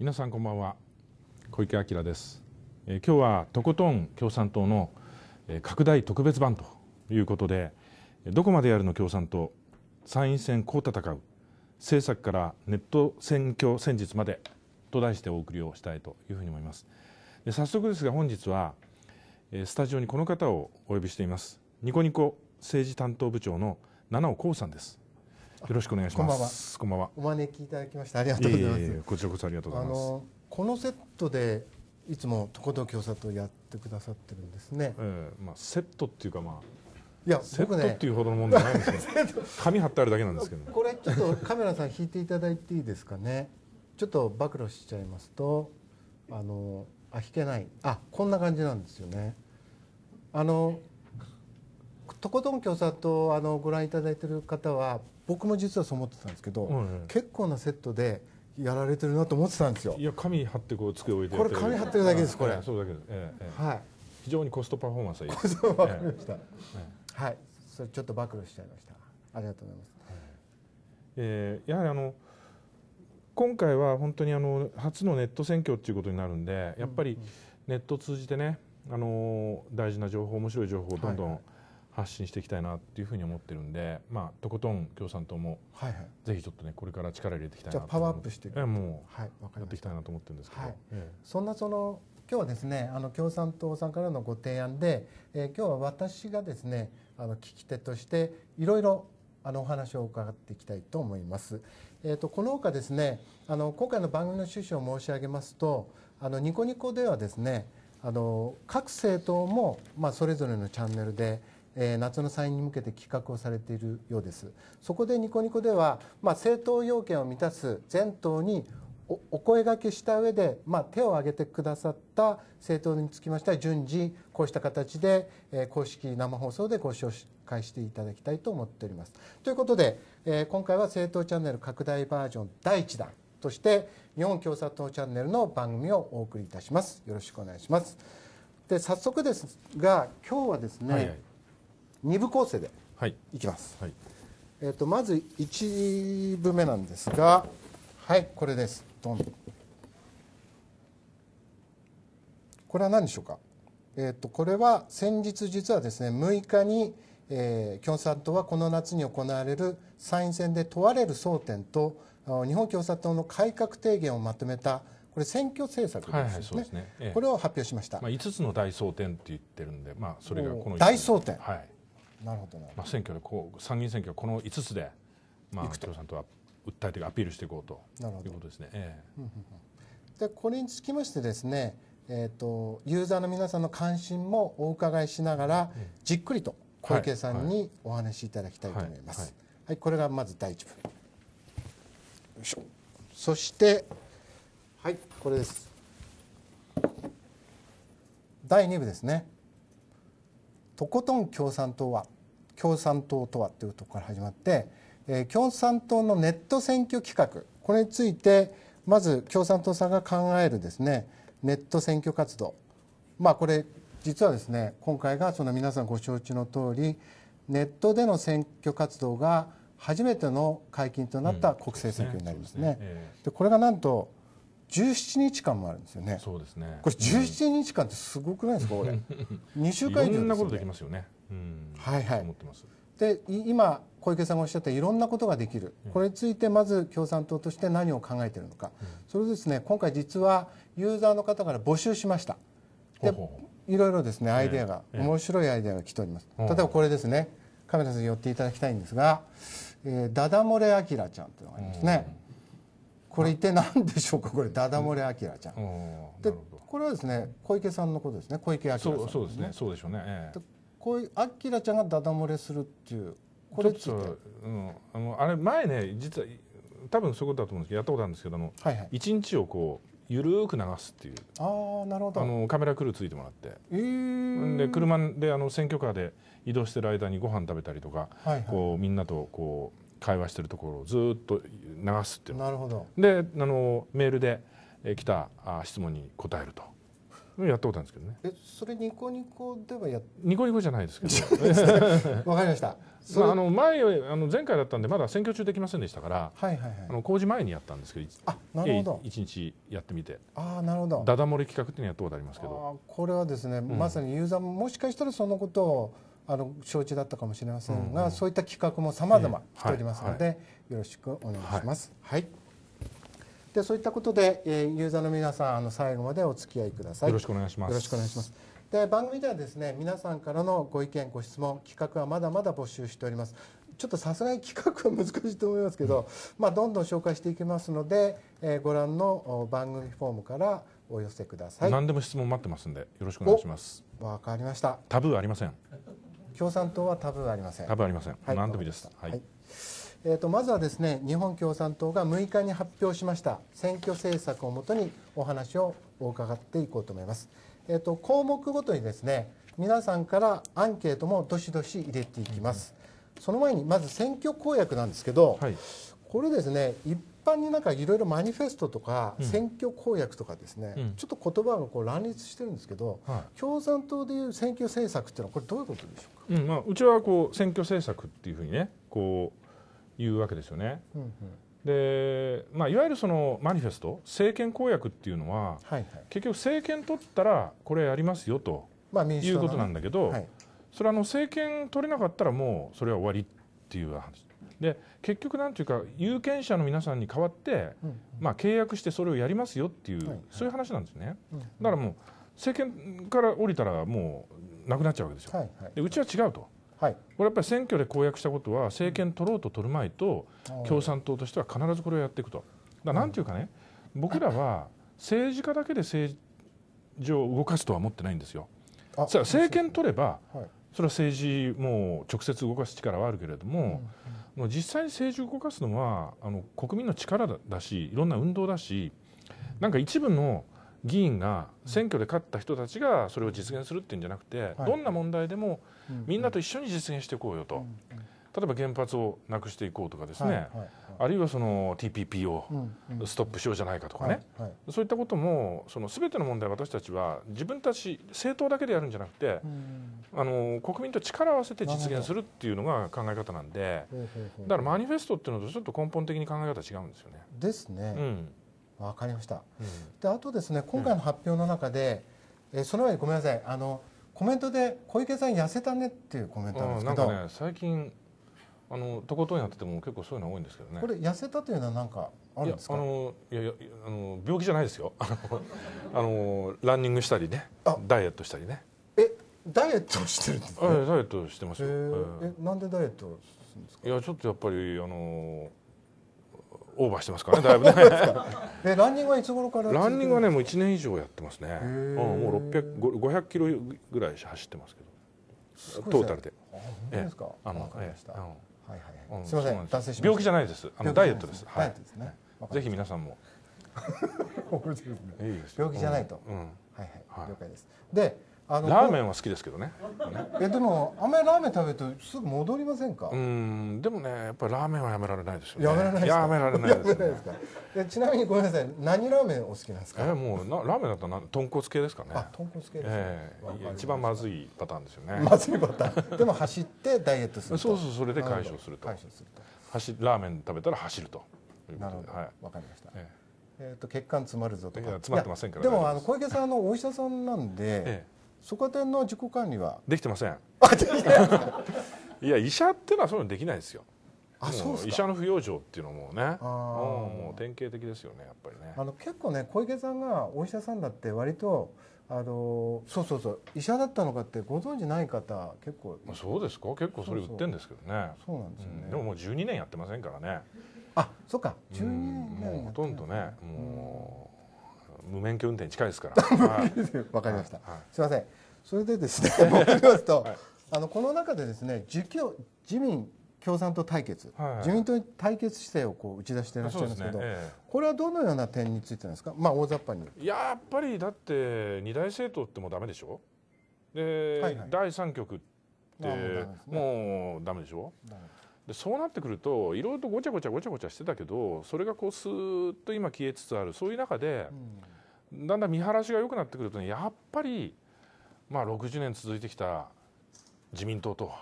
皆さんこんばんは小池晃です、えー、今日はとことん共産党の拡大特別版ということでどこまでやるの共産党参院選こう戦う政策からネット選挙戦術までと題してお送りをしたいというふうに思いますで早速ですが本日はスタジオにこの方をお呼びしていますニコニコ政治担当部長の七尾光さんですよろしくお願いします。こんばんは。お招きいただきましてありがとうございます。いえいえこちらこそありがとうございます。のこのセットでいつもとことん京里やってくださってるんですね。ええー、まあセットっていうかまあ。いや、ね、セットっていうほどのもんじゃないんですけど 紙貼ってあるだけなんですけどこれちょっとカメラさん引いていただいていいですかねちょっと暴露しちゃいますとあのあ引けないあこんな感じなんですよねあのとことん京里あのご覧いただいている方は僕も実はそう思ってたんですけど、うんうん、結構なセットでやられてるなと思ってたんですよいや紙貼ってこう机置いてこれ紙貼ってるだけですこれ、そうだけど、ええはい非常にコストパフォーマンスがいいですはいそれちょっと暴露しちゃいましたありがとうございます、はい、えー、やはりあの今回は本当にあの初のネット選挙ということになるんでやっぱりネット通じてね、あの大事な情報面白い情報をどんどん、はいはい発信していきたいなっていうふうに思ってるんで、まあ、とことん共産党も、はいはい、ぜひちょっとねこれから力入れていきたいなとパワーアップしてえもはい、やっていきたいなと思ってるんですけど、はいええ、そんなその今日はですねあの共産党さんからのご提案で、えー、今日は私がですねあの聞き手としていろいろあのお話を伺っていきたいと思います。えーとこのほかですねあの今回の番組の趣旨を申し上げますとあのニコニコではですねあの各政党も、まあ、それぞれのチャンネルでえー、夏の祭に向けて企画をされているようですそこでニコニコでは、まあ、政党要件を満たす全党にお声がけした上で、まあ、手を挙げてくださった政党につきましては順次こうした形で、えー、公式生放送でご紹介していただきたいと思っております。ということで、えー、今回は政党チャンネル拡大バージョン第1弾として日本共産党チャンネルの番組をお送りいたします。よろしくお願いします。で早速ですが今日はですね、はいはい2部構成でいきます、はいはい、えーと、まず1部目なんですがはいこれですどんこれは何でしょうか、えーと、これは先日実はですね6日に、えー、共産党はこの夏に行われる参院選で問われる争点と日本共産党の改革提言をまとめたこれ選挙政策ですねはいはいすねええ、これを発表しました、まあ、5つの大争点って言ってるんで、まあ、それがこの大争点、はい、なるほど、ね、まあ、選挙でこう参議院選挙この五つで、まあ、共産党は訴えてアピールしていこうということですね。ええ、でこれにつきましてですね、えーと、ユーザーの皆さんの関心もお伺いしながら、うん、じっくりと小池さんにお話しいただきたいと思います。はい、はいこれがまず第一部しそしてはいこれです第二部ですねとことん共産党は共産党とはというところから始まって、えー、共産党のネット選挙企画これについてまず共産党さんが考えるですねネット選挙活動まあこれ実はですね今回がその皆さんご承知の通りネットでの選挙活動が初めての解禁となった国政選挙になりますね。でこれがなんと17日間もあるんですよね。そうですね。これ17日間ってすごくないですか、これ。2週間以上、ね、いろんなことできますよね。うん、はいはい。思ってます。で今小池さんがおっしゃったいろんなことができる、これについてまず共産党として何を考えているのか、うん、それですね今回実はユーザーの方から募集しましたでいろいろですねアイデアが、ええ、面白いアイデアが来ております、え、例えばこれですねカメラさんに寄っていただきたいんですが、えー、ダダ漏れあきらちゃんというのがありますね、これ一体何でしょうかこれダダ漏れ明ちゃん、でこれはですね小池さんのことですね小池晃さん、ね、そうですねそうでしょうね、ええ、こういう明ちゃんがダダ漏れするっていうこれちょっと、うん、あのあれ前ね実は多分そういうことだと思うんですけどやったことあるんですけども、はいはい、1日をこうゆるく流すっていうあなるほどあのカメラクルーついてもらって、えー、で車であの選挙カーで移動してる間にご飯食べたりとか、はいはい、こうみんなとこう会話してるところをずっと流すっていうなるほどであのメールで来た質問に答えると。やったことあるんですけどね。え、それニコニコではやニコニコじゃないですけど。わかりました。まああの前あの前回だったんでまだ選挙中できませんでしたから、はいはいはい。あの工事前にやったんですけど、あ、なるほど。一日やってみて。あ、なるほど。ダダ漏れ企画っていうのやったことありますけど。これはですね、まさにユーザーももしかしたらそのことを。あの承知だったかもしれませんが、うんうん、そういった企画もさまざましておりますので、はい、よろしくお願いします。はい、はいでそういったことで、えー、ユーザーの皆さんあの最後までお付き合いください。よろしくお願いします。よろしくお願いします。で番組ではですね皆さんからのご意見ご質問企画はまだまだ募集しております。ちょっとさすがに企画は難しいと思いますけど、うん、まあどんどん紹介していきますので、えー、ご覧の番組フォームからお寄せください。何でも質問待ってますんでよろしくお願いします。わかりました。タブーありません。共産党はタブーありません。タブーありません。はい、何でもいいです。はい。えーと、まずはですね日本共産党が6日に発表しました選挙政策をもとにお話を伺っていこうと思います、えーと、項目ごとにですね皆さんからアンケートもどしどし入れていきます、うん、その前にまず選挙公約なんですけど、はい、これですね一般になんかいろいろマニフェストとか選挙公約とかですね、うん、ちょっと言葉がこう乱立してるんですけど、はい、共産党でいう選挙政策っていうのはこれどういうことでしょうかうんまあ、うちはこう選挙政策っていうふうにねこういうわけですよね。うんうん、でまあ、いわゆるそのマニフェスト政権公約っていうのは、はいはい、結局政権取ったらこれやりますよと、まあ、いうことなんだけど、はい、それはあの政権取れなかったらもうそれは終わりっていう話で結局なんていうか有権者の皆さんに代わって、うんうん、まあ、契約してそれをやりますよっていう、はいはい、そういう話なんですね、うんうん、だからもう政権から降りたらもうなくなっちゃうわけでしょ、はいはい、でうちは違うと、はい、これやっぱり選挙で公約したことは政権取ろうと取るまいと共産党としては必ずこれをやっていくとだなんていうかね、うん、僕らは 政治家だけで政治を動かすとは思ってないんですよ。そ政権取れば、はい、それは政治もう直接動かす力はあるけれども、うんうん、実際に政治を動かすのはあの国民の力だしいろんな運動だしなんか一部の議員が選挙で勝った人たちがそれを実現するっていうんじゃなくて、どんな問題でもみんなと一緒に実現していこうよと、例えば原発をなくしていこうとかですね、あるいはその TPP をストップしようじゃないかとかね、そういったこともその全ての問題私たちは自分たち政党だけでやるんじゃなくて、あの国民と力を合わせて実現するっていうのが考え方なんでだからマニフェストっていうのとちょっと根本的に考え方違うんですよね。ですね。うん分かりました、うん、であとですね今回の発表の中で、うん、えその前にごめんなさいあのコメントで小池さん痩せたねっていうコメントなんですけど、なんかね最近あのとことんやってても結構そういうの多いんですけどねこれ痩せたというのは何かあるんですかいやあのいやいやあの病気じゃないですよ あのランニングしたりねダイエットしたりねえダイエットしてるんですか、ね、ダイエットしてますよえー、えなんでダイエットいやちょっとやっぱりあのオーバーしてますからねだいぶね えランニングはいつ頃からランニングはねもう1年以上やってますね、うん、もう6 0 0 5 0キロぐらい走ってますけどトータルで本当ですか、あの、ええ、あのはいはい、すみません、脱線病気じゃないです。あのダイエットです。はい。ぜひ皆さんも。病気じゃないと。はいはい。了解です。で、あのラーメンは好きですけどねえでもあんまりラーメン食べるとすぐ戻りませんかうんでもねやっぱりラーメンはやめられないですよねやめられないですかやめられないです,、ちなみにごめんなさい何ラーメンお好きなんですかえもうなラーメンだったら豚骨系ですかねあ豚骨系ですね、えー、一番まずいパターンですよねまずいパターンでも走ってダイエットするそうそうそれで解消すると解消すると走ラーメン食べたら走るとなるほどわ、はい、かりました、えーえーと、と血管詰まるぞとか詰まってませんからでもあの小池さんのお医者さんなんで、ええそこでの自己管理はできてません いや医者っていうのはそういうのできないですよあそう医者の不養生っていうのもねあ、うもう典型的ですよねやっぱりねあの結構ね小池さんがお医者さんだって割とあのそうそうそう医者だったのかってご存じない方結構、まあ、そうですか結構それ売ってんですけどねそうなんですよね、うん、でももう12年やってませんからねあそっか12年、うもうほとんどねもう無免許運転近いですから わかりました、はい、すみませんそれでですね戻りますと、はい、あのこの中でですね自共自民共産党対決、はいはい、自民党に対決姿勢をこう打ち出していらっしゃるんですけど、ねええ、これはどのような点についてなんですか、まあ、大雑把にやっぱりだって二大政党ってもうだめでしょで、はいはい、第三極ってもうだめ、でしょでそうなってくるといろいろとごちゃごちゃごちゃごちゃしてたけどそれがこうスーッと今消えつつあるそういう中で。うだんだん見晴らしが良くなってくると、ね、やっぱり、まあ、60年続いてきた自民党と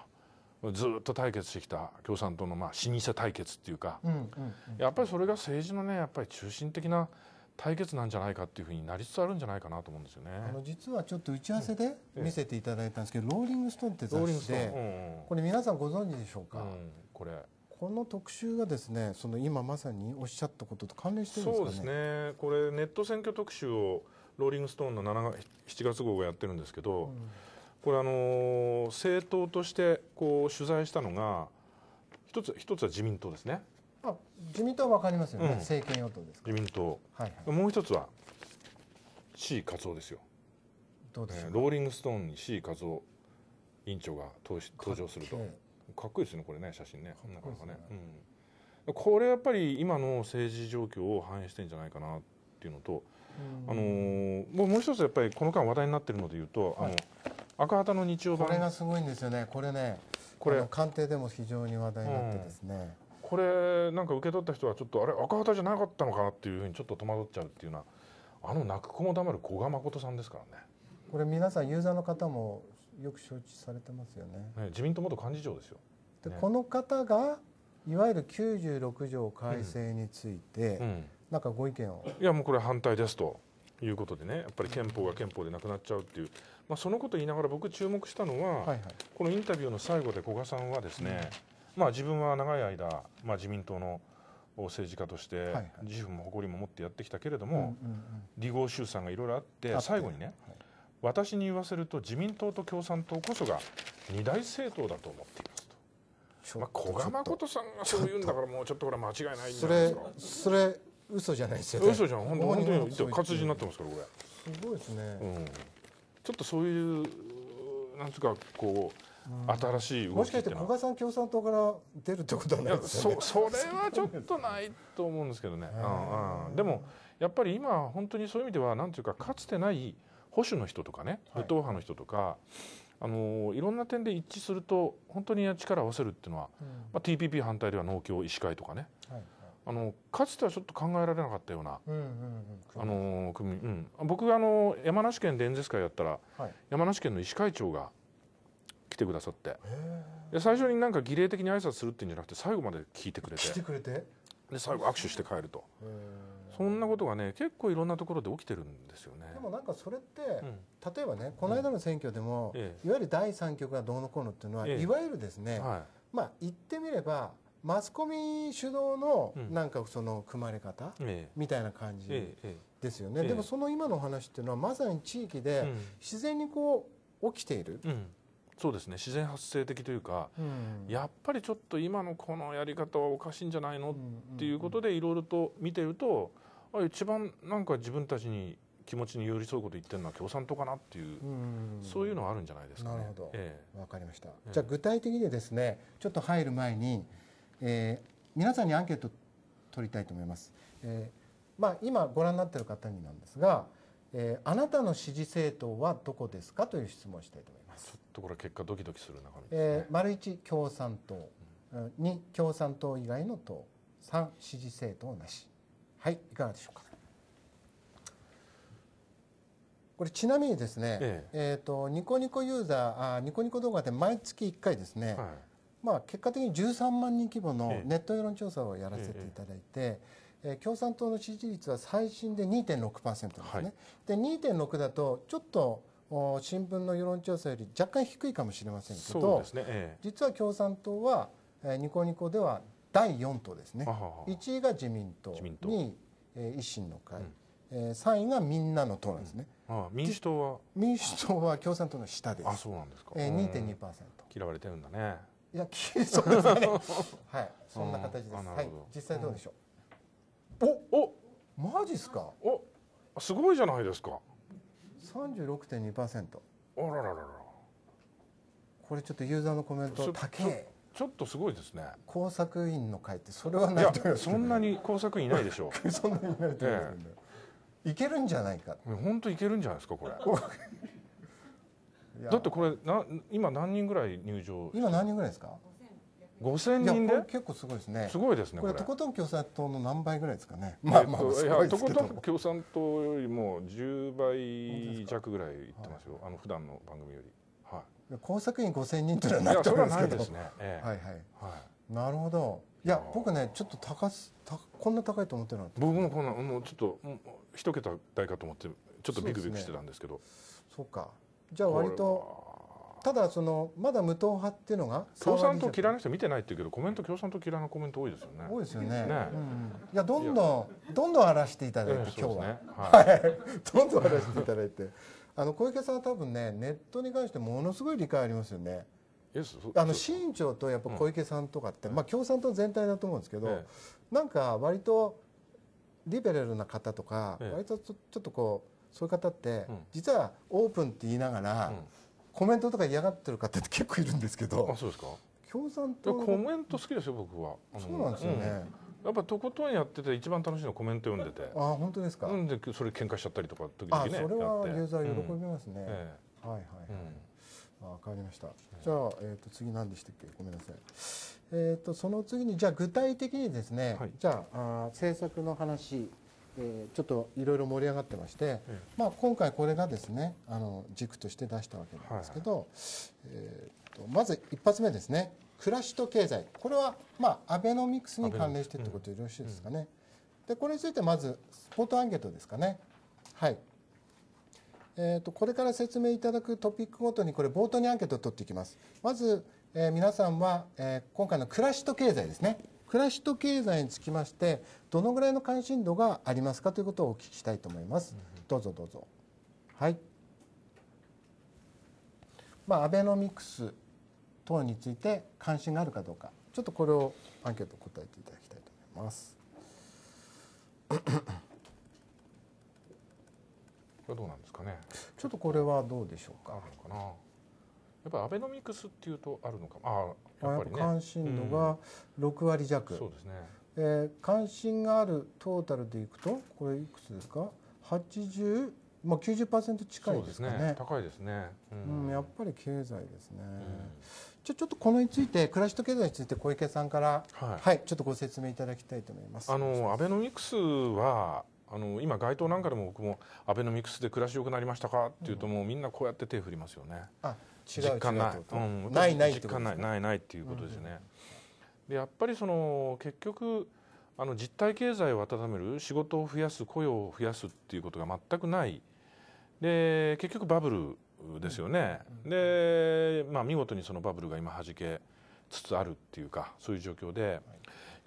ずっと対決してきた共産党のまあ老舗対決っていうか、うんうんうん、やっぱりそれが政治のねやっぱり中心的な対決なんじゃないかっていうふうになりつつあるんじゃないかなと思うんですよねあの実はちょっと打ち合わせで見せていただいたんですけど「うん、ローリングストーン」って雑誌で、うんうん、これ皆さんご存知でしょうか、うん、これこの特集がですねその今まさにおっしゃったことと関連してるんですか、ね、そうですねこれネット選挙特集をローリング・ストーンの7 7月号がやってるんですけど、うん、これあの政党としてこう取材したのが一つ一つは自民党ですねあ自民党は分かりますよね、うん、政権与党です自民党、はいはい、もう一つは C 勝夫ですよどうですね、ローリング・ストーンに C 勝夫委員長が登場すると。かっこいいですねこれね写真ねかっこなかなかね、うん、これやっぱり今の政治状況を反映してんじゃないかなっていうのと、あのもうもう一つやっぱりこの間話題になってるので言うと、はい、あの赤旗の日曜版これがすごいんですよねこれねこれ官邸でも非常に話題になってですね、うん、これなんか受け取った人はちょっとあれ赤旗じゃなかったのかなっていうふうにちょっと戸惑っちゃうっていうのはあの泣く子も黙る古賀誠さんですからねこれ皆さんユーザーの方もよく承知されてますよね。ね自民党元幹事長ですよ。で、ね、この方がいわゆる96条改正について、うん、なんかご意見をいやもうこれ反対ですということでねやっぱり憲法が憲法でなくなっちゃうっていう、まあ、そのこと言いながら僕注目したのは、はいはい、このインタビューの最後で古賀さんはですね、うん、まあ、自分は長い間、まあ、自民党の政治家として自負も誇りも持ってやってきたけれども、はいはい、離合集散がいろいろあって最後にね、はい私に言わせると自民党と共産党こそが二大政党だと思っていますと。まあ、古賀誠さんがそう言うんだからもうちょっとこれ間違いないんじゃないですか。それそれ嘘じゃないですよ、ね。嘘じゃん本当本当に活字になってますからこれ。すごいですね。うん、ちょっとそういうなんつうかこう。新しい動きもしかして古賀さん共産党から出るってことはないですよねそそれはちょっとないと思うんですけどね、うんうん、でもやっぱり今本当にそういう意味ではなんていうかかつてない保守の人とかね無党派の人とか、はい、あのいろんな点で一致すると本当に力を合わせるっていうのは、うん、まあ、TPP 反対では農協医師会とかね、はいはい、あのかつてはちょっと考えられなかったような、うんうん、僕あの山梨県で演説会やったら、はい、山梨県の医師会長が来てくださってで最初になんか儀礼的に挨拶するっていうんじゃなくて最後まで聞いてくれてで最後握手して帰ると。そんなことがね結構いろんなところで起きてるんですよねでもなんかそれって、うん、例えばねこの間の選挙でも、うん、いわゆる第三極がどうのこうのっていうのは、ええ、いわゆるですね、はい、まあ言ってみればマスコミ主導のなんかその組まれ方、うん、みたいな感じですよね、え、でもその今の話っていうのはまさに地域で自然にこう起きている、そうですね自然発生的というか、うん、やっぱりちょっと今のこのやり方はおかしいんじゃないの、っていうことでいろいろと見てるとあ一番なんか自分たちに気持ちに寄り添うこと言ってるのは共産党かなっていうそういうのはあるんじゃないですかね。なるほど、ええ、分かりました、え、じゃあ具体的にですねちょっと入る前に、えー、皆さんにアンケート取りたいと思います。えーまあ、今ご覧になってる方になんですが、えー、あなたの支持政党はどこですかという質問をしたいと思います。ちょっとこれ結果ドキドキする中身ですね。えー、丸一共産党、二、共産党以外の党、三支持政党なし。はいいかがでしょうかこれちなみにですね、えええーとニコニコユーザーあニコニコ動画で毎月一回ですね、はい、まあ、結果的に十三万人規模のネット世論調査をやらせていただいて、ええ、共産党の支持率は最新で2.6%ですね、はい、で2.6だとちょっとお新聞の世論調査より若干低いかもしれませんけど、ね、実は共産党はえニコニコでは第4党ですね1位が自民党2位、え維新の会、えー、3位がみんなの党なんですね、民主党は民主党は共産党の下ですあそうなんですか、えー、2.2%嫌われてるんだねいやそうですね はいそんな形です、はい実際どうでしょう、おおマジっすかおすごいじゃないですか36.2%あららららこれちょっとユーザーのコメント高えちょっとすごいですね工作員の会ってそれはないと思います、ね、そんなに工作員いないでしょう そんなにいないと思いますけね、えー、いけるんじゃないか本当いけるんじゃないですかこれだってこれな今何人ぐらい入場今何人ぐらいですか五千人で結構すごいですねすごいですねこれとことん共産党の何倍ぐらいですかね、まあまあすごいとことん共産党よりも十倍弱ぐらいいってますよ、はい、あの普段の番組より工作員五千人というのはないと思うんですけど。いはいはい。なるほど。いや、僕ね、ちょっと高す、たこんな高いと思ってなかった。僕もこんな、もうちょっと、一桁台かと思って、ちょっとビクビクしてたんですけど。そう、か。じゃあ割と、ただその、まだ無党派っていうのが。共産党嫌いな人見てないって言うけど、コメント共産党嫌いなコメント多いですよね。多いですよね。ねうん、いや、どんどん、どんどん荒らしていただいて、今日は。ね、はい。どんどん荒らしていただいて。あの小池さんは多分ねネットに関してものすごい理解ありますよね。あの新潮とやっぱ小池さんとかって、うん、まあ、共産党全体だと思うんですけど、ええ、なんか割とリベラルな方とか、ええ、割とちょっとこうそういう方って、うん、実はオープンって言いながら、うん、コメントとか嫌がってる方って結構いるんですけどあそうですか共産党コメント好きですよ僕はそうなんですよね、うんやっぱとことんやってて一番楽しいのコメント読んでてあ本当ですかんでそれ喧嘩しちゃったりとか時々ねそれはユーザー喜びますね、うんええ、はいはいはい、うん、あ変わりました、じゃあ、えー、と次何でしたっけごめんなさいえっ、ー、とその次にじゃあ具体的にですね、はい、じゃああ政策の話えー、ちょっといろいろ盛り上がってまして、ええ、まあ、今回これがですねあの軸として出したわけなんですけど、はいはい、えーとまず一発目ですね暮らしと経済これは、まあ、アベノミクスに関連してってことでよろしいですかね、うん、でこれについてまずスポットアンケートですかねはいえーと、これから説明いただくトピックごとにこれ冒頭にアンケートを取っていきますまず、えー、皆さんは、えー、今回の暮らしと経済ですね暮らしと経済につきましてどのぐらいの関心度がありますかということをお聞きしたいと思います、どうぞどうぞはいまあアベノミクス等について関心があるかどうかちょっとこれをアンケート答えていただきたいと思います。これどうなんですかね。ちょっとこれはどうでしょうか。あるのかな。やっぱりアベノミクスっていうとあるのか。ああ、やっぱり、ね、関心度が六割弱、うん、そうですね。えー、関心があるトータルでいくとこれいくつですか。八十まあ九十パーセント近いですね、ね、高いですね、うん、うん、やっぱり経済ですね、うんちょちょっとこのについて、暮らしと経済について小池さんから、はい、はい、ちょっとご説明いただきたいと思います。あのアベノミクスはあの今、街頭なんかでも僕もアベノミクスで暮らしよくなりましたかっていうと、もうみんなこうやって手を振りますよね。あ違う実感ない、うん、ないない実感ないないないっていうことですね。うん、でやっぱりその結局あの実体経済を温める仕事を増やす雇用を増やすっていうことが全くないで結局バブルですよね。で、まあ、見事にそのバブルが今はじけつつあるっていうかそういう状況で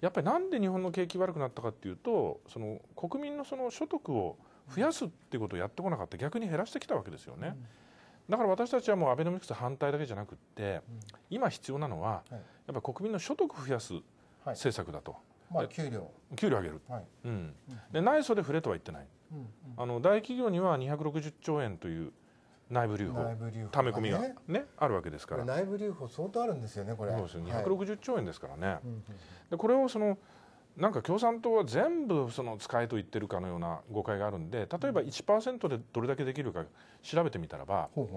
やっぱりなんで日本の景気悪くなったかっていうとその国民のその所得を増やすっていうことをやってこなかった逆に減らしてきたわけですよね。だから私たちはもうアベノミクス反対だけじゃなくて、今必要なのは、やっぱ国民の所得増やす政策だと、まあ、給料給料上げる、はいうん、で内装で触れとは言ってない、うんうん、あの大企業には260兆円という内部留保ため込みがね、ね、あるわけですから内部留保相当あるんですよねこれそうですよ260兆円ですからね、はい、でこれをそのなんか共産党は全部その使えと言ってるかのような誤解があるんで例えば1%でどれだけできるか調べてみたらば、うん、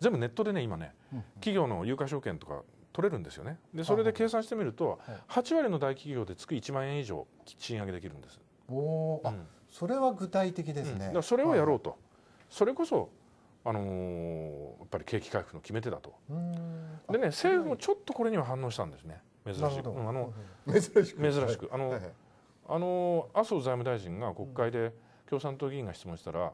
全部ネットでね今ね、企業の有価証券とか取れるんですよねでそれで計算してみると、は8割の大企業で月1万円以上賃上げできるんですおお、うん、それは具体的ですね、だそれをやろうと、はい、それこそあのー、やっぱり景気回復の決め手だとでね政府もちょっとこれには反応したんですね珍しく、あの珍しく珍しく、あの、あの麻生財務大臣が国会で共産党議員が質問したら、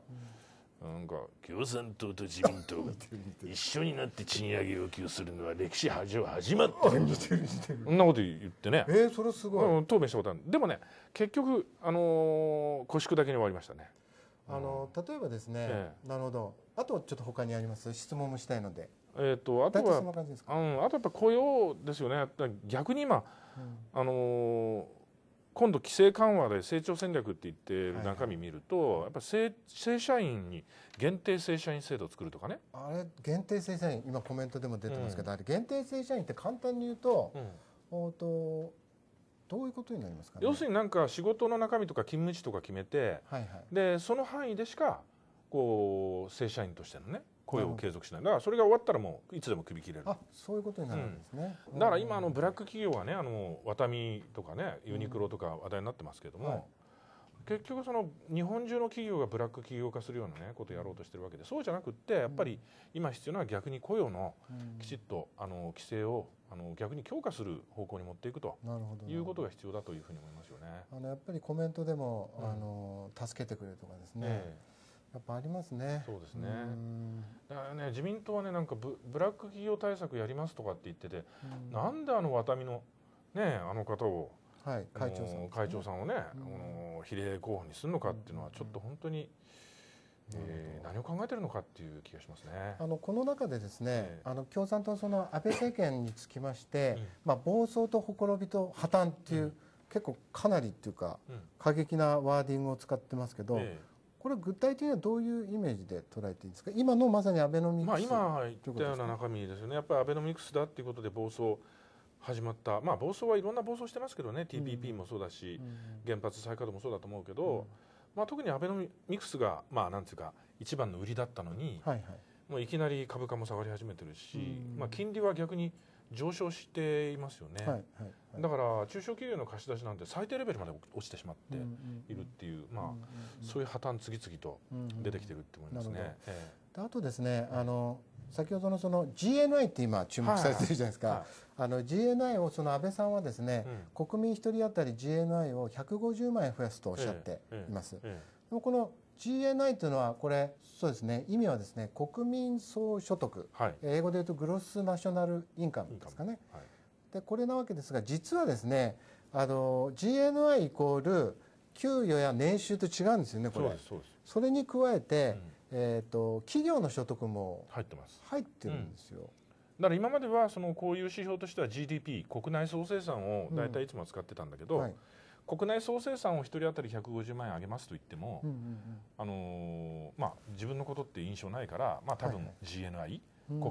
うん、なんか共産党と自民党が 一緒になって賃上げ要求するのは歴史上始まってるそんなこと言ってねえー、それすごい、答弁したことあるでもね結局、あのー、腰砕けに終わりましたねあの例えばですね、ええ、なるほどあとちょっと他にあります質問もしたいのでえーと、あとは、うん、あとやっぱ雇用ですよね逆に今、うん、あのー、今度規制緩和で成長戦略って言ってる中身見ると、はいはい、やっぱ正正社員に限定正社員制度を作るとかねあれ限定正社員今コメントでも出てますけど、うん、あれ限定正社員って簡単に言うと、うん、おとどういうことになりますか、ね、要するになんか仕事の中身とか勤務地とか決めて、はいはい、でその範囲でしかこう正社員としてのね雇用を継続しないだからそれが終わったらもういつでも首切れるあそういうことになるんですね、うん、だから今あのブラック企業はねあのワタミとかねユニクロとか話題になってますけども、うんはい、結局その日本中の企業がブラック企業化するようなねことをやろうとしているわけでそうじゃなくってやっぱり今必要なのは逆に雇用のきちっとあの規制をあの逆に強化する方向に持っていくとなるほどいうことが必要だというふうに思いますよね。あのやっぱりコメントでも、うん、あの助けてくれるとかですね。えー、やっぱありますね。そうですね。だからね自民党はねなんかブブラック企業対策やりますとかって言ってて、うん、なんであの渡美のねあの方を、はい、会長さん、ね、会長さんをね、うん、あの比例候補にするのかっていうのはちょっと本当に。うんえー、何を考えてるのかっていう気がしますね。あのこの中でですね、えー、あの共産党その安倍政権につきまして、うん、まあ暴走とほころびと破綻っていう、うん、結構かなりっていうか、うん、過激なワーディングを使ってますけど。えーこれ具体的にはどういうイメージで捉えていいんですか今のまさにアベノミクス、まあ、今言ったような中身ですよねやっぱりアベノミクスだっていうことで暴走始まった、まあ、暴走はいろんな暴走してますけどね TPP もそうだし、うん、原発再稼働もそうだと思うけど、まあ、特にアベノミクスが、まあ、なんていうか一番の売りだったのに、はいはい、もういきなり株価も下がり始めてるし、まあ、金利は逆に上昇していますよね、はいはいはい、だから中小企業の貸し出しなんて最低レベルまで落ちてしまっているっていう、うんうん、まあ、うんうん、そういう破綻次々と出てきてるって思いますね。うんうんえー、あとですねあの先ほどのその GNI って今注目されてるじゃないですか、はいはいあの GNI をその安倍さんはですね、うん、国民一人当たり GNI を150万円増やすとおっしゃっています。うんうん、でもこの GNI というのはこれそうですね意味はですね国民総所得、はい、英語で言うとグロスナショナルインカムですかね。はい、でこれなわけですが実はですねあの GNI イコール給与や年収と違うんですよねこれ。それに加えて、うんえーと、企業の所得も入ってます入ってるんですよ、うん、だから今まではそのこういう指標としては GDP 国内総生産を大体いつも使ってたんだけど、うんはい、国内総生産を1人当たり150万円上げますと言っても、あのまあ、自分のことって印象ないから、まあ、多分 GNI、はい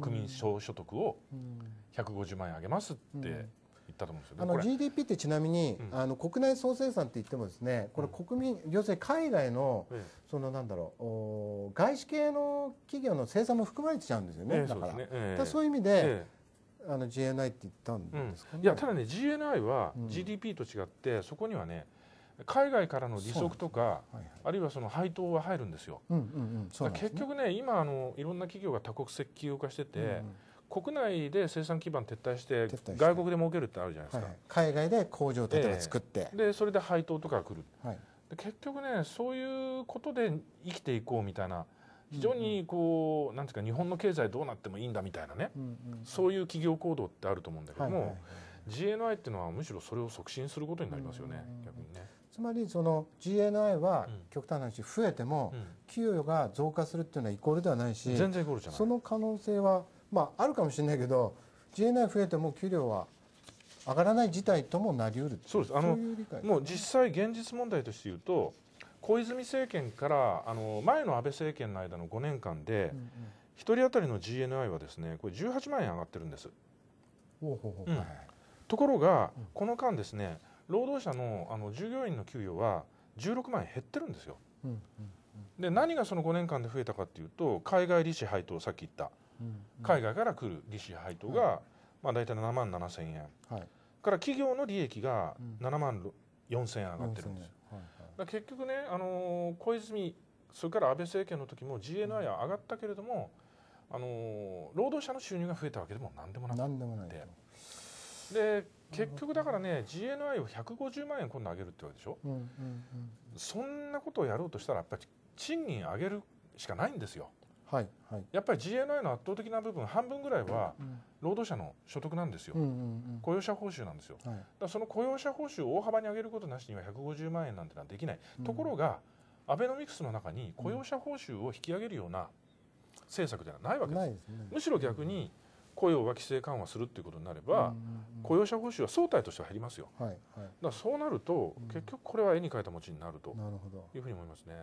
国民総所得を150万円上げますってったと思うんですよ、ね、あの GDP ってちなみに、うん、あの国内総生産って言ってもですねこれ国民、うん、要するに海外の、うん、そのなんだろうお外資系の企業の生産も含まれてちゃうんですよね、えー、だからそう、ねえー、そういう意味で、えーあの GNI って言ったんですか、ねうん、いやただね GNI は GDP と違って、うん、そこにはね海外からの利息とか、はいはい、あるいはその配当は入るんですよ。うんうんうんすね、結局ね今あのいろんな企業が多国籍企業化してて、うんうん国内で生産基盤撤退して外国で儲けるってあるじゃないですか、はい、海外で工場を例えば作って、えー、でそれで配当とか来る、はい、で結局ねそういうことで生きていこうみたいな非常にこう、うんうん、なんていうか日本の経済どうなってもいいんだみたいなね、うんうん、そういう企業行動ってあると思うんだけども、はいはい GNI っていうのはむしろそれを促進することになりますよね、逆にね。つまりその GNI は極端な話増えても給与が増加するっていうのはイコールではないし、全然イコールじゃないその可能性はまあ、あるかもしれないけど自衛内増えても給料は上がらない事態ともなりうるそうですあの、ね、もう実際、現実問題として言うと小泉政権からあの前の安倍政権の間の5年間で、うんうん、人当たりの GNI はですねこれ18万円上がってるんです。ほうほうほううん、ところが、うん、この間ですね労働者のあの従業員の給与は16万円減ってるんですよ。うんうんうん、で何がその5年間で増えたかというと海外利子配当さっき言った、海外から来る利子配当が、まあ、大体7万7千円、はい、から企業の利益が7万4千円上がってるんですよ、だ結局ね、あの小泉それから安倍政権の時も GNI は上がったけれども、あの労働者の収入が増えたわけでも何でもなくて何でもないで結局だからね GNI を150万円今度上げるってわけでしょ、うそんなことをやろうとしたらやっぱり賃金上げるしかないんですよ。はいはい、やっぱり GNI の圧倒的な部分半分ぐらいは労働者の所得なんですよ、うんうんうん、雇用者報酬なんですよ、はい、だその雇用者報酬を大幅に上げることなしには150万円なんてのはできない、うん、ところがアベノミクスの中に雇用者報酬を引き上げるような政策ではないわけです、ですね、むしろ逆に雇用は規制緩和するっていうことになれば、うんうんうん、雇用者報酬は総体としては減りますよ、はいはい、だそうなると、結局これは絵に描いた餅になるというふうに思いますね。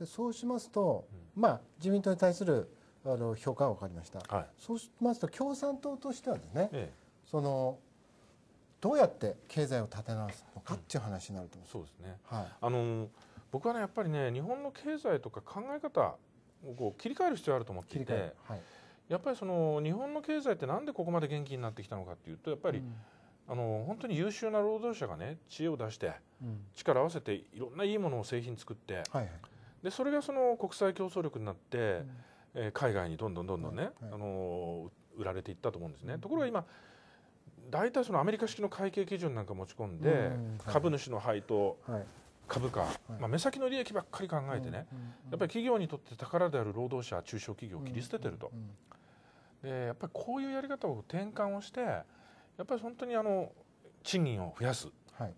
でそうしますと、まあ、自民党に対するあの評価は分かりました、はい、そうしますと共産党としてはですね、ええ、そのどうやって経済を立て直すのかっていう話になると思、うん、そうですね、はい、あの僕はねやっぱりね日本の経済とか考え方をこう切り替える必要あると思っていて、はい、やっぱりその日本の経済ってなんでここまで元気になってきたのかっていうとやっぱり、うん、あの本当に優秀な労働者がね知恵を出して、うん、力を合わせていろんないいものを製品作って。はいはいでそれがその国際競争力になって、うん、えー、海外にどんどんどんどんね、はいはい、あの売られていったと思うんですね。ところが今大体そのアメリカ式の会計基準なんか持ち込んで、うん、株主の配当、はい株価、まあ、目先の利益ばっかり考えてね、やっぱり企業にとって宝である労働者中小企業を切り捨ててると、でやっぱりこういうやり方を転換をしてやっぱり本当にあの賃金を増やす、はいはい、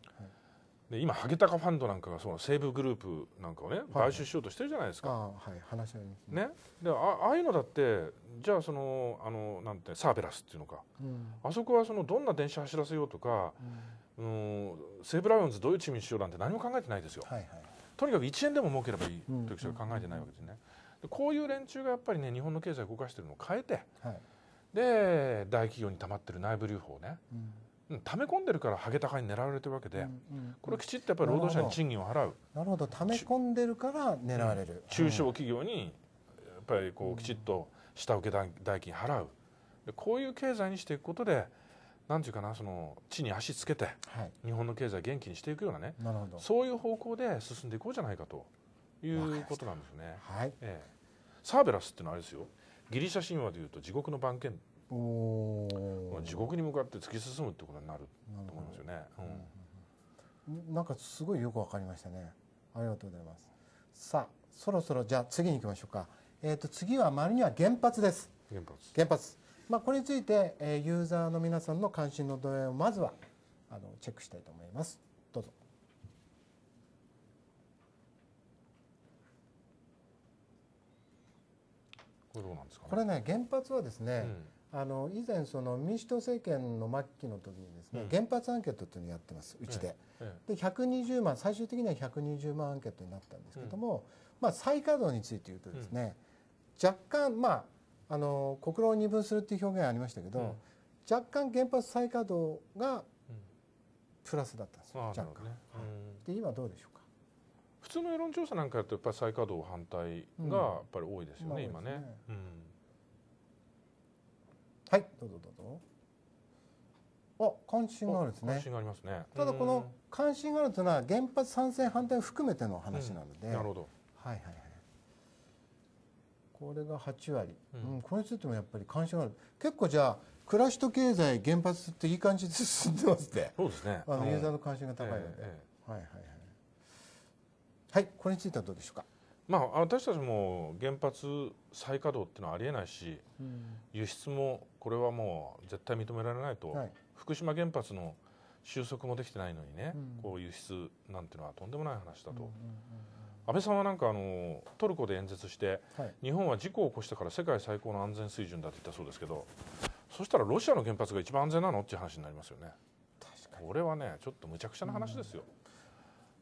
で今ハゲタカファンドなんかがその西武グループなんかをね買収しようとしてるじゃないですか、はいはい、話ありい、ね、ね、であああいうのだってじゃあそのあのなんてサーベラスっていうのか、うん、あそこはそのどんな電車走らせようとか、うん、うん西武ライオンズどういうチームにしようなんて何も考えてないですよ、はいはい、とにかく1円でも儲ければいいという人が考えてないわけですね、うん、こういう連中がやっぱりね日本の経済を動かしてるのを変えて、はい、で大企業にたまってる内部留保をね、うん溜め込んでるからハゲ高に狙われてるわけで、うんうん、これきちっとやっぱり労働者に賃金を払うなるほど溜め込んでるから狙われる、中小企業にやっぱりこうきちっと下請け代金払うこういう経済にしていくことでなんていうかなその地に足つけて、はい、日本の経済元気にしていくようなねなるほどそういう方向で進んでいこうじゃないかということなんですね、はいええ、サーベラスっていうのはあれですよギリシャ神話でいうと地獄の番犬お地獄に向かって突き進むってことになると思いますよね。うん、なんかすごいよくわかりましたね。ありがとうございます。さあ、そろそろじゃあ次に行きましょうか。えっ、ー、と次は丸には原発です。原発。原発。まあこれについて、えー、ユーザーの皆さんの関心の度合いをまずはあのチェックしたいと思います。どうぞ。これどうなんですか、ね、これね原発はですね。うんあの以前その民主党政権の末期の時にですね、うん、原発アンケートというのをやってますうちで、ええ、で120万最終的には120万アンケートになったんですけども、うん、まあ、再稼働について言うとですね、うん、若干まああの国論を二分するっていう表現ありましたけど、若干原発再稼働がプラスだったんですよ、若干、ね、で今どうでしょうか普通の世論調査なんかやるとやっぱり再稼働反対がやっぱり多いですよね、今ね。はいどうぞどうぞあ関心があるんですね関心がありますねただこの関心があるというのは原発賛成反対を含めての話なので、うん、なるほどはいはいはいこれが八割、うん、うん、これについてもやっぱり関心がある結構じゃあ暮らしと経済原発っていい感じで進んでますねそうですねあのユーザーの関心が高いので、えーえー、はいはいはいはいこれについてはどうでしょうかまあ、私たちも原発再稼働っていうのはありえないし、うん、輸出もこれはもう絶対認められないと、はい、福島原発の収束もできてないのにね、うん、こう輸出なんていうのはとんでもない話だと。うんうんうん、安倍さんはなんかあのトルコで演説して、はい、日本は事故を起こしてから世界最高の安全水準だと言ったそうですけどそしたらロシアの原発が一番安全なのっていう話になりますよね。これはねちょっとむちゃくちゃな話ですよ。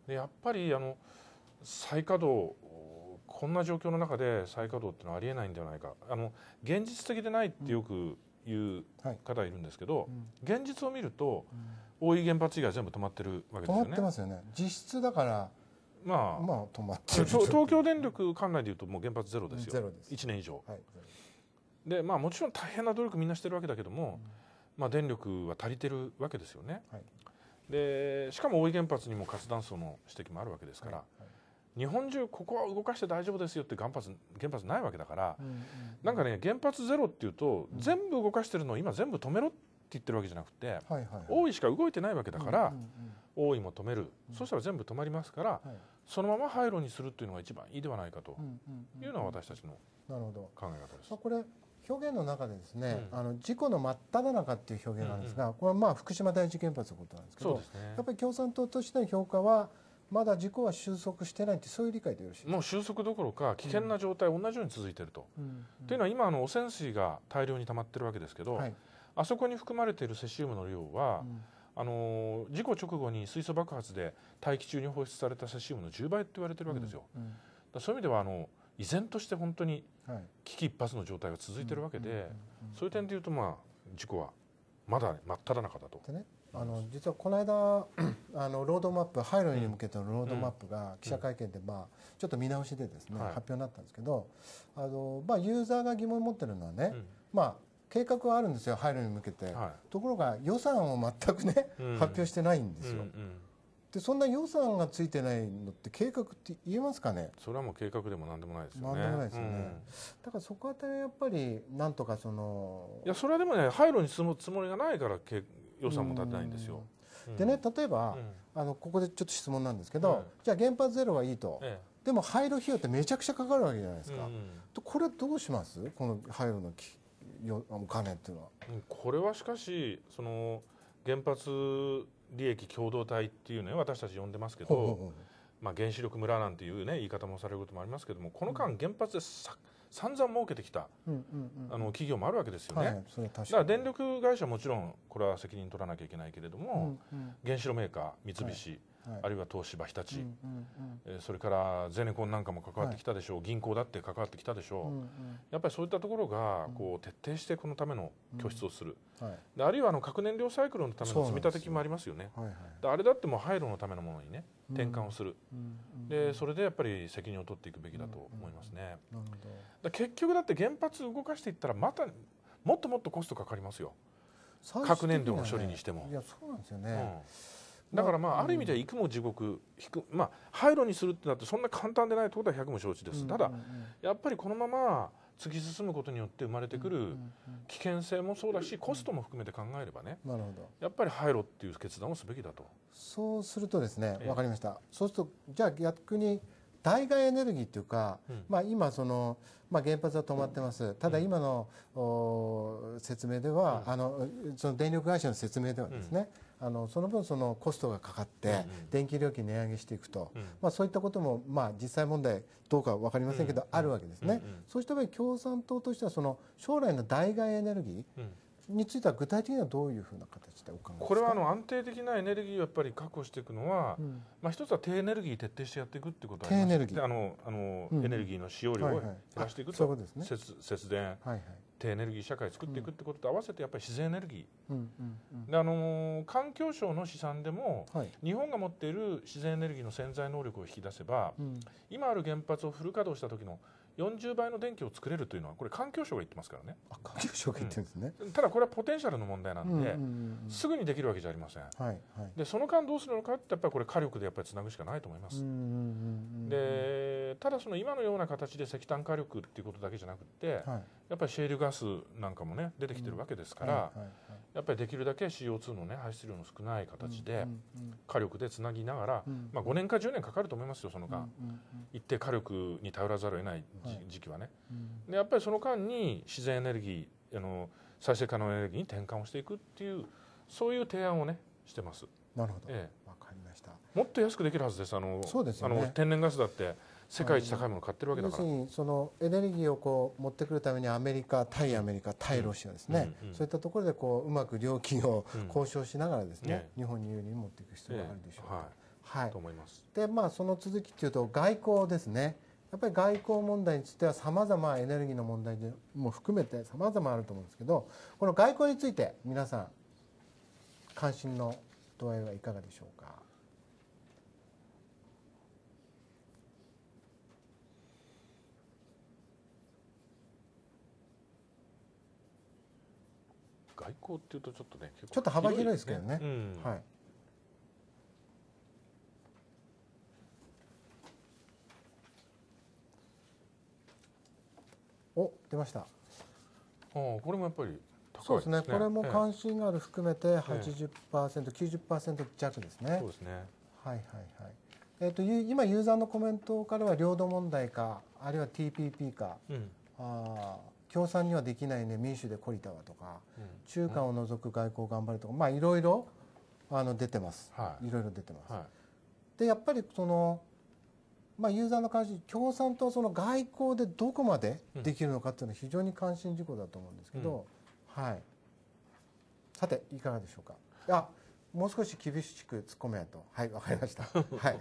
でやっぱりあの再稼働こんな状況の中で再稼働ってのはありえないんではないかあの現実的でないってよくいう方いるんですけど、現実を見ると、大井原発以外全部止まってるわけですよね。止まってますよね。実質だから、まあ、まあ、止まってる東京電力管内でいうともう原発ゼロですよ。ゼロです。1年以上。はい、で、まあもちろん大変な努力みんなしてるわけだけども、うん、まあ電力は足りてるわけですよね。はい、で、しかも大井原発にも活断層の指摘もあるわけですから、はい日本中ここは動かして大丈夫ですよって原発原発ないわけだから、うんうん、なんかね原発ゼロっていうと、うん、全部動かしてるのを今全部止めろって言ってるわけじゃなくて、はいはいはい、大しか動いてないわけだから、大、う、んうん、も止める、うん、そしたら全部止まりますから、はい、そのまま廃炉にするっていうのが一番いいではないかというのは私たちの考え方です。これ表現の中でですね、うん、あの事故の真っ只中っていう表現なんですが、うんうん、これはまあ福島第一原発のことなんですけど、ね、やっぱり共産党としての評価はまだ事故は収束してないってそういう理解でよろしいもう収束どころか危険な状態、同じように続いていると、うん、というのは今あの汚染水が大量に溜まってるわけですけど、はい、あそこに含まれているセシウムの量は、うんあの事故直後に水素爆発で大気中に放出されたセシウムの10倍って言われてるわけですよ。うんうん、そういう意味ではあの依然として本当に危機一髪の状態が続いているわけで、そういう点でいうとまあ事故はまだ真っ只中だと。でねあの実はこの間 あのロードマップ廃炉に向けてのロードマップが記者会見で、まあ、ちょっと見直しでですね、はい、発表になったんですけどあの、まあ、ユーザーが疑問を持ってるのはね、まあ、計画はあるんですよ廃炉に向けて、はい、ところが予算を全くね、発表してないんですよ。でそんな予算がついてないのって計画って言えますかねそれはもう計画でも何でもないですよね。何でもないですよね、うん、だからそこあたりやっぱりなんとかそのいやそれはでもね廃炉に進むつもりがないから計予算も立てないんですよ。でね、例えば、あの、ここでちょっと質問なんですけど、じゃあ原発ゼロはいいと。でも廃炉費用ってめちゃくちゃかかるわけじゃないですか。これどうしますこの廃炉のお金っていうのは。これはしかし、その、原発利益共同体っていうね、私たち呼んでますけど、まあ、原子力村なんていうね、言い方もされることもありますけども、この間原発でさ、うん散々儲けてきた、うんうんうん、あの企業もあるわけですよね、はい、だから電力会社はもちろんこれは責任取らなきゃいけないけれども、うんうん、原子炉メーカー三菱、はいあるいは東芝、日立、えそれからゼネコンなんかも関わってきたでしょう、銀行だって関わってきたでしょう、やっぱりそういったところがこう徹底してこのための拠出をする、であるいはあの核燃料サイクルのための積み立て金もありますよね、であれだっても廃炉のためのものにね、転換をする、でそれでやっぱり責任を取っていくべきだと思いますね。だ結局だって原発動かしていったらまたもっともっとコストかかりますよ、核燃料の処理にしても。いやそうなんですよね、だからまあ、ある意味では行くも地獄、まあ、廃炉にするってなってそんな簡単でないってことは百も承知です。ただ、やっぱりこのまま突き進むことによって生まれてくる危険性もそうだし、コストも含めて考えればね、なるほどやっぱり廃炉っていう決断をすべきだと。そうするとですね、わかりました。そうすると、じゃあ逆に、代替エネルギーっていうか、まあ今その、まあ原発は止まってます。ただ今の、説明では、あの、その電力会社の説明ではですね、うんあのその分そのコストがかかって、電気料金値上げしていくと、まあ、そういったことも、まあ、実際問題どうか分かりませんけど、あるわけですね、そうした場合共産党としてはその将来の代替エネルギー、については具体的にはどういうふうな形でこれはあの安定的なエネルギーをやっぱり確保していくのは、うん、まあ、一つは低エネルギー徹底してやっていくってことはありすあのあの、エネルギーの使用量を減らしていくと、はいはい、節、節電、はいはい、低エネルギー社会を作っていくってことと合わせてやっぱり自然エネルギー、であの環境省の試算でも、日本が持っている自然エネルギーの潜在能力を引き出せば、今ある原発をフル稼働した時の40倍の電気を作れるというのはこれ環境省が言ってますからね環境省が言ってるんですね、うん、ただこれはポテンシャルの問題なんで、うんうんうん、すぐにできるわけじゃありません、はいはい、でその間どうするのかってやっぱりこれ火力でやっぱりつなぐしかないと思います、うんうんうんうん、でただその今のような形で石炭火力っていうことだけじゃなくて、はい、やっぱりシェールガスなんかもね出てきてるわけですから、はいはいはい、やっぱりできるだけ CO2 のね排出量の少ない形で火力でつなぎながら、うんうんうん、まあ、5年か10年かかると思いますよその間、うんうんうん、一定火力に頼らざるを得ない時期はね、でやっぱりその間に自然エネルギーあの再生可能エネルギーに転換をしていくっていうそういう提案をねしてますなるほど、ええ、分かりましたもっと安くできるはずですあのそうです、ね、あの天然ガスだって世界一高いもの買ってるわけだからそのエネルギーをこう持ってくるためにアメリカ対アメリカ対ロシアですね、うんうんうん、そういったところでこううまく料金を交渉しながらですね、うん、日本に有利に持っていく必要があるでしょう、ええ、はい、はい、と思いますでまあその続きっていうと外交ですねやっぱり外交問題についてはさまざまエネルギーの問題も含めてさまざまあると思うんですけどこの外交について皆さん関心の度合いはいかがでしょうか外交っていうとちょっとねちょっと幅広いですけどね、うん、はい出ました。あこれもやっぱり、ね、そうですね。これも関心がある含めて80%、90%弱ですね。そうですね。はいはいはい。えーと、今ユーザーのコメントからは領土問題かあるいは TPP か、うん、あ共産にはできないね民主で懲りたわとか、うん、中間を除く外交頑張るとかまあいろいろあの出てます、はい、いろいろ出てます。はい、でやっぱりそのまあ、ユーザーの関心共産党その外交でどこまでできるのかというのは非常に関心事項だと思うんですけど、うん、はい、さていかがでしょうかあもう少し厳しく突っ込めやとはいわかりました、はい、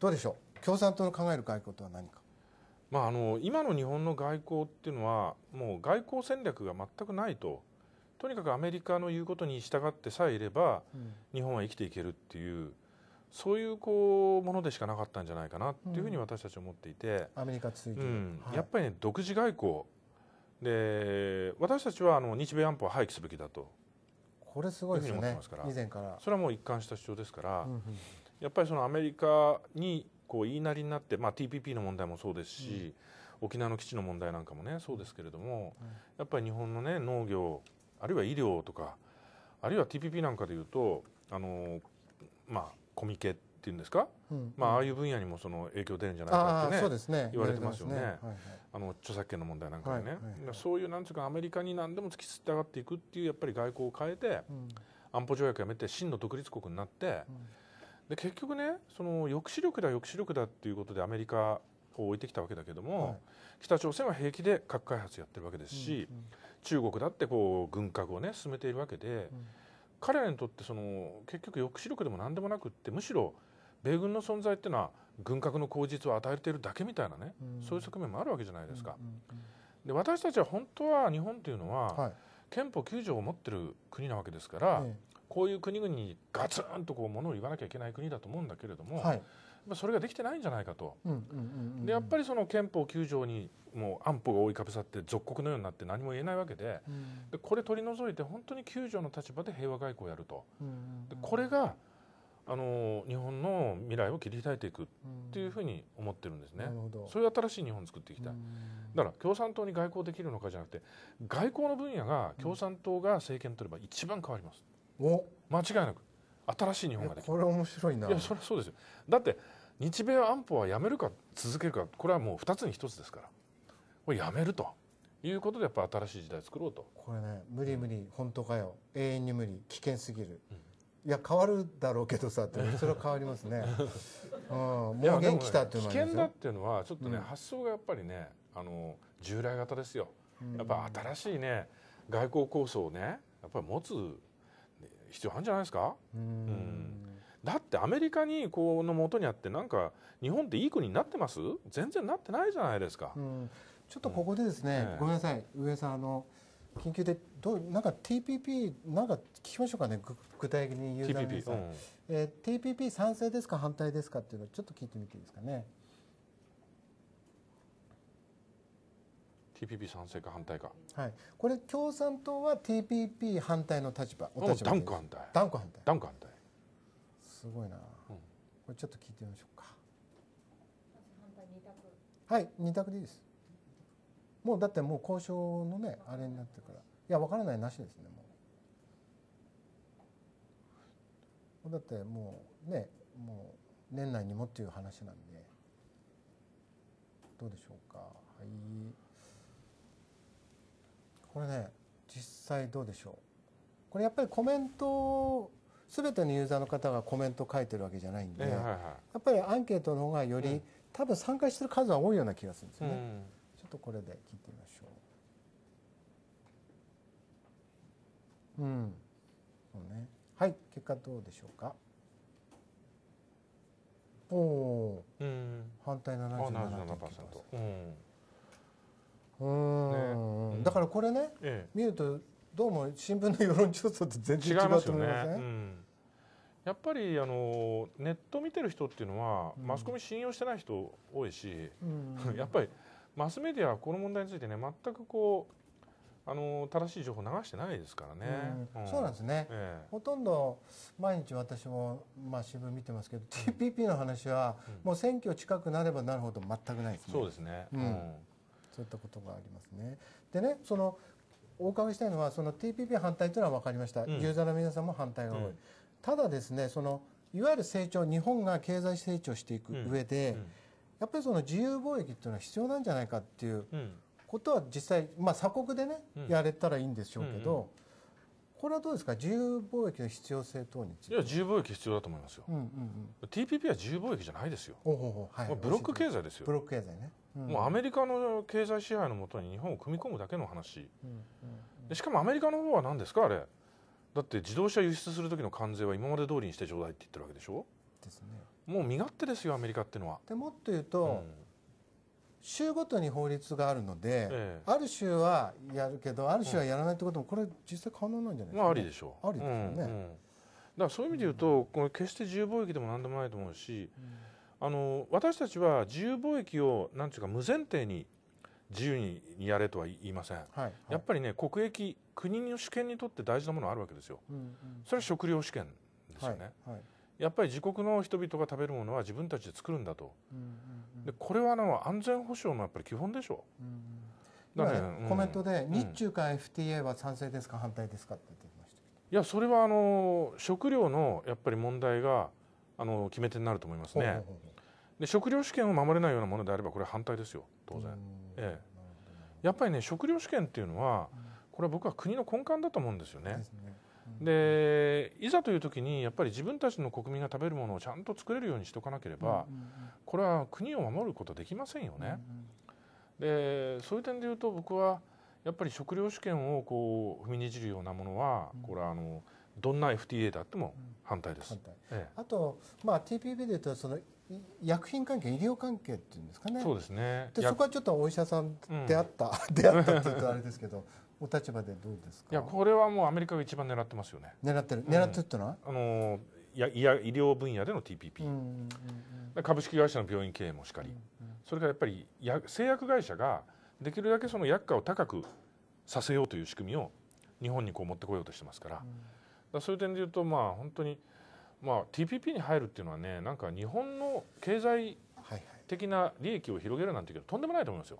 どうでしょう共産党の考える外交とは何かまあ、あの今の日本の外交っていうのはもう外交戦略が全くないととにかくアメリカの言うことに従ってさえいれば、うん、日本は生きていけるっていうそういうこうものでしかなかったんじゃないかなというふうに私たちは思っていて、アメリカ追求、うんやっぱりね独自外交で私たちはあの日米安保は廃棄すべきだとこれすごいですね以前からそれはもう一貫した主張ですから、うんうん、やっぱりそのアメリカにこう言いなりになって、まあ、TPP の問題もそうですし、うん、沖縄の基地の問題なんかもねそうですけれども、うん、やっぱり日本のね農業あるいは医療とかあるいは TPP なんかでいうとあのまあコミケっていうんですか、うんうん、まあ、ああいう分野にもその影響出るんじゃないかってね、ね、言われてますよね、ねはいはい、あの著作権の問題なんかでね、はいはいそういうなんつうかアメリカに何でも突き従っていくっていうやっぱり外交を変えて、うん、安保条約やめて真の独立国になって、うん、で結局ねその抑止力だ抑止力だっていうことでアメリカを置いてきたわけだけども、はい、北朝鮮は平気で核開発やってるわけですし、うんうん、中国だってこう軍拡をね進めているわけで。うん彼らにとってその結局抑止力でも何でもなくってむしろ米軍の存在っていうのは軍拡の口実を与えているだけみたいなね、うん、そういう側面もあるわけじゃないですか。うんうんうん、で私たちは本当は日本というのは、はい、憲法9条を持ってる国なわけですから、ええ、こういう国々にガツンとこうものを言わなきゃいけない国だと思うんだけれども、はい、それができてないんじゃないかと、でやっぱりその憲法9条にもう安保が覆いかぶさって属国のようになって何も言えないわけでうん、でこれ取り除いて本当に9条の立場で平和外交をやると、でこれがあの日本の未来を切り開いていくっていうふうに思ってるんですね、うん、そういう新しい日本を作っていきたい、うん、だから共産党に外交できるのかじゃなくて外交の分野が共産党が政権取れば一番変わります、間違いなく新しい日本ができるこれ面白いないやそれはそうですよだって日米安保はやめるか続けるかこれはもう2つに1つですからこれやめるということでやっぱ新しい時代作ろうとこれね無理無理、うん、本当かよ永遠に無理危険すぎる、うんいや変わるだろうけどさってそれは変わりますね。うん、っていうのは、危険だっていうのはちょっとね、うん、発想がやっぱりねあの従来型ですよ。やっぱ新しいね外交構想をねやっぱり持つ必要あるんじゃないですか。うん、だってアメリカにこのもとにあってなんか日本っていい国になってます全然なってないじゃないですか、うん、ちょっとここでですね、うん、ごめんなさい上さんあの緊急でどうなんか TPP なんか聞きましょうかね具体的にユーザ TPP,、うんえー、TPP 賛成ですか反対ですかっていうのをちょっと聞いてみていいですかね TPP 賛成か反対か、はい、これ共産党は TPP 反対の立場お立場断固反対断固反対断固反対すごいな、うん、これちょっと聞いてみましょうかはい2択でいいですもうだってもう交渉のねあれになってからいや分からないなしですねもうだってもうねもう年内にもっていう話なんでどうでしょうかはいこれね実際どうでしょうこれやっぱりコメント全てのユーザーの方がコメント書いてるわけじゃないんで、やっぱりアンケートの方がより、多分参加してる数は多いような気がするんですよね、ちょっとこれで聞いてみましょううんそうねはい結果どうでしょうかおお、うん、反対77.9%うんうん、だからこれね、見るとどうも新聞の世論調査と全然違うと思いますね。やっぱりあのネット見てる人っていうのは、うん、マスコミ信用してない人多いし、うん、やっぱりマスメディアはこの問題についてね全くこうあの正しい情報流してないですからね、うん、そうなんですね、ええ、ほとんど毎日私も、まあ、新聞見てますけど、うん、TPP の話は、もう選挙近くなればなるほど全くないですねそうですね、うん、そういったことがありますねでねそのお伺いしたいのはその TPP 反対というのは分かりました、ユーザーの皆さんも反対が多い、ただですねそのいわゆる成長日本が経済成長していく上で、うんうん、やっぱりその自由貿易っていうのは必要なんじゃないかっていうことは実際、まあ、鎖国でね、やれたらいいんでしょうけど、うんうん、これはどうですか自由貿易の必要性等についていや自由貿易必要だと思いますよ、うんうんうん、TPP は自由貿易じゃないですよブロック経済ですよブロック経済ね、うん、もうアメリカの経済支配のもとに日本を組み込むだけの話、うんうんうん、しかもアメリカの方は何ですかあれだって自動車輸出する時の関税は今まで通りにしてちょうだいって言ってるわけでしょですねもう身勝手ですよアメリカっていうのはでもっと言うと、うん、州ごとに法律があるので、ええ、ある州はやるけどある州はやらないってこともこれ実際可能なんじゃないですか、ね、まあ、ありでしょうありですよね、うんうん、だからそういう意味で言うと、これ決して自由貿易でも何でもないと思うし、あの私たちは自由貿易をなんていうか無前提に自由にやれとは言いません、はいはい、やっぱりね国益国の主権にとって大事なものあるわけですよ、うんうん、それは食料主権ですよね、はいはい、やっぱり自国の人々が食べるものは自分たちで作るんだと、うんうんうん、でこれはの安全保障のやっぱり基本でしょう、うんだね、うん、コメントで、日中間 FTA は賛成ですか反対ですかって言ってましたいやそれはあの食料のやっぱり問題があの決め手になると思いますね、ほうほうほうで食料主権を守れないようなものであればこれは反対ですよ当然。ええ、やっぱりね食料主権っていうのは、これは僕は国の根幹だと思うんですよね。で、ねうん、いざという時にやっぱり自分たちの国民が食べるものをちゃんと作れるようにしておかなければ、これは国を守ることできませんよね。うんうん、でそういう点で言うと僕はやっぱり食料主権をこう踏みにじるようなものは、これはあのどんな FTA であっても反対です。うん、あと、まあ、TPP でいうとその薬品関係医療関係っていうんですかねそうですねでそこはちょっとお医者さんであった、うん、出 会ったっていうとあれですけどお立場でどうですかいやこれはもうアメリカが一番狙ってますよね狙ってる狙ってるってのは、うん、あのいやいや医療分野での TPP、うんうんうん、株式会社の病院経営もしかり、うんうん、それからやっぱりや製薬会社ができるだけその薬価を高くさせようという仕組みを日本にこう持ってこようとしてますからうん、ういう点でいうとまあ本当にまあ、TPP に入るっていうのはねなんか日本の経済的な利益を広げるなんていうけどとんでもないと思いますよ。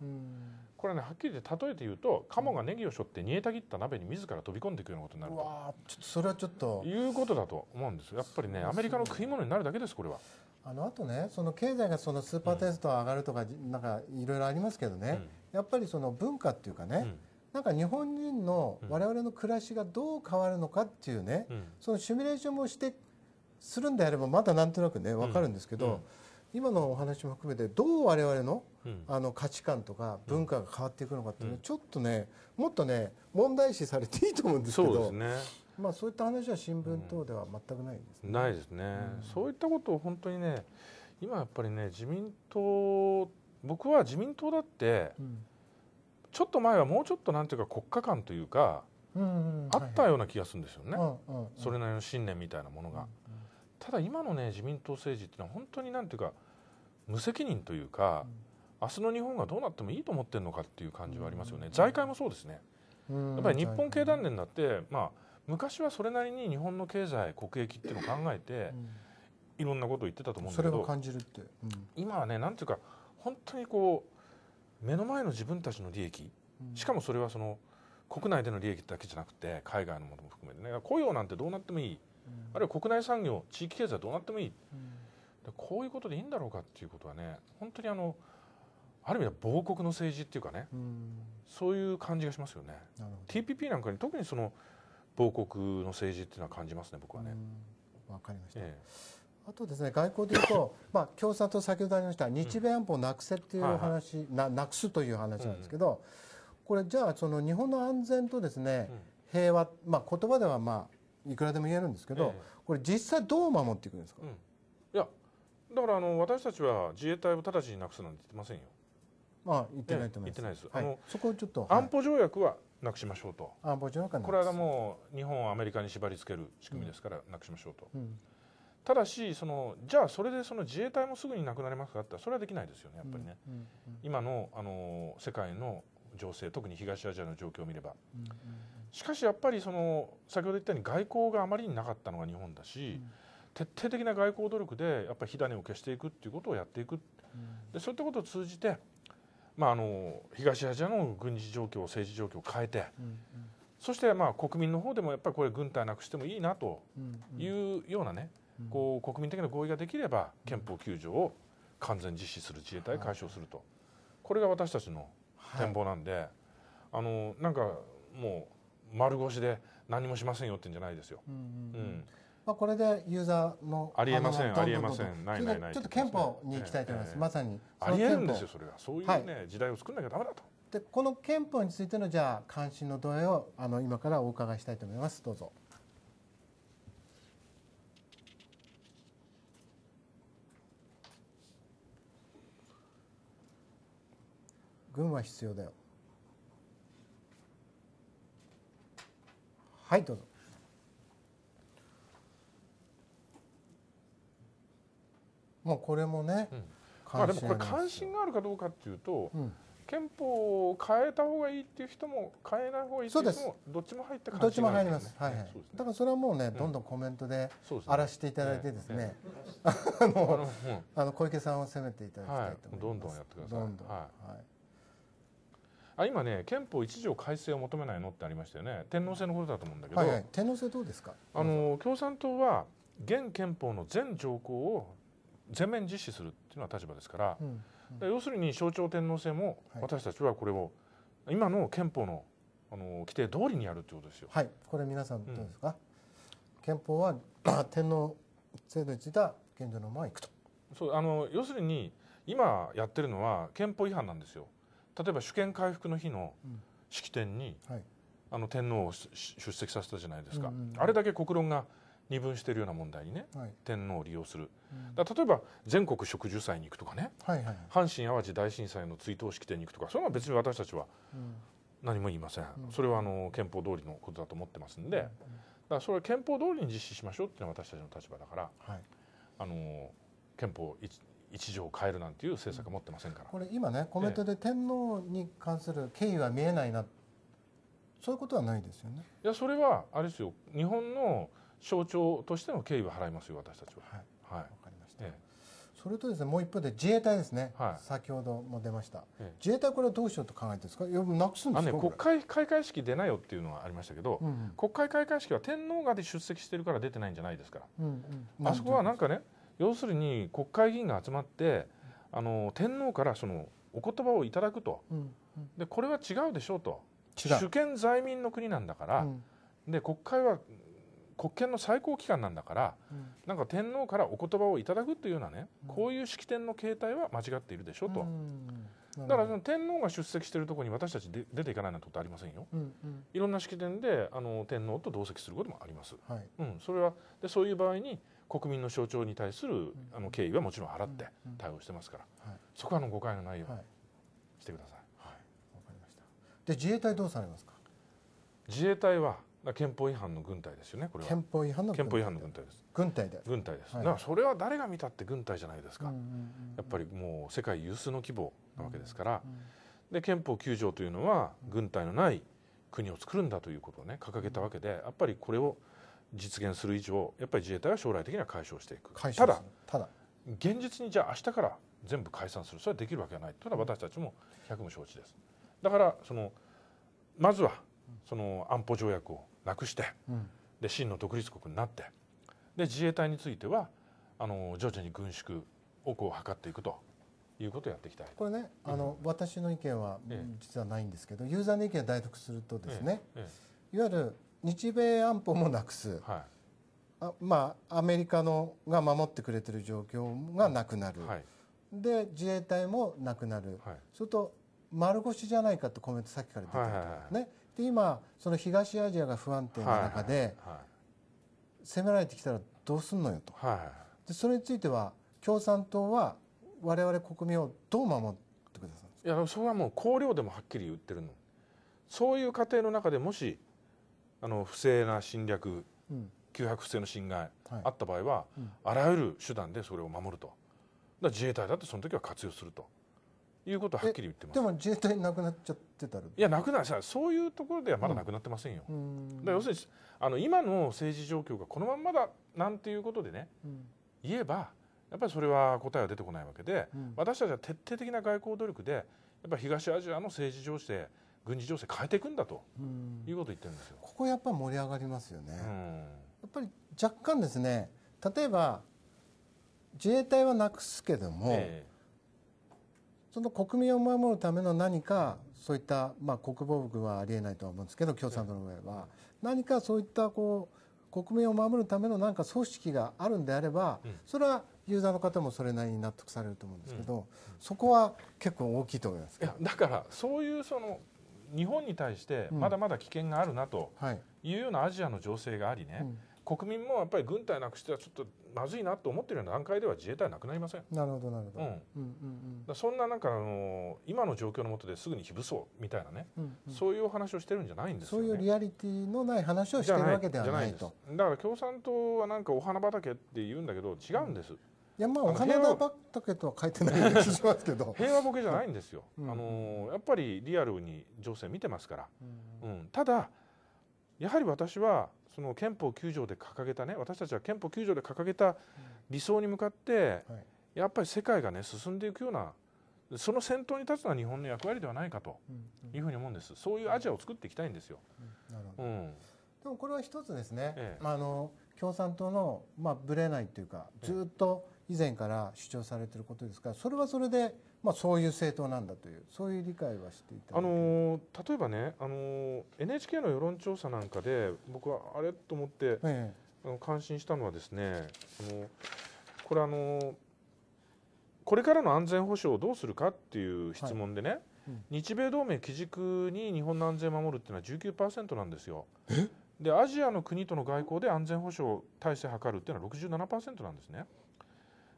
これねはっきり言って例えて言うとカモがネギを背負って煮えたぎった鍋に自ら飛び込んでいくようなことになるとわちょっとそれはちょっということだと思うんですやっぱりねアメリカの食い物になるだけですこれは。あのあとねその経済がそのスーパーテスト上がるとか、うん、なんかいろいろありますけどね、うん、やっぱりその文化っていうかね、うんなんか日本人の我々の暮らしがどう変わるのかっていうね、うん、そのシミュレーションもしてするんであればまだなんとなくね分かるんですけど、今のお話も含めてどう我々の,、あの価値観とか文化が変わっていくのかっていうのはちょっとねもっとね問題視されていいと思うんですけどそうです、ね、まあ、そういった話は新聞等では全くないですね。ないですね、うん、そういったことを本当にね今やっぱりね自民党僕は自民党だって、うん、ちょっと前はもうちょっとなんていうか国家観というか、うんうん、あったような気がするんですよね、それなりの信念みたいなものが。うただ今のね自民党政治ってのは本当になんていうか無責任というか、うん、明日の日本がどうなってもいいと思ってるのかっていう感じはありますよね、財界もそうですね、うん、やっぱり日本経団連だって、まあ、昔はそれなりに日本の経済国益っていうのを考えて、いろんなことを言ってたと思うんだけど感じるって、今はねなんていうか本当にこう目の前の自分たちの利益、しかもそれはその国内での利益だけじゃなくて海外のものも含めてね雇用なんてどうなってもいい。あるいは国内産業地域経済どうなってもいい、でこういうことでいいんだろうかっていうことはね本当にあのある意味では亡国の政治っていうかね、そういう感じがしますよね TPP なんかに特にその亡国の政治っていうのは感じますね僕はね。わかりました、ええあとですね、外交でいうと、まあ、共産党、先ほどありました、日米安保をなくせっていう話、うんはいはい、ななくすという話なんですけど、うん、これ、じゃあ、その日本の安全とですね、うん、平和、まあ言葉では、まあ、いくらでも言えるんですけど、これ実際どう守っていくんですか、うん、いやだからあの私たちは自衛隊を直ちになくすなんて言ってませんよ。まあ言ってないと思います。言ってないです。はい、あのそこちょっと、安保条約はなくしましょうと。安保条約これはもう日本をアメリカに縛り付ける仕組みですからなくしましょうと。うんうんただしそのじゃあそれでその自衛隊もすぐになくなりますかってそれはできないですよねやっぱりね、うんうんうん、今のあの世界の情勢特に東アジアの状況を見れば、うしかしやっぱりその先ほど言ったように外交があまりになかったのが日本だし、うん、徹底的な外交努力でやっぱり火種を消していくっていうことをやっていく、うん、でそういったことを通じて、まあ、あの東アジアの軍事状況政治状況を変えて、うんうん、そしてまあ国民の方でもやっぱりこれ軍隊なくしてもいいなというようなね、うんうん、こう国民的な合意ができれば憲法9条を完全実施する自衛隊解消すると、はい、これが私たちの展望なんで、はい、あのなんかもう丸腰で何もしませんよってんじゃないですよ。うんうんうんまあ、これでユーザーのありえませんありえませんないないないちょっと憲法にいきたいと思います、えー、まさにありえるんですよそれはそういうね、はい、時代を作らなきゃだめだとでこの憲法についてのじゃあ関心の度合いをあの今からお伺いしたいと思いますどうぞ軍は必要だよはいどうぞもうこれもね、うん、まあでもこれ関心があるかどうかっていうと、うん、憲法を変えた方がいいっていう人も変えない方がいいっていう人もどっちも入って関心どっちも入ります、はいはい、ね、だからそれはもうね、どんどんコメントで荒らしていただいてですね、ね、あのあの小池さんを責めていただきたいと思います、はい、どんどんやってくださいはい、はいあ今ね憲法一条改正を求めないのってありましたよね天皇制のことだと思うんだけど、はいはい、天皇制どうですかあの共産党は現憲法の全条項を全面実施するっていうのは立場ですからうんうん、要するに象徴天皇制も私たちはこれを、はい、今の憲法のあの規定通りにやるってことですよ。はいこれ皆さんどうですか、うん、憲法は 天皇制度についた現状のままいくとそうあの要するに今やってるのは憲法違反なんですよ。例えば主権回復の日の式典に、うんはい、あの天皇を出席させたじゃないですか、うんうんうん、あれだけ国論が二分しているような問題にね、はい、天皇を利用する、うん、例えば全国植樹祭に行くとかね、はいはい、阪神・淡路大震災の追悼式典に行くとかそれは別に私たちは何も言いません、うん、それはあの憲法通りのことだと思ってますんで、うんうん、だからそれは憲法通りに実施しましょうっていうのは私たちの立場だから、はい、あの憲法一条を変えるなんていう政策持ってませんからこれ今ねコメントで天皇に関する敬意は見えないな、ええ、そういうことはないですよねいやそれはあれですよ日本の象徴としての敬意は払いますよ私たちははいわ、はい、かりました、え、それとですねもう一方で自衛隊ですね、はい、先ほども出ました、自衛隊これはどうしようと考えてるんですかいやなくすんですか、ね、国会開会式出ないよっていうのはありましたけど、うんうん、国会開会式は天皇がで出席してるから出てないんじゃないですから、うんうん、あそこはなんかね要するに国会議員が集まってあの天皇からそのお言葉をいただくと、うんうん、でこれは違うでしょうと主権在民の国なんだから、うん、で国会は国権の最高機関なんだから、うん、なんか天皇からお言葉をいただくというようなね、うん、こういう式典の形態は間違っているでしょうと、だからその天皇が出席しているところに私たちで出ていかないなんてことありませんよ、うんうん、いろんな式典であの天皇と同席することもあります、はい、うん、それはでそういう場合に国民の象徴に対するあの敬意はもちろん払って対応してますから、そこはあの誤解のないようにしてください。はい、わ、かりました。で自衛隊どうされますか。自衛隊は憲法違反の軍隊ですよねこれは憲法違反の軍隊です軍隊で軍隊です、だからそれは誰が見たって軍隊じゃないですか、やっぱりもう世界有数の規模なわけですから、で憲法9条というのは軍隊のない国を作るんだということをね掲げたわけでやっぱりこれを実現する以上やっぱり自衛隊は将来的には解消していくただただ現実にじゃあ明日から全部解散するそれはできるわけがないというのは私たちも百も承知ですだからそのまずはその安保条約をなくして、うん、で真の独立国になってで自衛隊についてはあの徐々に軍縮をこう図っていくということをやっていきたいこれね、うん、あの、私の意見は実はないんですけど、ええ、ユーザーの意見を代読するとですね、え、いわゆる日米安保もなくす、はい、あまあ、アメリカのが守ってくれてる状況がなくなる、はい、で自衛隊もなくなる、はい、それと丸腰じゃないかとコメントさっきから出てる、はいね、で今その東アジアが不安定な中で、攻められてきたらどうすんのよと、はいでそれについては共産党は我々国民をどう守ってくださいいやそれはもう綱領でもはっきり言ってるのそういう過程の中でもしあの不正な侵略、うん、脅迫不正の侵害、はい、あった場合は、うん、あらゆる手段でそれを守るとだ自衛隊だってその時は活用するということはっきり言ってますでも自衛隊なくなっちゃってたらいやなくないさそういうところではまだなくなってませんよ、うん、だ要するにあの今の政治状況がこのままだなんていうことでね、言えばやっぱりそれは答えは出てこないわけで、私たちは徹底的な外交努力でやっぱ東アジアの政治情勢軍事情勢変えていくんだということ言ってるんですよ。ここやっぱり盛り上がりますよね。やっぱり若干ですね、例えば自衛隊はなくすけども、えー、その国民を守るための何かそういったまあ国防部はありえないとは思うんですけど、共産党の場合は、うん、何かそういったこう国民を守るための何か組織があるんであれば、うん、それはユーザーの方もそれなりに納得されると思うんですけど、うん、そこは結構大きいと思います。だからそういうその日本に対してまだまだ危険があるなというようなアジアの情勢がありね、国民もやっぱり軍隊なくしてはちょっとまずいなと思ってるような段階では自衛隊なくなりません。なるほどなるほど。うんうんうん、そんななんかあの今の状況のもとですぐに非武装みたいなね、うんうん、そういう話をしてるんじゃないんですよ、ね、そういうリアリティのない話をしてるわけではないと。だから共産党はなんかお花畑って言うんだけど違うんです。うんいやまあお花畑とは書いてないようしますけど 平和ボケじゃないんですよ、うん、あのやっぱりリアルに情勢見てますから、うん、うん、ただやはり私はその憲法9条で掲げたね私たちは憲法9条で掲げた理想に向かって、はい、やっぱり世界がね進んでいくようなその先頭に立つのは日本の役割ではないかというふうに思うんです、うんうん、そういうアジアを作っていきたいんですよ。うん、うん、でもこれは一つですね、ええ、まあ、あの共産党の、まあ、ぶれないというかずっと、え以前から主張されていることですからそれはそれで、まあ、そういう政党なんだというそういう理解はしていたあの例えばねあの NHK の世論調査なんかで僕はあれと思って、ええ、感心したのはですねあのこれあのこれからの安全保障をどうするかっていう質問でね、はいうん、日米同盟基軸に日本の安全を守るっていうのは19%なんですよ。でアジアの国との外交で安全保障体制を図るっていうのは67%なんですね。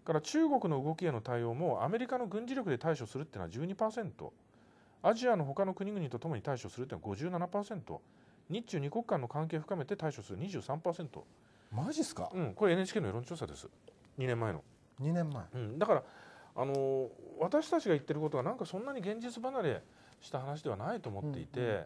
から中国の動きへの対応もアメリカの軍事力で対処するっていうのは12%アジアの他の国々とともに対処するっていうのは57%日中2国間の関係を深めて対処する23%マジっすか、うん、これ NHK の世論調査です2年前の2年前、うん、だからあの私たちが言ってることはなんかそんなに現実離れした話ではないと思っていて、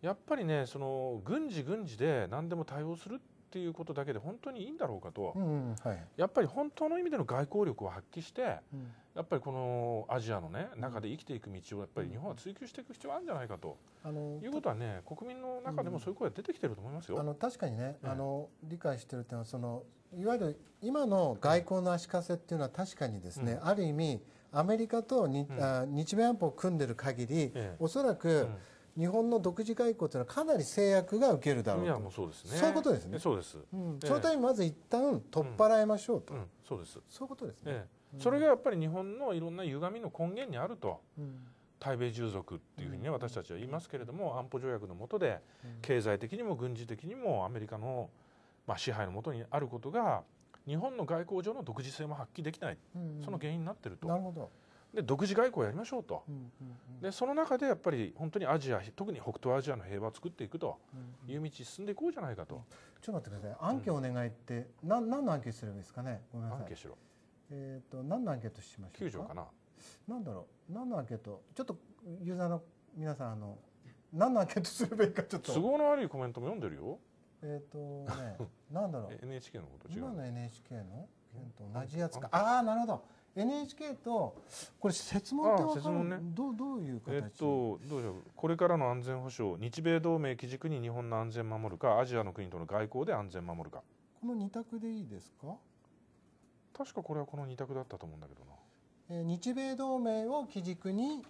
やっぱりねその軍事軍事で何でも対応するっっていうことだけで本当にいいんだろうかと、うんうんはい、やっぱり本当の意味での外交力を発揮して、うん、やっぱりこのアジアの、ね、中で生きていく道をやっぱり日本は追求していく必要があるんじゃないかと、あのいうことはね国民の中でもそういう声が出てきてると思いますよ。あの確かにね、あの理解してる点はそのいわゆる今の外交の足かせっていうのは確かにですね、ある意味アメリカと日,、米安保を組んでる限り、えおそらく、日本の独自外交というのはかなり制約が受けるだろうともうそうです、ね、ういうことですねそうです、うん、そのためにまず一旦取っ払いましょうと、うんうん、そうですそういうことですね、ええ、それがやっぱり日本のいろんな歪みの根源にあると、うん、対米従属っていうふうにね私たちは言いますけれども安保条約の下で経済的にも軍事的にもアメリカのまあ支配のもとにあることが日本の外交上の独自性も発揮できない、うんその原因になってると。なるほどで独自外交をやりましょうと、でその中でやっぱり本当にアジア特に北東アジアの平和を作っていくという道進んでいこうじゃないかと、うんうん、ちょっと待ってください暗記お願いって、うん、な何の暗記すればいいですかねごめんなさい暗記しろえっ、ー、と何のアンケートしましょうか条かな何だろう何のアンケートちょっとユーザーの皆さんあの何のアンケートすればいいかちょっと都合の悪いコメントも読んでるよえっ、ー、とね何 だろう NHK のこと違う今の NHK の件と同じやつかああなるほど NHK とこれ設問って分かる、ね、どうどういう形、えっと、どうしようこれからの安全保障日米同盟基軸に日本の安全守るかアジアの国との外交で安全守るかこの二択でいいですか確かこれはこの二択だったと思うんだけどな、えー、日米同盟を基軸に、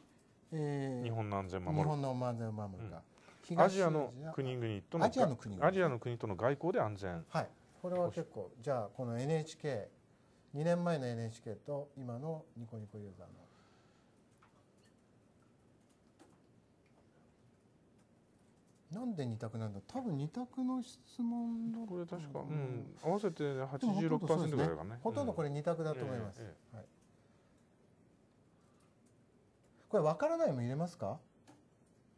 えー、日本の安全守る日本の安全を守るか、うん、アジアの国々とのアジアの国アジアの国との外交で安全はいこれは結構じゃあこの NHK 2年前の NHK と今のニコニコユーザーのなんで2択なんだ多分2択の質問だこれ確か、うん、合わせて86%ぐらいかね、ね、ほとんどこれ2択だと思います、ええはい、これ分からないも入れますか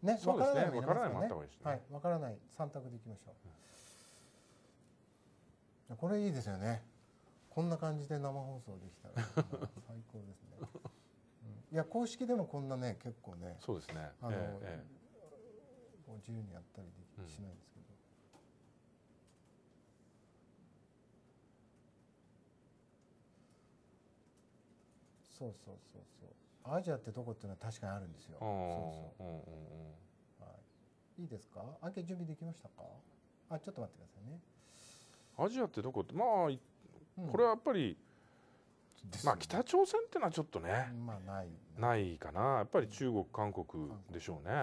ね、分からないも入れますかね、ね、はい、分からない3択でいきましょう、うん、これいいですよねこんな感じで生放送できたら 最高ですね、うん、いや公式でもこんなね結構ねそうですねあの、ええ、自由にやったりでしないんですけど、うんそうそうそうそうアジアってどこっていうのは確かにあるんですよそうそう,、はい、いいですか開け準備できましたかあちょっと待ってくださいねアジアってどこってまあこれはやっぱり、まあ北朝鮮っていうのはちょっとね、まあ、ないないかなやっぱり中国韓国でしょうね。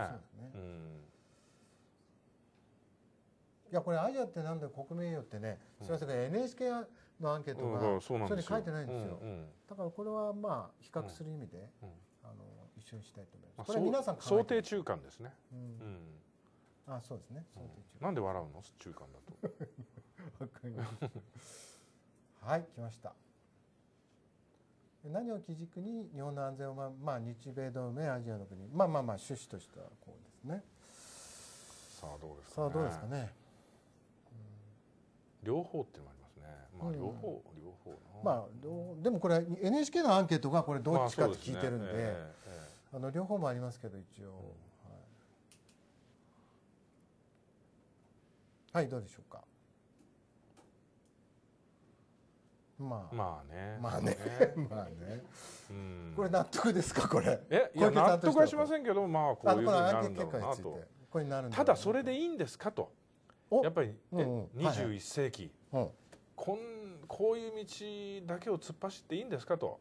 いやこれアジアってなんで国民よってね、うん、すみませんが NHK のアンケートが、うん、それに書いてないんですよ、うんうん、だからこれはまあ比較する意味で、あの一緒にしたいと思います。これ皆さん想定中間ですね。うんあそうですね、想定中間なんで笑うの中間だと。かりますはい来ました何を基軸に日本の安全をま、あ、日米同盟アジアの国まあまあまあ趣旨としてはこうですねさあどうですかねさあどうですかね、両方っていうのもありますねまあ両方、うん、両方まあでもこれ NHK のアンケートがこれどっちかって聞いてるんでまあでねえーえー、あの両方もありますけど一応、うんはい、どうでしょうかまあ、まあねまあねまあね、これ納得ですかこれえいや納得はしませんけどまあこういうふうになるんだろうなとこれなるただそれでいいんですかとやっぱり、うん、うん、21世紀、はいこんこういう道だけを突っ走っていいんですかと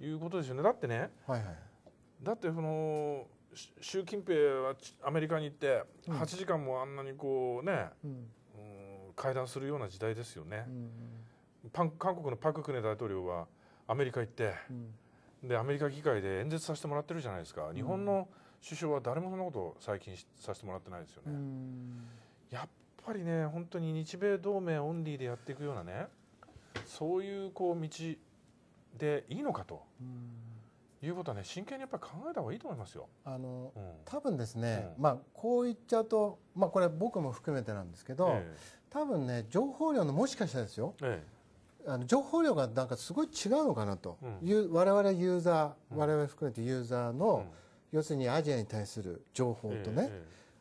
いうことですよねだってね、はいはい、だってその習近平はアメリカに行って8時間もあんなにこうね、うん、うん、会談するような時代ですよね。うん韓国のパク・クネ大統領はアメリカ行って、うん、でアメリカ議会で演説させてもらってるじゃないですか日本の首相は誰もそんなこと最近させてもらってないですよね。うん、やっぱりね本当に日米同盟オンリーでやっていくようなねそういうこう道でいいのかと。うんいうことはね真剣にやっぱり考えた方がいいと思いますよ。あの、うん、多分ですね、うん、まあこう言っちゃうとまあこれ僕も含めてなんですけど、え多分ね情報量のもしかしたらですよ、ええ、あの情報量がなんかすごい違うのかなとう、ん、我々ユーザー、我々含めてユーザーの、要するにアジアに対する情報とね、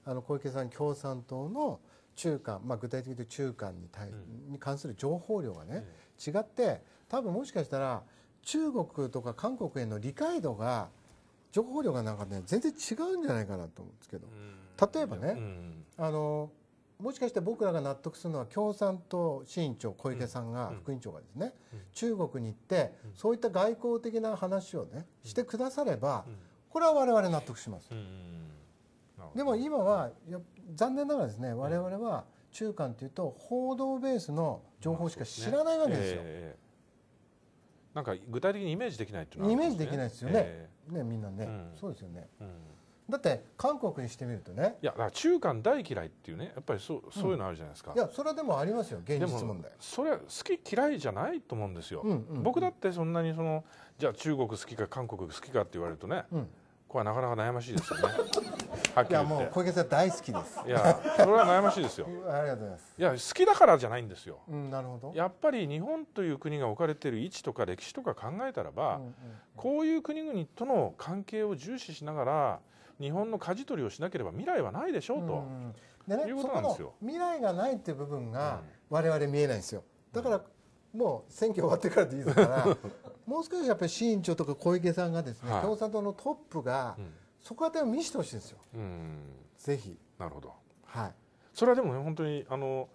あの小池さん共産党の中間、まあ、具体的に言うと中間に対、に関する情報量がね、違って多分もしかしたら中国とか韓国への理解度が情報量がなんかね全然違うんじゃないかなと思うんですけど、例えばね、あのもしかして僕らが納得するのは共産党新委員長小池さんが、副委員長がですね、中国に行って、そういった外交的な話をねしてくだされば、これは我々納得します。でも今は残念ながらですね我々は中間というと報道ベースの情報しか知らないわけですよ。なんか具体的にイメージできないっていうのは、イメージできないですよね。ねみんなね、そうですよね。だって韓国にしてみるとねいやだから中韓大嫌いっていうねやっぱりそうそういうのあるじゃないですか、うん、いやそれはでもありますよ現実問題それは好き嫌いじゃないと思うんですよ、うんうんうん、僕だってそんなにそのじゃあ中国好きか韓国好きかって言われるとね、うん、これはなかなか悩ましいですよね いやもう小池さん大好きですいやそれは悩ましいですよ ありがとうございますいや好きだからじゃないんですよ、うん、なるほどやっぱり日本という国が置かれている位置とか歴史とか考えたらば、うんうんうん、こういう国々との関係を重視しながら日本の舵取りをしなければ未来はないでしょうと。でね、いうことなんですよ未来がないっていう部分が我々見えないんですよ。だから、もう選挙終わってからでいいですから もう少しやっぱり新長とか小池さんがですね、はい、共産党のトップが、うん、そこあたりを見せてほしいんですよ。ぜひなるほど、はい、それはでもね本当にあの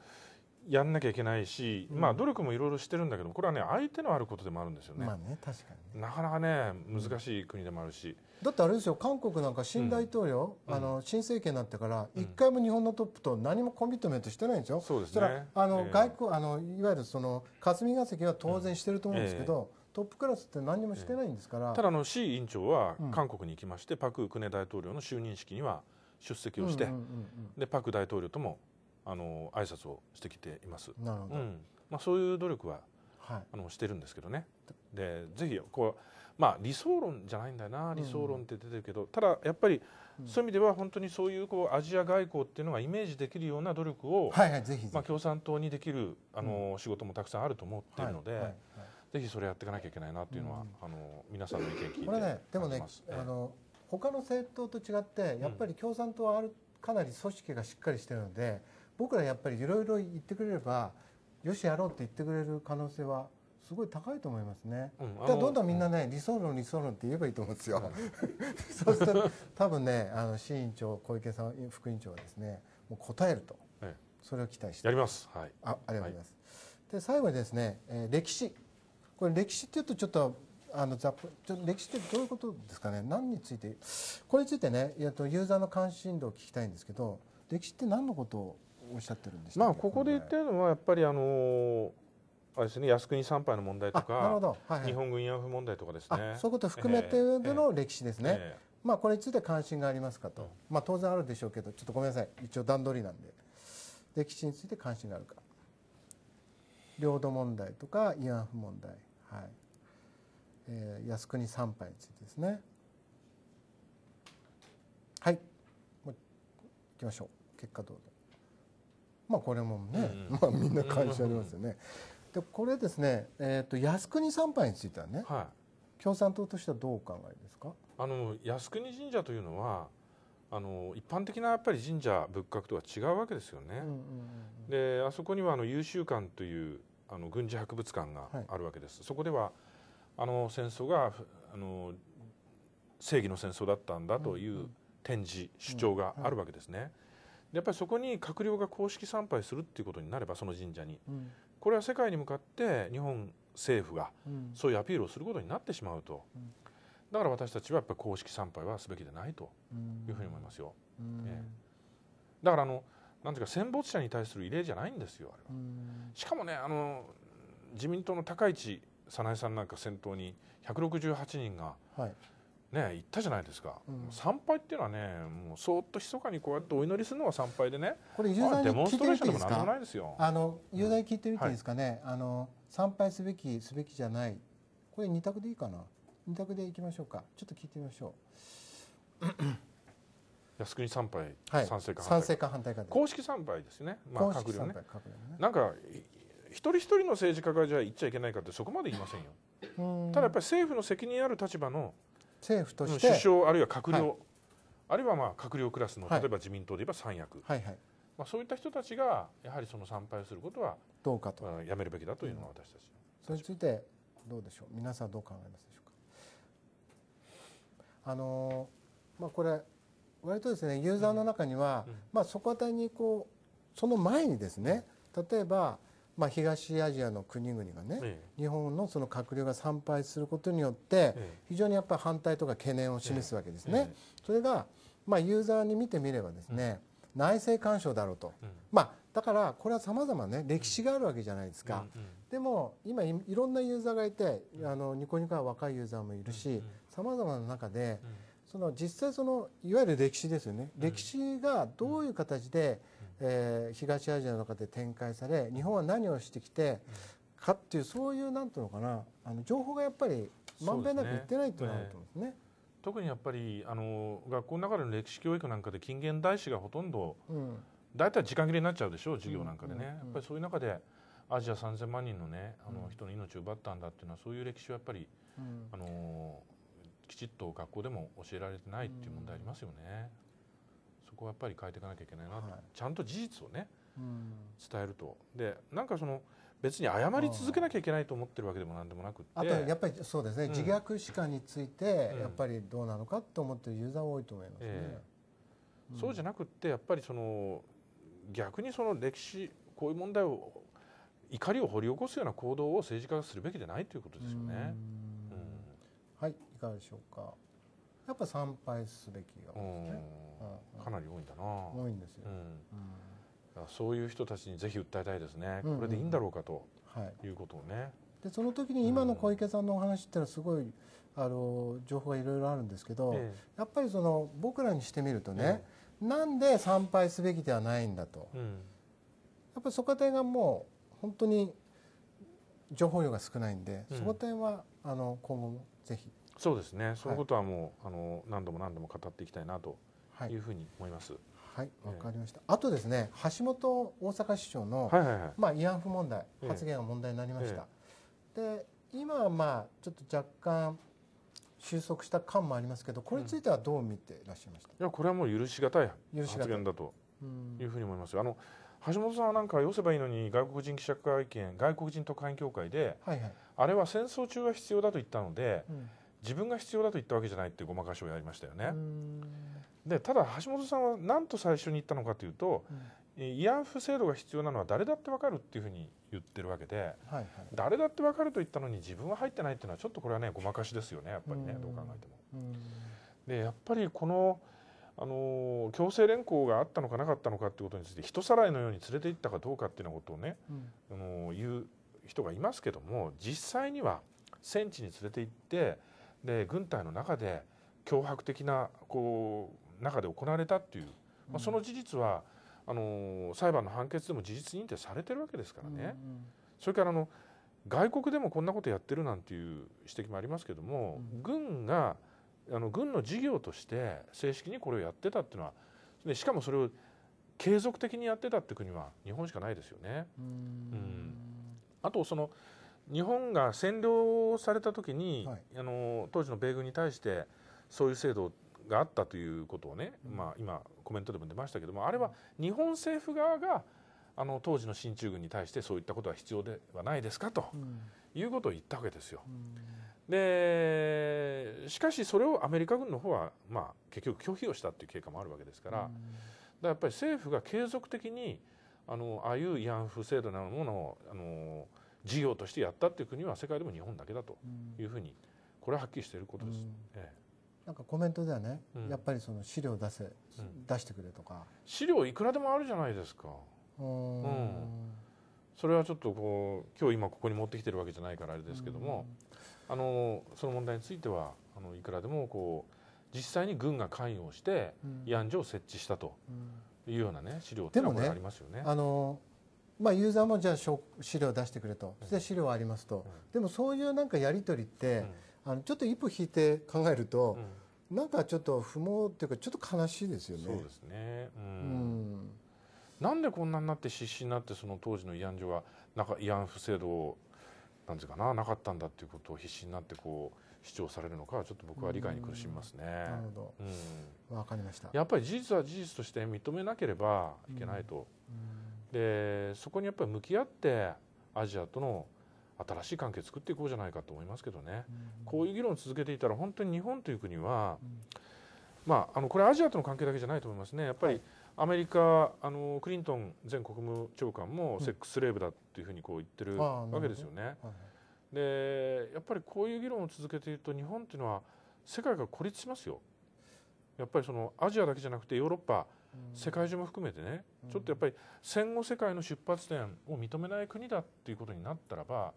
やんなきゃいけないし、うん、まあ努力もいろいろしてるんだけどこれはね相手のあることでもあるんですよね。まあね確かに、ね、なかなかね難しい国でもあるし、うんだってあれですよ、韓国なんか新大統領、うん、あの新政権になってから、一回も日本のトップと何もコミットメントしてないんですよ、そうですね、あの、外交あのいわゆるその霞が関は当然してると思うんですけど、えートップクラスって何もしてないんですから、えー、ただの、志委員長は韓国に行きまして、うん、パク・クネ大統領の就任式には出席をして、うんうんうんうん、でパク大統領ともあの挨拶をしてきています。なるほど、うん、まあ、そういう努力は、はい、あのしてるんですけどね。でぜひこうまあ、理想論じゃないんだな理想論って出てるけど、うん、ただやっぱりそういう意味では本当にそういうこうアジア外交っていうのがイメージできるような努力を、まあ、共産党にできるあの、仕事もたくさんあると思ってるので、ぜひそれやっていかなきゃいけないなっていうのは、あの皆さんの意見聞いてこれ、ね、でもね、あの他の政党と違ってやっぱり共産党はある、かなり組織がしっかりしてるので僕らやっぱりいろいろ言ってくれればよしやろうって言ってくれる可能性はすごい高いと思いますね、うん、だからどんどんみんなね、うん、理想論理想論って言えばいいと思うんですよ、はい、そうすると多分ねあの新委員長小池さん副委員長はですねもう答えると、ええ、それを期待してやります、はい、あありがとうございます、で最後にですね、えー、歴史これ歴史っていうとちょっとあのざちょ歴史ってどういうことですかね何についてこれについてねユーザーの関心度を聞きたいんですけど歴史って何のことをおっしゃってるんですまあここで言ってるのはやっぱりあのあれですね靖国参拝の問題とか、はいはい、日本軍慰安婦問題とかですねそういうことを含めての歴史ですね、えー、まあ、これについて関心がありますかと、うん、まあ、当然あるでしょうけどちょっとごめんなさい一応段取りなんで歴史について関心があるか領土問題とか慰安婦問題、はいえー、靖国参拝についてですねはいもういきましょう結果どうぞまあこれもね、うん、まあみんな関心ありますよね、でこれですね、えーと、靖国参拝についてはね、はい、共産党としてはどうお考えですかあの靖国神社というのはあの一般的なやっぱり神社仏閣とは違うわけですよね。うんうんうん、であそこにはあの優秀館というあの軍事博物館があるわけです。はい、そこではあの戦争があの正義の戦争だったんだという展示、うんうん、主張があるわけですね。うんはいやっぱりそこに閣僚が公式参拝するっていうことになればその神社に、うん、これは世界に向かって日本政府がそういうアピールをすることになってしまうと、うん、だから私たちはやっぱり公式参拝はすべきでないというふうに思いますよ。えー、だからあのなんていうか戦没者に対する異例じゃないんですよあれは。しかもねあの自民党の高市早苗さんなんか先頭に168人が、はい、ね言ったじゃないですか、うん、参拝っていうのはねもうそっと密かにこうやってお祈りするのが参拝でねこれユーザーに聞いてみていいですかあのユーザーに聞いてみていいですかね、うんはい、あの参拝すべきすべきじゃないこれ2択でいいかな2択でいきましょうかちょっと聞いてみましょう 靖国参拝、はい、賛成か反対か反対か公式参拝ですね、まあ、閣僚ね、ね、なんか一人一人の政治家がじゃあ言っちゃいけないかってそこまで言いませんよただやっぱり政府の責任ある立場の政府として首相あるいは閣僚、はい、あるいはまあ閣僚クラスの、はい、例えば自民党で言えば三役、はいはい、まあ、そういった人たちがやはりその参拝をすることはどうかと、まあ、やめるべきだというのは私たち、うん、それについてどうでしょう皆さんどう考えますでしょうかあのまあこれ割とですねユーザーの中には、うんうん、まあそこあたりにこうその前にですね例えば、まあ、東アジアの国々がね、ええ、日本のその閣僚が参拝することによって、え、非常にやっぱり反対とか懸念を示すわけですね、それが、まあ、ユーザーに見てみればですね、うん、内政干渉だろうと、うん、まあ、だからこれはさまざまね歴史があるわけじゃないですか、うんうん、でも今いろんなユーザーがいてあのニコニコは若いユーザーもいるしさまざまな中で、その実際そのいわゆる歴史ですよね、歴史がどういう形で、えー、東アジアの中で展開され日本は何をしてきてかっていうそういうなんていうのかなあの情報がやっぱりまんべんなくいってないってると思うんですね。特にやっぱりあの学校の中での歴史教育なんかで近現代史がほとんど、うん、大体時間切れになっちゃうでしょう授業なんかでね、うんうんうん、やっぱりそういう中でアジア3,000万人のねあの人の命を奪ったんだっていうのはそういう歴史はやっぱり、うん、あのきちっと学校でも教えられてないっていう問題ありますよね。うんこをやっぱり変えていかなきゃいけないな、はい、ちゃんと事実をね、うん、伝えるとでなんかその別に謝り続けなきゃいけないと思ってるわけでもなんでもなくてあとやっぱりそうですね、うん、自虐しかについてやっぱりどうなのかと思ってるユーザー多いと思いますね、えーそうじゃなくてやっぱりその逆にその歴史こういう問題を怒りを掘り起こすような行動を政治家がするべきでないということですよね。はいいかがでしょうかやっぱ参拝すべきがですね。かなり多いんだな多いんですよ、そういう人たちにぜひ訴えたいですね、これでいいんだろうかということをね。でその時に今の小池さんのお話ってのはすごいあの情報がいろいろあるんですけど、ええ、やっぱりその僕らにしてみるとね、え、なんで参拝すべきではないんだと、うん、やっぱりそこらがもう本当に情報量が少ないんで、うん、そこらはあの今後もぜひそうですね、はい、そのことはもう、あの何度も何度も語っていきたいなというふうに思います。はい、わ、はい、かりました。あとですね、橋本大阪市長の、はいはいはい、まあ慰安婦問題発言が問題になりました。で、今はまあちょっと若干収束した感もありますけど、これについてはどう見ていらっしゃいました。うん、いや、これはもう許しがたい発言だというふうに思いますよ。あの橋本さんはなんかよせばいいのに外国人記者会見外国人特派員協会で、はいはい、あれは戦争中は必要だと言ったので、うん、自分が必要だと言ったわけじゃないってごまかしをやりましたよね。でただ橋本さんは何と最初に言ったのかというと、うん、慰安婦制度が必要なのは誰だって分かるっていうふうに言ってるわけで、はいはい、誰だって分かると言ったのに自分は入ってないっていうのはちょっとこれはねごまかしですよねやっぱりね、うどう考えても。でやっぱりこのあの強制連行があったのかなかったのかってことについて人さらいのように連れて行ったかどうかっていうようなことをね、あの言う人がいますけども実際には戦地に連れて行ってで軍隊の中で脅迫的なこう中で行われたっていう、まあ、その事実はあの裁判の判決でも事実認定されてるわけですからね。それからあの外国でもこんなことやってるなんていう指摘もありますけども、軍があの軍の事業として正式にこれをやってたっていうのはでしかもそれを継続的にやってたって国は日本しかないですよね。うん、あとその日本が占領された時に、はい、あの当時の米軍に対してそういう制度をがあったということをね、まあ、今コメントでも出ましたけどもあれは日本政府側があの当時の進駐軍に対してそういったことは必要ではないですかと、いうことを言ったわけですよ。でしかしそれをアメリカ軍の方は、まあ、結局拒否をしたっていう経過もあるわけですから,、だからやっぱり政府が継続的にあのああいう慰安婦制度なものをあの事業としてやったっていう国は世界でも日本だけだというふうに、これははっきりしていることです。ええなんかコメントではね、うん、やっぱりその資料出せ、うん、出してくれとか資料いくらでもあるじゃないですかうん、それはちょっとこう今日今ここに持ってきてるわけじゃないからあれですけども、あのその問題についてはあのいくらでもこう実際に軍が関与して慰安所を設置したというようなね資料っていうのはありますよね。ねあのまあ、ユーザーもじゃあ資料出してくれと、うん、資料はありますと、うん、でもそういうなんかやり取りって、うんあのちょっと一歩引いて考えると、うん、なんかちょっと不毛っていうかちょっと悲しいですよね。そうですね、うん、うんなんでこんなになって失神になってその当時の慰安所はなんか慰安婦制度なんていうかななかったんだっていうことを必死になってこう主張されるのかちょっと僕は理解に苦しみますね。なるほど、うん、分かりましたやっぱり事実は事実として認めなければいけないと、うんうん、でそこにやっぱり向き合ってアジアとの新しい関係を作っていこうじゃないかと思いますけどね、うん、こういう議論を続けていたら本当に日本という国は、うん、まあ、あのこれアジアとの関係だけじゃないと思いますね。やっぱり、はい、アメリカあのクリントン前国務長官もセックススレーブだっていうふうにこう言ってるわけですよね。はい、でやっぱりこういう議論を続けていると日本っていうのは世界が孤立しますよ。やっぱりそのアジアだけじゃなくてヨーロッパ世界中も含めてね、ちょっとやっぱり戦後世界の出発点を認めない国だっていうことになったらば、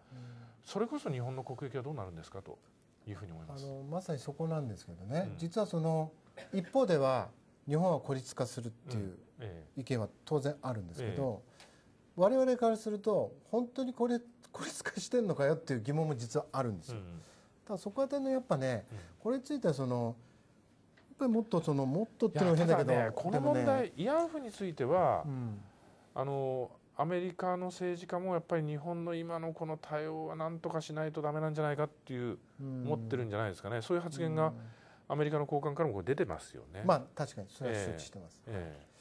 それこそ日本の国益はどうなるんですかというふうに思いますあのまさにそこなんですけどね、うん、実はその一方では日本は孤立化するっていう意見は当然あるんですけど、うんええ、我々からすると本当にこれ孤立化してんのかよっていう疑問も実はあるんですよ。うん、ただそこはのやっぱね、これについてはそのぱりもっとそのもっとっていうのは変だけど、ね、この問題、ね、慰安婦については、うん、あのアメリカの政治家もやっぱり日本の今のこの対応は何とかしないとだめなんじゃないかっていう思ってるんじゃないですかねそういう発言がアメリカの高官からも出てますよね。まあ確かにそれは周知してます、ええ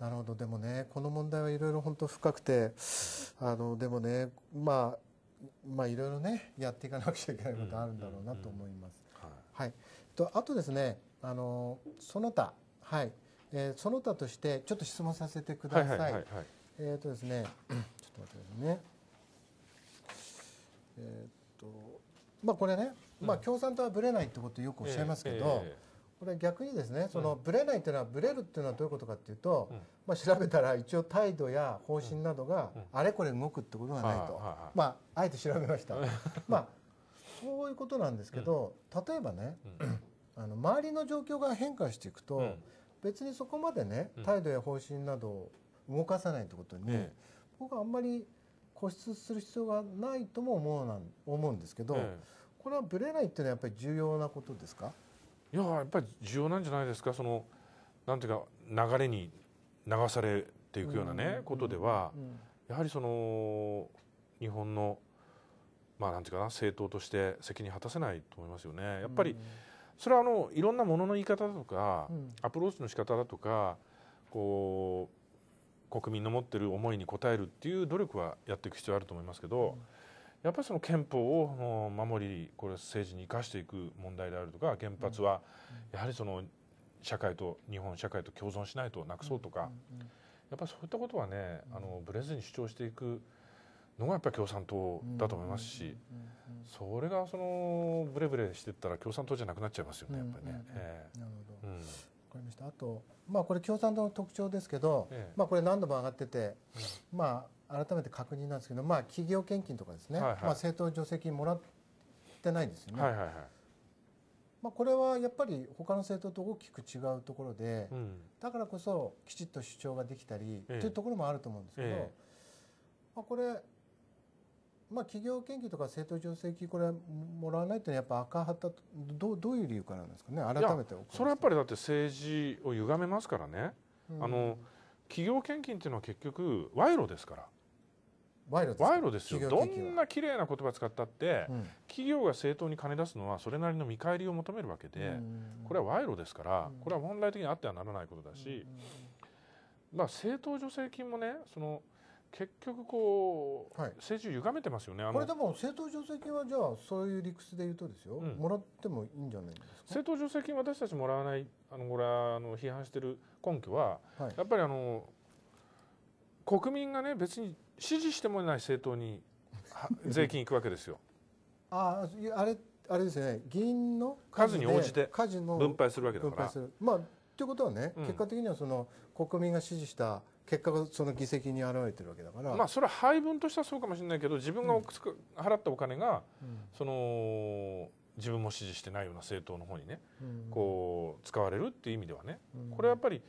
なるほどでもねこの問題はいろいろ本当深くてあのでもねまあまあいろいろねやっていかなくちゃいけないことあるんだろうなと思います。はい、はい、とあとですねあのその他、はいえー、その他としてちょっと質問させてください。えっ、ー、とですね、ちょっと待ってくださいね。えっ、ー、とまあこれね、まあ共産党はぶれないってことをよくおっしゃいますけど。これ逆にですねそのブレないというのはブレるというのはどういうことかというと、まあ、調べたら一応態度や方針などがあれこれ動くってことがないと、まあ、あえて調べましたまあそういうことなんですけど、例えばね、あの周りの状況が変化していくと、うん、別にそこまでね態度や方針などを動かさないってことに、うん、僕はあんまり固執する必要がないとも思うなん思うんですけど、これはブレないっていうのはやっぱり重要なことですかいややっぱり重要なんじゃないですかそのなんていうか流れに流されていくようなね、うんことでは、うん、やはりその日本のまあなんていうかな政党として責任果たせないと思いますよね。やっぱり、うんそれはあのいろんなものの言い方だとか、うん、アプローチの仕方だとかこう国民の持ってる思いに応えるっていう努力はやっていく必要あると思いますけど、うん、やっぱりその憲法を守りこれ政治に生かしていく問題であるとか原発はやはりその社会と日本社会と共存しないとなくそうとか、やっぱりそういったことはねあのブレずに主張していく。のがやっぱり共産党だと思いますし、それがそのブレブレしてったら共産党じゃなくなっちゃいますよね、やっぱりね。なるほど、うんかりましたあと、まあ、これ共産党の特徴ですけど、ええ、まあ、これ何度も上がってて、うん、まあ、改めて確認なんですけど、まあ、企業献金とかですね、はいはい、まあ、政党助成金もらってないんですよね。はいはいはい、まあ、これはやっぱり他の政党と大きく違うところで、うん、だからこそきちっと主張ができたり、というところもあると思うんですけど、まあ、これまあ、企業研究とか政党助成金これもらわないというのはやっぱ赤旗どうどういう理由からなんですかね改めてそれはやっぱりだって政治を歪めますからね、うん、あの企業献金っていうのは結局賄賂ですから賄賂賄賂ですよどんな綺麗な言葉使ったって、うん、企業が政党に金出すのはそれなりの見返りを求めるわけで、うん、これは賄賂ですから、これは本来的にあってはならないことだし、まあ、政党助成金もねその結局こう、はい、政治歪めてますよねこれでも政党助成金はじゃあそういう理屈で言うとですよ、うん、もらってもいいんじゃないですか政党助成金私たちもらわないあのこれはあの批判している根拠は、はい、やっぱりあの国民がね別に支持してもない政党に 税金いくわけですよ。あああれあれですね議員の数に応じて分配するわけだから。まあということはね、うん、結果的にはその国民が支持した結果がその議席に表れてるわけだからまあそれは配分としてはそうかもしれないけど自分が払ったお金が、その自分も支持してないような政党の方にね、こう使われるっていう意味ではね、これはやっぱり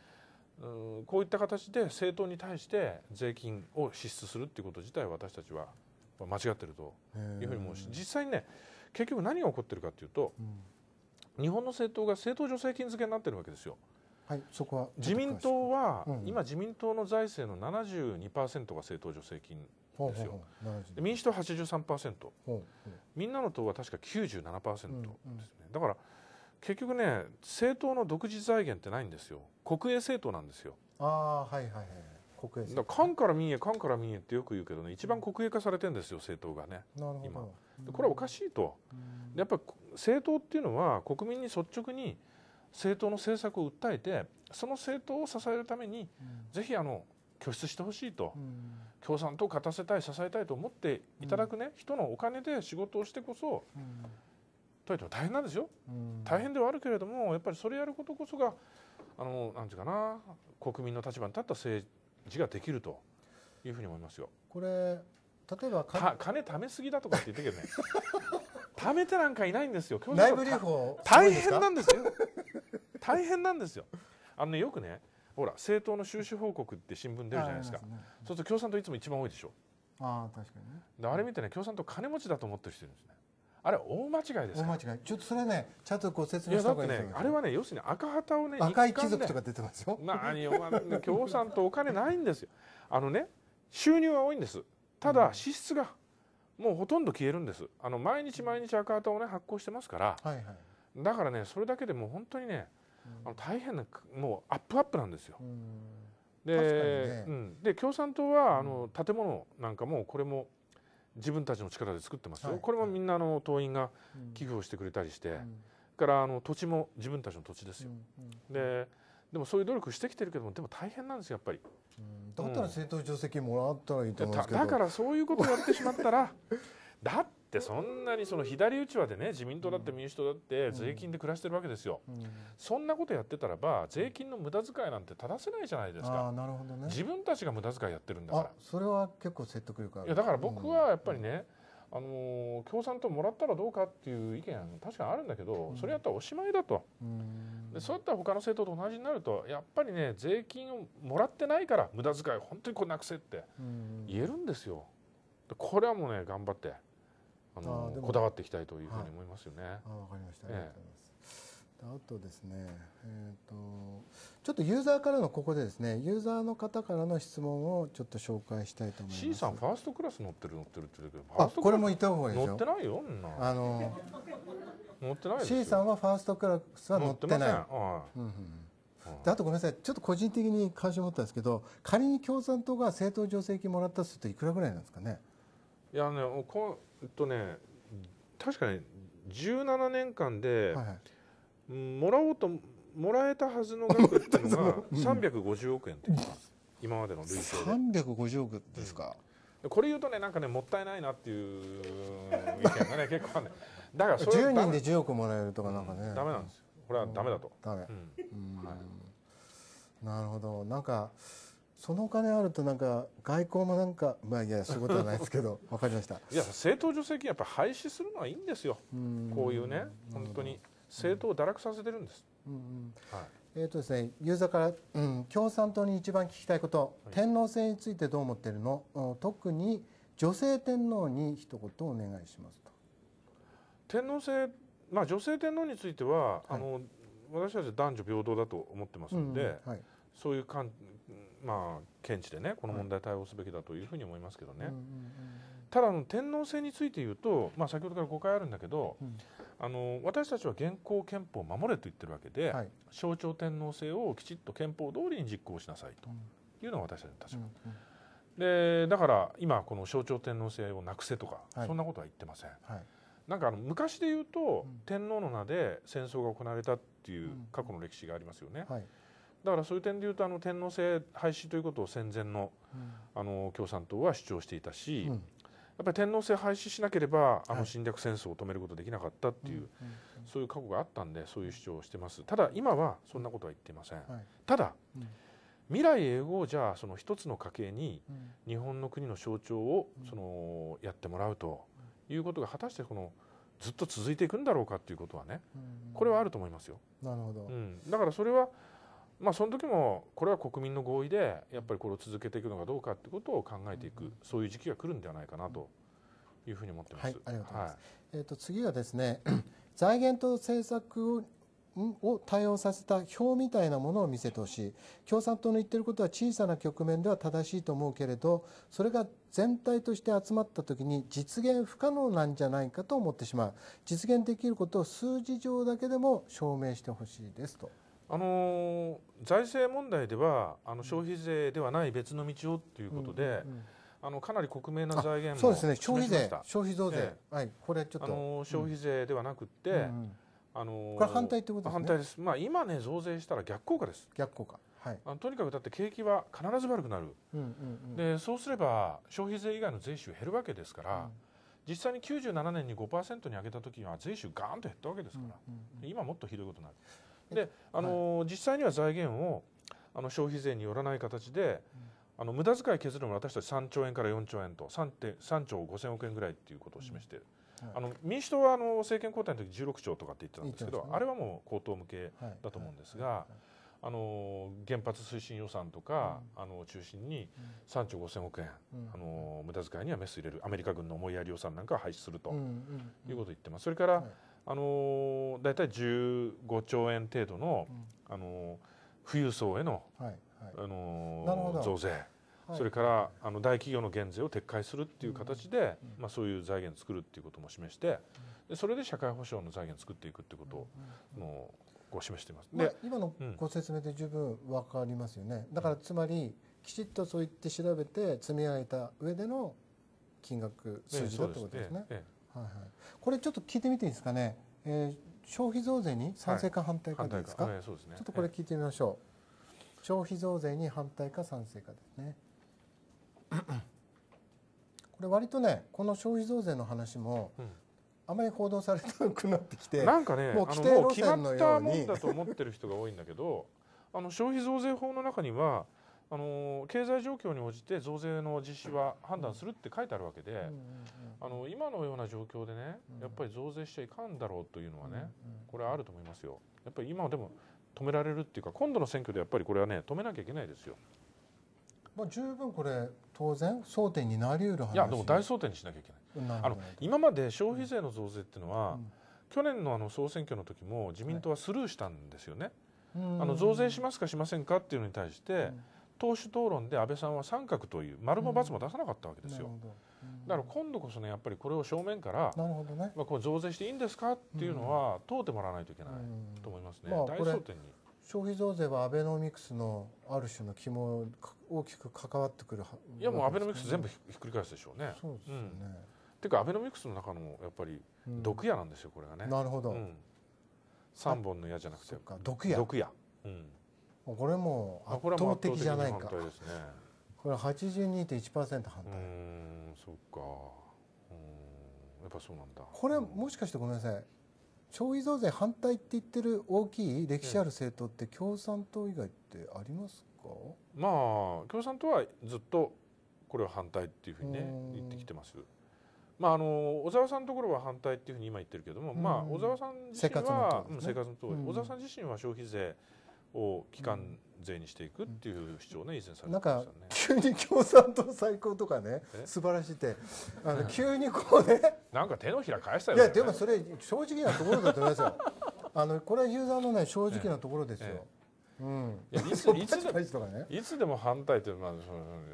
こういった形で政党に対して税金を支出するっていうこと自体私たちは間違ってるというふうに思うし実際にね結局何が起こってるかっていうと、日本の政党が政党助成金付けになってるわけですよ。はい、そこは自民党は、うん、今、自民党の財政の72%が政党助成金ですよ、で民主党83%、ほうほうみんなの党は確か97%ですね、うんうん、だから結局ね、政党の独自財源ってないんですよ、国営政党なんですよ。あはいはいはい国営だ官から民営、官から民営ってよく言うけどね、一番国営化されてるんですよ、政党がね、今、これはおかしいと、やっぱ政党っていうのは、国民に率直に政党の政策を訴えてその政党を支えるために、ぜひあの拠出してほしいと、共産党を勝たせたい支えたいと思っていただくね、人のお金で仕事をしてこそ、といっても大変なんですよ、大変ではあるけれどもやっぱりそれやることこそがあのなんていうかな国民の立場に立った政治ができるというふうに思いますよ。これ例えば金貯めすぎだとかって言ってけどね 貯めてなんかいないんですよ内部留保大変なんですよ 大変なんですよあのねよくねほら政党の収支報告って新聞出るじゃないですか、ね、そうすると共産党いつも一番多いでしょああ確かにねあれ見てね共産党金持ちだと思ってる人いるんですねあれ大間違いです大間違いちょっとそれねちゃんとご説明した方がいいですよ、ね、あれはね要するに赤旗をね赤い貴族とか出てますよ何お前共産党お金ないんですよあのね収入は多いんですただ支出がもうほとんど消えるんですあの毎日毎日赤旗をね発行してますから、はいはい、だからねそれだけでもう本当にね、うん、あの大変なもうアップアップなんですよ。でね、うん、で共産党は、あの建物なんかもこれも自分たちの力で作ってますよ、はい、これもみんなの党員が寄付をしてくれたりして、うん、からあの土地も自分たちの土地ですよ、うんうん、ででもそういう努力してきてるけどもでも大変なんですよやっぱり。だったら政党助成金もらったらいいと思うんですけど、だからそういうことをやってしまったら だってそんなにその左内輪でね自民党だって民主党だって税金で暮らしてるわけですよ、うん、そんなことやってたらば税金の無駄遣いなんて正せないじゃないですか、ね、自分たちが無駄遣いやってるんだからそれは結構説得力あるいやだから僕はやっぱりね、うんあの共産党もらったらどうかっていう意見は確かにあるんだけど、それやったらおしまいだと、うん、でそうやったら他の政党と同じになるとやっぱりね税金をもらってないから無駄遣い本当にこなくせって言えるんですよ。これはもうね頑張ってあのこだわっていきたいというふうに思いますよね。わ、はい、かりました。ありがとうございます。ええあとですね、えーと、ちょっとユーザーからのここでですね、ユーザーの方からの質問をちょっと紹介したいと思います。C さん、ファーストクラス乗ってる乗ってるって言うけど、あこれもいた方がいいですよ。乗ってないよ、あの乗ってないです C さんはファーストクラスは乗ってない。であとごめんなさいちょっと個人的に関心を持ったんですけど仮に共産党が政党助成金もらったとするといくらぐらいなんですかねいやねこ、えっとね確かに17年間で、はいはいもらおうともらえたはずの額っていうのが350 億円っていうか、今までの累計で350億ですか、これ言うとねなんかねもったいないなっていう意見がね 結構あるねだからそ10人で10億もらえるとかなんかね、うん、ダメなんですよこれはダメだと、ダメ、うんはい、なるほどなんかそのお金あるとなんか外交もなんかまあいやそういうことはないですけど分 かりましたいや政党助成金やっぱ廃止するのはいいんですよこういうね本当に政党を堕落させてるんです。えーとですね、ユーザーから、うん、共産党に一番聞きたいこと、はい、天皇制についてどう思ってるの特に女性天皇に一言お願いしますと天皇制、まあ、女性天皇については、はい、あの私たち男女平等だと思ってますので、うんはい、そういうかん、まあ、見地でねこの問題対応すべきだというふうに思いますけどね、うんただあの天皇制について言うと、まあ、先ほどから誤解あるんだけど、うんあの私たちは現行憲法を守れと言ってるわけで、はい、象徴天皇制をきちっと憲法通りに実行しなさいというのが私たちの立場、でだから今この象徴天皇制をなくせとか、はい、そんなことは言ってません、はい、なんかあの昔で言うと、うん、天皇の名で戦争が行われたっていう過去の歴史がありますよね、うんはい、だからそういう点で言うとあの天皇制廃止ということを戦前のうん、あの共産党は主張していたし、っぱり天皇制廃止しなければあの侵略戦争を止めることできなかったっていう、そういう過去があったんでそういう主張をしてますただ今はそんなことは言っていません、ただ、未来永劫じゃあその一つの家系に日本の国の象徴をそのやってもらうということが果たしてこのずっと続いていくんだろうかということはね、これはあると思いますよ。なるほど、うん、だからそれはまあ、その時もこれは国民の合意でやっぱりこれを続けていくのかどうかということを考えていくそういう時期が来るんではないかなというふうに思ってます、はい、ありがとうございます、はい、えー、と次はですね 財源と政策をを対応させた表みたいなものを見せてほしい共産党の言ってることは小さな局面では正しいと思うけれどそれが全体として集まった時に実現不可能なんじゃないかと思ってしまう実現できることを数字上だけでも証明してほしいですと。あの財政問題ではあの消費税ではない別の道をということで、うんうんうん、あのかなり克明な財源もそうですね消費税消費増税、ええ、はい、これちょっとあの消費税ではなくて、うん、あのこれ反対ってことですね反対です、まあ、今ね増税したら逆効果です逆効果はい、あのとにかくだって景気は必ず悪くなる、うんうんうん、でそうすれば消費税以外の税収減るわけですから、うん、実際に97年に5%に上げた時は税収がーンと減ったわけですから、うんうんうん、今もっとひどいことになるであの、はい、実際には財源をあの消費税によらない形で、あの無駄遣い削るのは私たち3兆円から4兆円と 3, 3兆5000億円ぐらいっていうことを示している、うんはい、あの民主党はあの政権交代の時16兆とかって言ってたんですけど、ね、あれはもう高等向けだと思うんですが。あの原発推進予算とか、うん、あの中心に3兆5000億円、うん、あの無駄遣いにはメス入れるアメリカ軍の思いやり予算なんかを廃止すると、いうことを言ってます。それから、はいあの大体15兆円程度の、あの富裕層への、はいあの増税、それからあの大企業の減税を撤回するっていう形で、まあ、そういう財源作るっていうことも示して、でそれで社会保障の財源作っていくってことを、のこう示しています、で今のご説明で十分分かりますよね、だからつまりきちっとそう言って調べて積み上げた上での金額数字だってことですね。はいはい、これちょっと聞いてみていいですかね、えー、消費増税に賛成か反対かですか、はいすね、ちょっとこれ聞いてみましょう、消費増税に反対か賛成かですね これ割とねこの消費増税の話も、うん、あまり報道されなくなってきてなんかねもう規定路線のよう決まったもんだと思ってる人が多いんだけどあの消費増税法の中にはあの経済状況に応じて増税の実施は判断するって書いてあるわけで、あの今のような状況でねやっぱり増税しちゃいかんだろうというのはね、これはあると思いますよ。やっぱり今でも止められるっていうか今度の選挙でやっぱりこれはね止めなきゃいけないですよ。まあ、十分これ当然争点になりうる話いやでも大争点にしなきゃいけないあの今まで消費税の増税っていうのは、うん、去年のあの総選挙の時も自民党はスルーしたんですよね、はい、あの増税しますかしませんかっていうのに対して、うん党首討論で安倍さんは三角という丸も×も出さなかったわけですよ、うんうん、だから今度こそねやっぱりこれを正面からなるほどね、まあ、こう増税していいんですかっていうのは、問うてもらわないといけないと思いますね、まあ、大争点に。消費増税はアベノミクスのある種の肝大きく関わってくる、ね、いやもうアベノミクス全部ひっくり返すでしょうね。そうですね、うん、ていうかアベノミクスの中のやっぱり毒矢なんですよこれがね。なるほど、うん、3本の矢じゃなくて毒矢毒矢、うん、これも圧倒的じゃないかこれは,、点一パーセント反対うんそっかうんやっぱそうなんだこれもしかしてごめんなさい消費増税反対って言ってる大きい歴史ある政党って共産党以外ってありますか、まあ共産党はずっとこれは反対っていうふうにね言ってきてますまあ、あの小沢さんのところは反対っていうふうに今言ってるけども、まあ、小沢さん自身は生活の通り、小沢さん自身は消費税を基幹税にしていくっていう主張ね、以前されてましたね。なんか急に共産党最高とかね、素晴らしいって、あの急にこうね、なんか手のひら返したよ、ね、いやでもそれ正直なところだと思いますよ。あのこれはユーザーのね正直なところですよ。ええうん、いやいついつでも、ね、いつでも反対ってまあ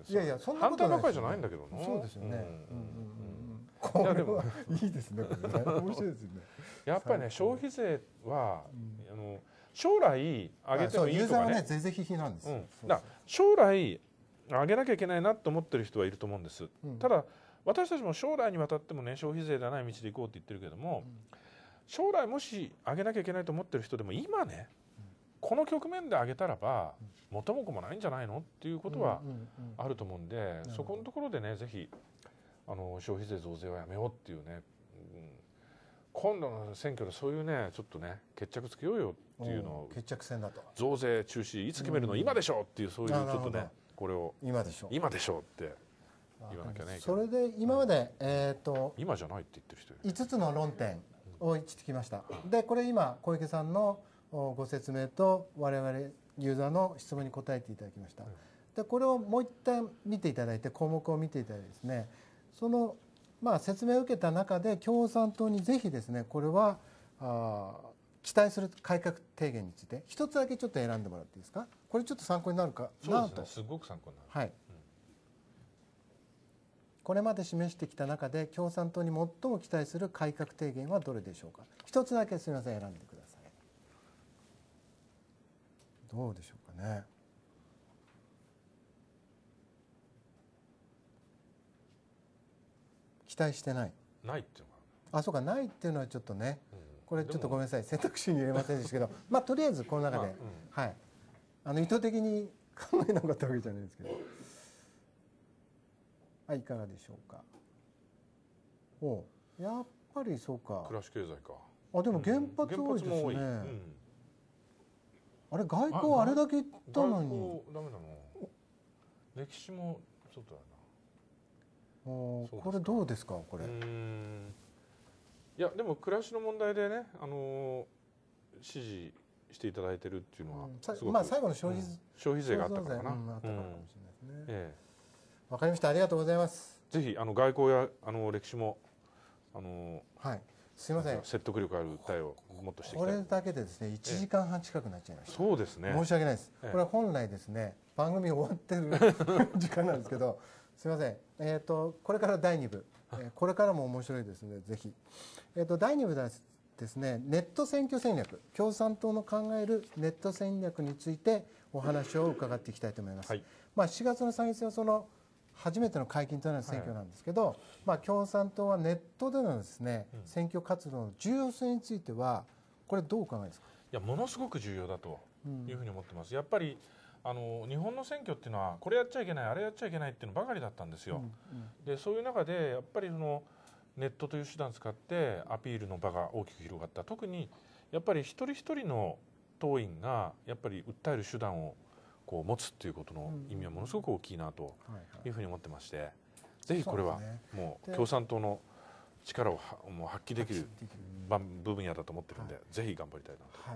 いやいやそんなことない、ね、じゃないんだけどそうですよね。うんうんうんうん、これはいいですね。これね面白いですよね。やっぱりね消費税は将来上げてもいいとかね、ね、是々非々なんです、だ将来上げなきゃいけないなと思ってる人はいると思うんです、ただ私たちも将来にわたってもね消費税ではない道で行こうって言ってるけども、将来もし上げなきゃいけないと思ってる人でも今ね、この局面で上げたらば元も子もないんじゃないのっていうことはあると思うんで、そこのところでねぜひあの消費税増税はやめようっていうね今度の選挙でそういうねちょっとね決着つけようよっていうのを決着戦だと増税中止いつ決めるの、今でしょうっていうそういうちょっとねこれを今でしょう今でしょうって言わなきゃねそれで今まで、えっと今じゃないって言ってる人5つの論点を一てきました、でこれ今小池さんのご説明と我々ユーザーの質問に答えていただきました、でこれをもう一旦見ていただいて項目を見ていただいてですねそのまあ、説明を受けた中で共産党にぜひですねこれは期待する改革提言について一つだけちょっと選んでもらっていいですかこれちょっと参考になるかなと、すごく参考になる、はい、うん、これまで示してきた中で共産党に最も期待する改革提言はどれでしょうか一つだけすみません選んでくださいどうでしょうかね期待してないないっていうのあそうかないっていうのはちょっとね、うん、これちょっとごめんなさい選択肢に入れませんでしたけど まあとりあえずこの中で、まあ、はいあの意図的に考えなかったわけじゃないですけどはいいかがでしょうかおやっぱりそうか暮らし経済かあでも原発多いですね、うん、あれ外交あれだけ行ったのに歴史もちょっとだなこれどうですかこれいやでも暮らしの問題でね、あのー、支持していただいてるっていうのは、うん、まあ、最後の消費うん、消費税があったからかな、うん、あったからかもしれないですねわ、ええ、かりましたありがとうございますぜひあの外交やあの歴史もあのー、はいすみません説得力ある訴えをもっとしてこれだけでですね1時間半近くなっちゃいました、え、そうですね申し訳ないです、これは本来ですね番組終わってる 時間なんですけどすみません、えーと、これから第2部、えこれからも面白いですの、ね、で、ぜひ、えーと、第2部ですね、ネット選挙戦略、共産党の考えるネット戦略についてお話を伺っていきたいと思います。はい、まあ、7月の参議院選はその初めての解禁となる選挙なんですけど、はい、まあ、共産党はネットでのですね、選挙活動の重要性については、これ、どうお考えですかいやものすごく重要だというふうに思ってます。やっぱりあの日本の選挙っていうのはこれやっちゃいけないあれやっちゃいけないっていうのばかりだったんですよ。でそういう中でやっぱりそのネットという手段使ってアピールの場が大きく広がった特にやっぱり一人一人の党員がやっぱり訴える手段をこう持つっていうことの意味はものすごく大きいなというふうに思ってまして、ぜひこれはもう共産党の力をもう発揮できる部分やだと思ってるんで、ぜひ頑張りたいなと、は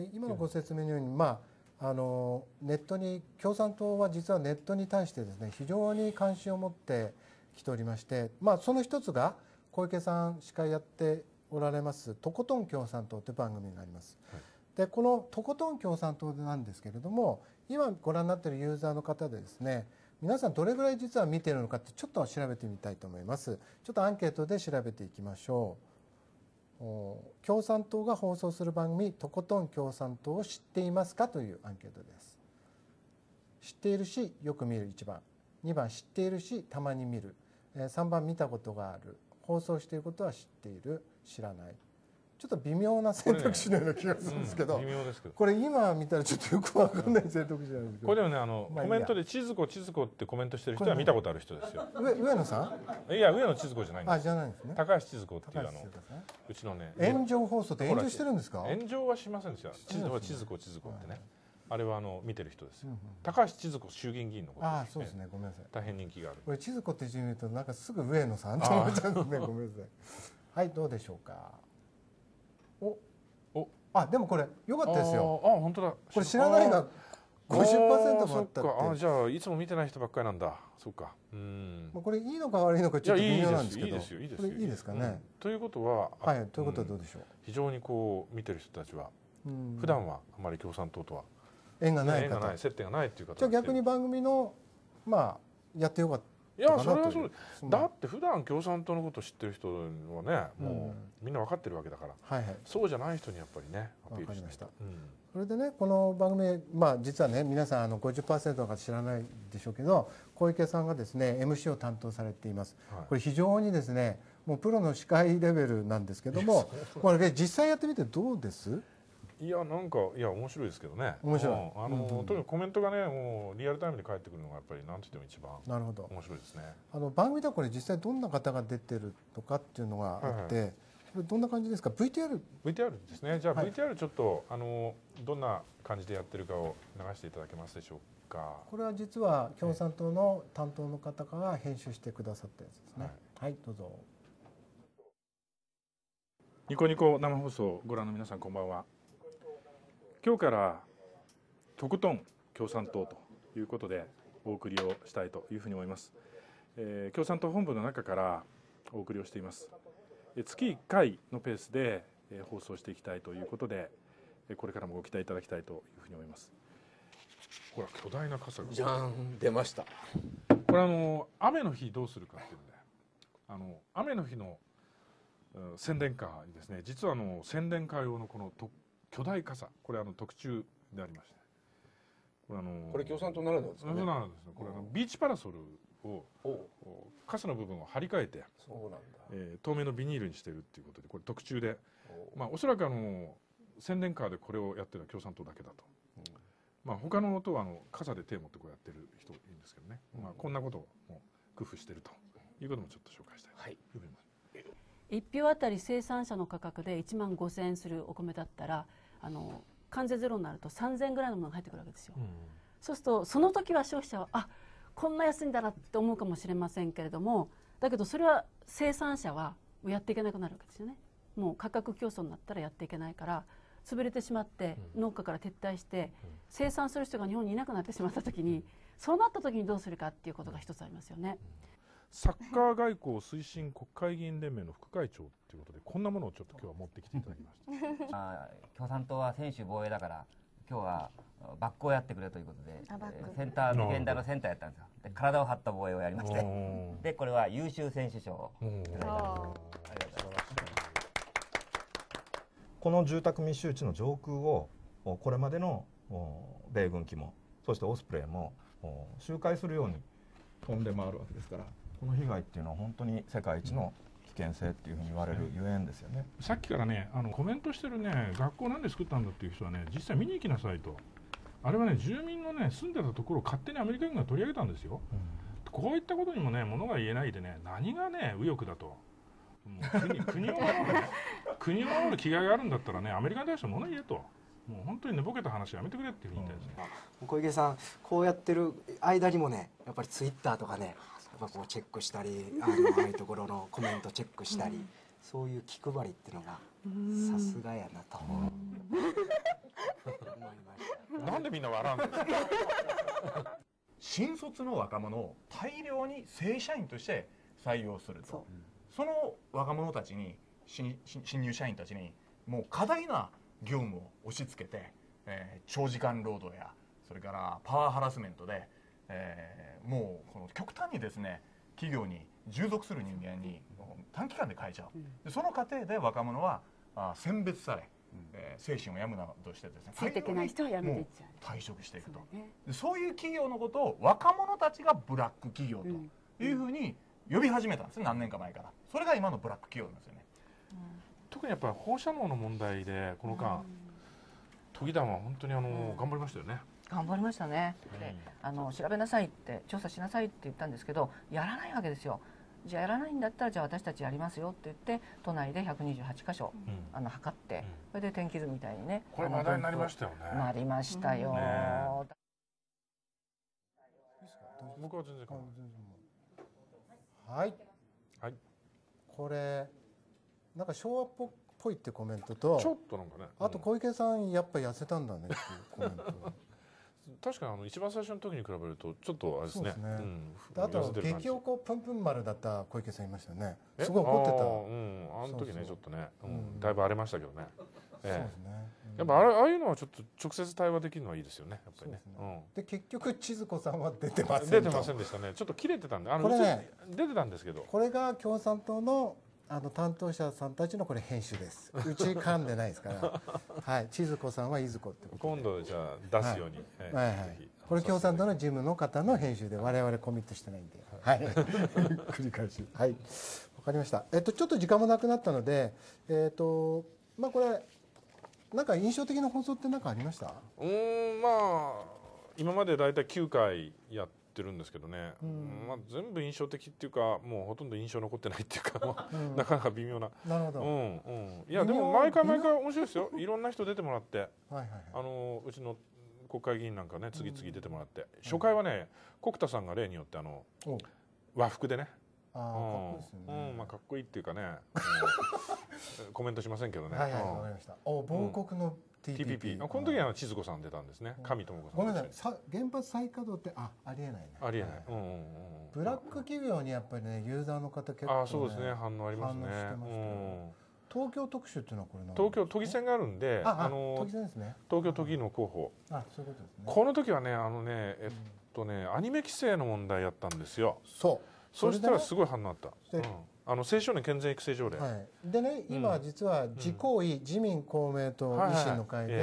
い。で今のご説明のようにまああのネットに共産党は実はネットに対してですね非常に関心を持ってきておりまして、まあ、その一つが小池さん司会やっておられます「とことん共産党」という番組があります。はい、でこの「とことん共産党」なんですけれども今ご覧になっているユーザーの方でですね皆さんどれぐらい実は見てるのかってちょっと調べてみたいと思います。ちょっとアンケートで調べていきましょう。共産党が放送する番組「とことん共産党を知っていますか?」というアンケートです知っているしよく見る1番2番知っているしたまに見る3番見たことがある放送していることは知っている知らないちょっと微妙な選択肢のような気がするんですけど、これ、ねうん、れ今見たらちょっとよくわかんない選択肢なんですけど。これでもね、あの、まあ、コメントで、千鶴子、千鶴子ってコメントしてる人は見たことある人ですよ。上上野さんいや、上野千鶴子じゃないんです。あ、じゃないんですね。高橋千鶴子っていうあの、うちのね。炎上放送って炎上してるんですか炎上はしませんでした。千鶴子、千鶴子、ってね。はいあれはあの見てる人ですよ、うんうん、高橋千鶴子衆議院議員のこと、ね、あそうですねごめんなさい大変人気があるこれ千鶴子って字見るとなんかすぐ上野さんて思っちゃうんですねごめんなさいはいどうでしょうかおおあでもこれ良かったですよあ本当だこれ知らないが50%もあったってあじゃあいつも見てない人ばっかりなんだそうかうんまあ、これいいのか悪いのかちょっと微妙なんですけどいいですいいですいいですかね、ということははいということはどうでしょう、非常にこう見てる人たちは普段はあまり共産党とは縁がない方縁がない接点がないっていう方じゃあ逆に番組のまあやってよかったいやそれはそうだって普段共産党のことを知ってる人はね、もうみんな分かってるわけだから、はいはい、そうじゃない人にやっぱりねアピールしました、うん、それでねこの番組、まあ、実はね皆さんあの50%の方知らないでしょうけど小池さんがですね MC を担当されています、はい、これ非常にですねもうプロの司会レベルなんですけども これ実際やってみてどうですいやなんかいや面白いですけどね面白い、あの、うんうん、とにかくコメントがねもうリアルタイムで返ってくるのがやっぱり何て言っても一番なるほど面白いですねあの番組ではこれ実際どんな方が出てるとかっていうのがあって、はいはい、これどんな感じですか VTR VTR ですねじゃあ VTR ちょっと、はい、あのどんな感じでやってるかを流していただけますでしょうかこれは実は共産党の担当の方が編集してくださったやつですね、はい、はい、どうぞニコニコ生放送ご覧の皆さんこんばんは今日からとことん共産党ということでお送りをしたいというふうに思います、えー、共産党本部の中からお送りをしています月1回のペースで放送していきたいということでこれからもご期待いただきたいというふうに思いますほら巨大な傘がじゃん出ましたこれあの雨の日どうするかっていうんであの雨の日の宣伝会にですね実はあの宣伝会用のこの特巨大傘これあの特注でありましてこれあのこれ共産党ならではですねそうなんですねこれあのビーチパラソルを傘の部分を張り替えてそうなんだ、えー、透明のビニールにしてるっていうことでこれ特注でお,、まあ、おそらくあの宣伝カーでこれをやってるのは共産党だけだと、うん、まあ他の党はあの傘で手を持ってこうやってる人いるんですけどね、うん、まあ、こんなことを工夫してるということもちょっと紹介したいと思います、はい、1票あたり生産者の価格で1万5000円するお米だったらあの関税ゼロになると3000円ぐらいのものが入ってくるわけですよ。うん、そうするとその時は消費者はあこんな安いんだなって思うかもしれませんけれどもだけどそれは生産者はもうやっていけなくなるわけですよね。もう価格競争になったらやっていけないから潰れてしまって農家から撤退して生産する人が日本にいなくなってしまった時にそうなった時にどうするかっていうことが一つありますよね。サッカー外交推進国会議員連盟の副会長ということでこんなものをちょっと今日は持ってきていただきました あ共産党は専守防衛だから今日はバックをやってくれということで、センター、ディフェンダーのセンターやったんですよ。で、体を張った防衛をやりまして、で、これは優秀選手賞をいただいたありがとうございます。この住宅密集地の上空を、これまでの米軍機も、そしてオスプレイも、周回するように飛んで回るわけですから、この被害っていうのは本当に世界一の危険性っていうふうに言われるゆえんですよねさっきからねあのコメントしてるね学校なんで作ったんだっていう人はね実際見に行きなさいとあれはね住民のね住んでたところを勝手にアメリカ軍が取り上げたんですよ、うん、こういったことにもねものが言えないでね何がね右翼だと。国 国を守る、国を守る気概があるんだったらねアメリカに対して物言えともう本当に寝ぼけた話やめてくれっていうふうに言いたいですね、うん、小池さんこうやってる間にもねやっぱりツイッターとかねぱこうチェックしたりあのああいうところのコメントチェックしたり、うん、そういう気配りっていうのがさすがやなと思いましたなんでみんな笑うんですか新卒の若者を大量に正社員として採用するとその若者たちに新入社員たちにもう過大な業務を押し付けて、えー、長時間労働やそれからパワーハラスメントでえー、もうこの極端にですね企業に従属する人間に短期間で変えちゃう、でその過程で若者はあ選別され、えー、精神を病むなどしてですねついていけない人はやめていっちゃう退職していくとそう、ね,、そういう企業のことを若者たちがブラック企業というふうに呼び始めたんです、ね、何年か前からそれが今のブラック企業なんですよね、うん、特にやっぱり放射能の問題でこの間、うん、時談は本当にあの、頑張りましたよね頑張りましたね、であの調べなさいって調査しなさいって言ったんですけどやらないわけですよじゃあやらないんだったらじゃあ私たちやりますよって言って都内で128箇所、うん、あの測って、うん、それで天気図みたいにねこれ話題になりましたよねなりましたよ、うんね、僕は全然はい、はい、これなんか昭和っぽぽいってコメントとちょっとなんかね、あと小池さんやっぱ痩せたんだねっていうコメント確かにあの一番最初の時に比べるとちょっとあれですね。すねうん、あと激おこぷんぷん丸だった小池さんいましたね。すごい怒ってた。うん、あの時ねちょっとね、うん、だいぶ荒れましたけどね。そうですね。やっぱああいうのはちょっと直接対話できるのはいいですよね。やっぱりね。で、ねうん、結局千鶴子さんは出てません。出てませんでしたね。ちょっと切れてたんで、あの、ね、出てたんですけど。これが共産党のあの担当者さんたちのこれ編集です。うち噛んでないですから。はい、千鶴子さんはいずこってこと。今度じゃあ出すように。はい、はい、はい、これ共産党の事務の方の編集で我々コミットしてないんで。はい。繰り返し。はい。わかりました。えっとちょっと時間もなくなったので、えっ、とまあこれなんか印象的な放送って何かありました？うんまあ今までだいたい9回やって。ってるんですけどね、うん、まあ、全部印象的っていうかもうほとんど印象残ってないっていうか、うん、なかなか微妙ななるほど、うんうん、いやでも毎回毎回面白いですよいろんな人出てもらってはい、ははい、い、あのうちの国会議員なんかね次々出てもらって、初回はね国田さんが例によってあの和服でねあかっこいいですうんまあ、かっこいいっていうかね、コメントしませんけどねはいはいわ、かりましたお亡国の、TPP この時は千鶴子さん出たんですね神智子さんごめんなさい原発再稼働ってあありえないねありえない、ブラック企業にやっぱりねユーザーの方結構、あそうですね反応ありますね東京特集っていうのはこれ東京都議選があるんで、あの東京都議の候補。あ、そういうことこの時はね、あのね、えっとね、アニメ規制の問題やったんですよ。そう。そしたらすごい反応あった。あの青少年健全育成条例、はい、でね今実は自公位、うん、自民公明党維新の会で、は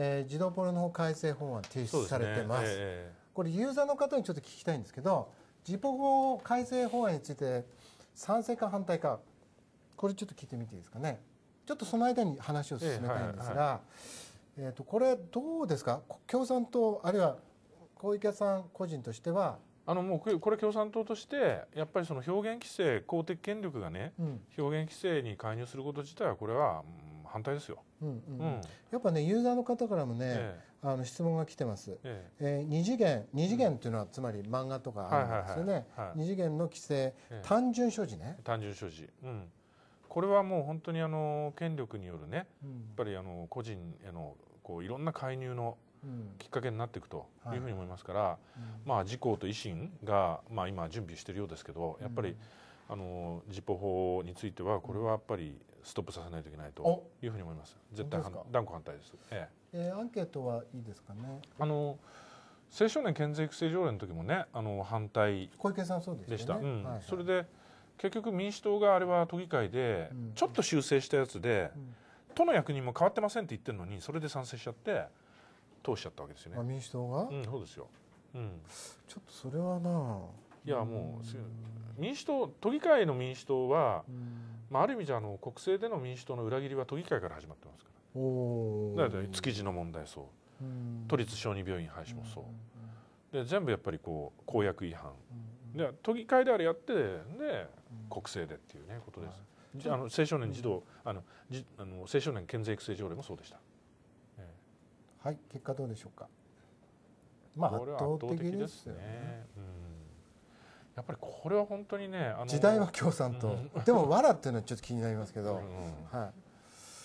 え児童ポルノ法改正法案提出されてます、ねえー、これユーザーの方にちょっと聞きたいんですけど自童法改正法案について賛成か反対かこれちょっと聞いてみていいですかねちょっとその間に話を進めたいんですが、えとこれどうですか共産党あるいは小池さん個人としてはあのもうこれ共産党としてやっぱりその表現規制公的権力がね、うん、表現規制に介入すること自体はこれは反対ですよ、うんうんうん、やっぱねユーザーの方からもね、えー、あの質問が来てます、えー、えー、次元二次元っていうのは、つまり漫画とかあるんですよね、はいはいはい、次元の規制、えー、単純所持ね単純所持、うん、これはもう本当にあの権力によるね、うん、やっぱりあの個人へのこういろんな介入のきっかけになっていくというふうに思いますから、まあ、自公と維新が、まあ、今準備しているようですけどやっぱり、あの自ポ法についてはこれはやっぱりストップさせないといけないというふうに思います。絶対断固反対です。えええー、アンケートはいいですかね。あの青少年健全育成条例の時もね、あの反対小池さんそうでした。うん、はいはい、それで結局民主党があれは都議会でちょっと修正したやつで、うん、都の役人も変わってませんって言ってるのにそれで賛成しちゃって。通しちゃったわけですよね。民主党が、うん、そうですよ、うん、ちょっとそれはないやもう民主党都議会の民主党は、まあ、ある意味じゃあの国政での民主党の裏切りは都議会から始まってますから。だ築地の問題そう、都立小児病院廃止もそう、で全部やっぱりこう公約違反、で都議会であれやってで、国政でっていうねことです。はい、あの青少年児童、あのじあの青少年健全育成条例もそうでした。はい、結果どうでしょうか。まあ圧倒的ですよね。やっぱりこれは本当にね、あの時代は共産党、うん、でもわらっていうのはちょっと気になりますけど、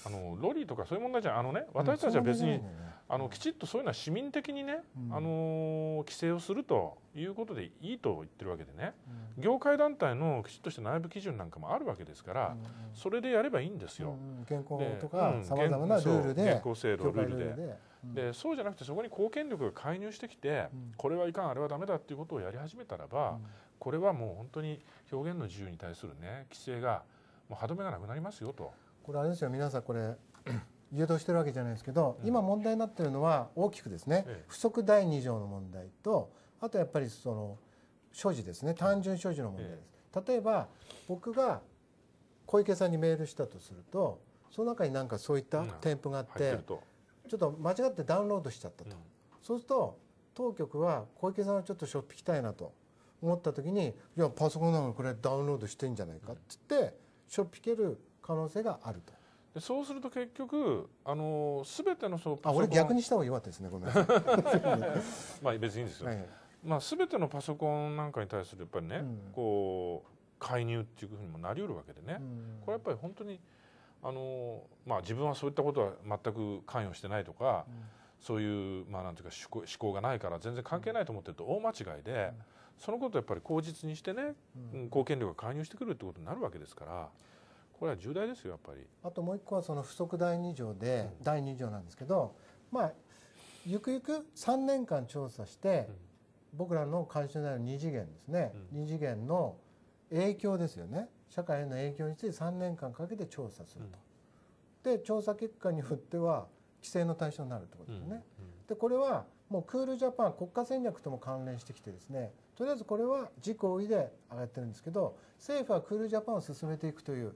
あのロリーとかそういう問題じゃあのね私たちは別に、ね、あのきちっとそういうのは市民的にね、あの規制をするということでいいと言ってるわけでね、業界団体のきちっとした内部基準なんかもあるわけですから、それでやればいいんですよ。現行とかさまざまなルールで、現行制度ルールででそうじゃなくてそこに貢献力が介入してきて、これはいかんあれはダメだっていうことをやり始めたらば、これはもう本当に表現の自由に対するね規制がもう歯止めがなくなりますよと。これあれですよ皆さんこれ誘導 してるわけじゃないですけど、今問題になってるのは大きくですね、不足第2条の問題とあとやっぱりその所持ですね単純所持の問題です、例えば僕が小池さんにメールしたとするとその中になんかそういった添付があって、うんちょっと間違ってダウンロードしちゃったと、そうすると当局は小池さんをちょっとしょっぴきたいなと思った時にいやパソコンなのにこれダウンロードしてんじゃないかって言って、しょっぴける可能性があると。でそうすると結局あの全てのそうあ俺逆にした方が良かったですねごめんまあ別にいいんですよ、はい、まあ、全てのパソコンなんかに対するやっぱりね、うん、こう介入っていうふうにもなりうるわけでね、うん、これやっぱり本当にあのまあ、自分はそういったことは全く関与してないとか、うん、そういう,、まあ、なんていうか思考思考がないから全然関係ないと思ってると大間違いで、うん、そのことをやっぱり口実にしてね、うん、貢献量が介入してくるってことになるわけですからこれは重大ですよやっぱりあともう一個はその不足第2条で、第2条なんですけど、まあ、ゆくゆく3年間調査して、僕らの監修内の2次元ですね、うん、2次元の影響ですよね。社会への影響について3年間かけて調査すると、で調査結果によっては規制の対象になるってことですね、でこれはもうクールジャパン国家戦略とも関連してきてですねとりあえずこれは事故意で上がってるんですけど政府はクールジャパンを進めていくという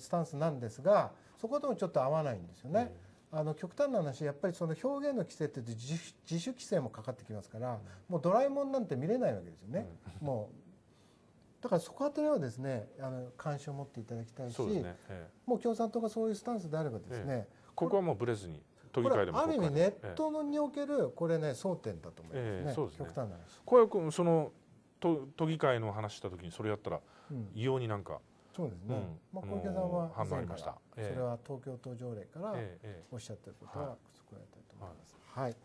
スタンスなんですがそこともちょっと合わないんですよね。うん、あの極端な話やっぱりその表現の規制って自主規制もかかってきますから、うん、もうドラえもんなんて見れないわけですよね、うん、もだからそこあたりはですねあの関心を持っていただきたいし、ねえー、もう共産党がそういうスタンスであればですね、えー、ここはもうぶれずに都議会でもある意味ネットのにおけるこれね争点だと思いますね,、えー、そうですね極端な話小籔君その都都議会の話した時にそれやったら、異様になんかそうですね、うん、まあ、小池さんは以前から、えー、それは東京都条例からおっしゃってることはそこやたいと思います、はい、はい、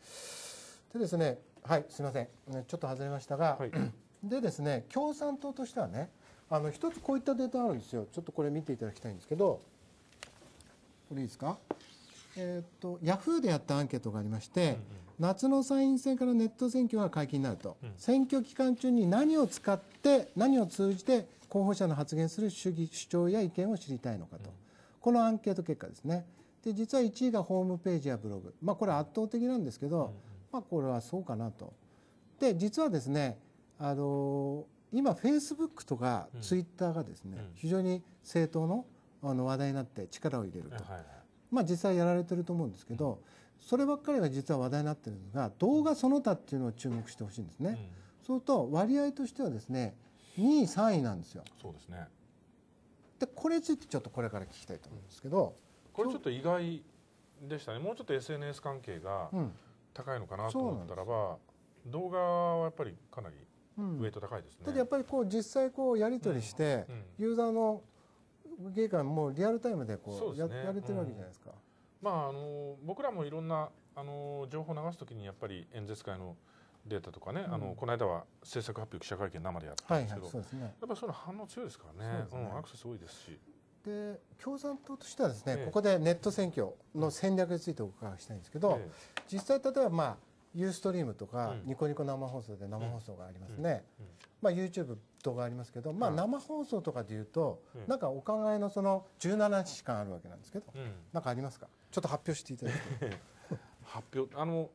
でですねはいすみませんちょっと外れましたが、はい でですね共産党としてはねあの一つこういったデータあるんですよちょっとこれ見ていただきたいんですけどこれいいですかえっ、ー、とヤフーでやったアンケートがありまして、うんうん、夏の参院選からネット選挙が解禁になると、うん、選挙期間中に何を使って何を通じて候補者の発言する主義主張や意見を知りたいのかと、うん、このアンケート結果ですねで実は1位がホームページやブログ、まあ、これは圧倒的なんですけど、うんうん、まあ、これはそうかなとで実はですねあの今フェイスブックとかツイッターがですね、非常に政党のあの話題になって力を入れると、まあ、実際やられてると思うんですけど、そればっかりが実は話題になってるのが動画その他っていうのを注目してほしいんですね、そうすると割合としてはですね2位3位なんですよそうですねでこれについてちょっとこれから聞きたいと思うんですけど、これちょっと意外でしたねもうちょっと SNS 関係が高いのかなと思ったらば、動画はやっぱりかなりウエイト高いですね。ただやっぱりこう実際こうやり取りして、ユーザーの芸がもうリアルタイムでこうややれてるわけじゃないですか。まああの僕らもいろんなあの情報流すときにやっぱり演説会のデータとかね、あのこの間は政策発表記者会見生でやったんですけど、ね、やっぱその反応強いですからね、うん、アクセス多いですしで共産党としてはですね、ええ、ここでネット選挙の戦略についてお伺いしたいんですけど、え、実際例えばまあユーストリームとか、ニコニコ生放送で生放送がありますね、うんうん、まあ、YouTube 動画ありますけど、まあ、生放送とかでいうと、なんかお考えのその17日間あるわけなんですけど、なんかありますかちょっと発表していただいて 発表あの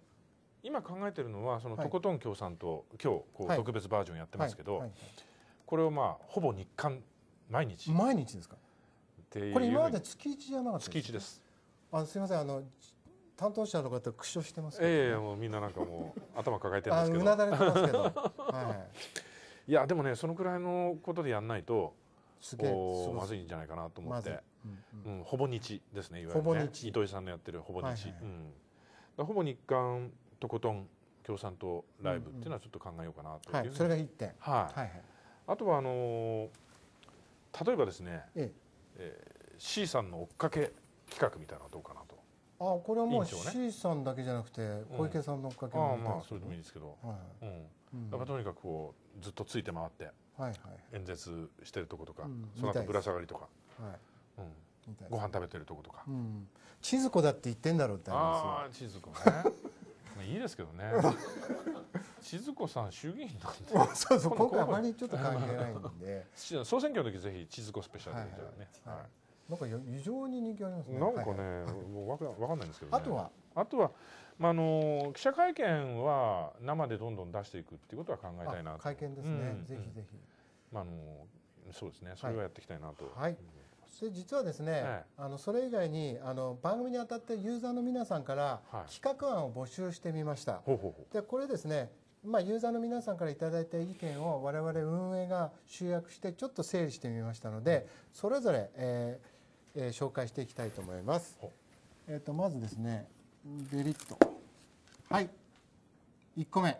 今考えてるのはその、とことん共産党、さん今日こう、特別バージョンやってますけど、はい、これをまあほぼ日刊毎日毎日ですかこれ今まで月1じゃなかったです、ね、月1ですあのすみませんあの担当者の方苦笑してますけど、ね、ええもうみんななんかもう頭抱えてるんですけどうなだれてますけど、はい、いやでもねそのくらいのことでやんないとすげえまずいんじゃないかなと思って、うん、うん、ほぼ日ですねいわゆる、ね、糸井さんのやってるほぼ日、はいはいうん、ほぼ日韓とことん共産党ライブっていうのはちょっと考えようかなという、うんはい、それが一点、はい、はい、あとはあのー、例えばですね、えええー、C さんの追っかけ企画みたいなのはどうかなあこれはもう C さんだけじゃなくて小池さんのおかげも、うん、あまあそれでもいいですけど、はいうん、だからとにかくこうずっとついて回って、はいはい、演説してるとことか、うん、その後ぶら下がりとか、はいうん、ご飯食べてるとことか、うん、千鶴子だって言ってんだろうってああ千鶴子ね まあいいですけどね 千鶴子さん衆議院なんでそうそう今回あまりちょっと関係ないんで 総選挙の時ぜひ千鶴子スペシャルでじゃあね、はいなんか異常に人気ありますね。なんかね、もうわかわかんないんですけど、ね、あとはあとはまああの記者会見は生でどんどん出していくっていうことは考えたいなと。会見ですね。うんぜひぜひ。まああのそうですね。それはやっていきたいなと。はい。で実はですね、あのそれ以外にあの番組に当たってユーザーの皆さんから企画案を募集してみました、はい、ほうほうほうでこれですね、まあ、ユーザーの皆さんから頂いた意見を我々運営が集約してちょっと整理してみましたのでそれぞれ、ええー、紹介していきたいと思います。えーと、まずですねデリット。はい1個目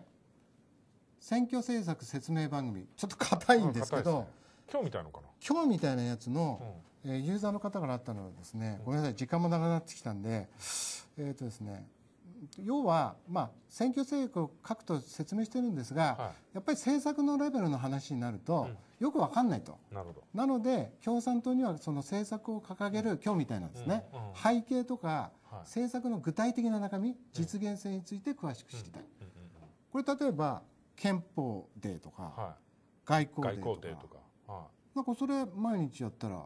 選挙政策説明番組ちょっと硬いんですけど、うんね、今日みたいのかな今日みたいなやつの、うん、えー、ユーザーの方からあったのはですねごめんなさい時間も長くなってきたんでえっ、ー、とですね要は、まあ、選挙制約を書くと説明してるんですが、はい、やっぱり政策のレベルの話になると、うん、よく分かんないとなるほどなので共産党にはその政策を掲げる、今日みたいなんですね、うんうん、背景とか、はい、政策の具体的な中身実現性について詳しく知りたい、これ例えば憲法デーとか、はい、外交デーとかなんかそれ毎日やったら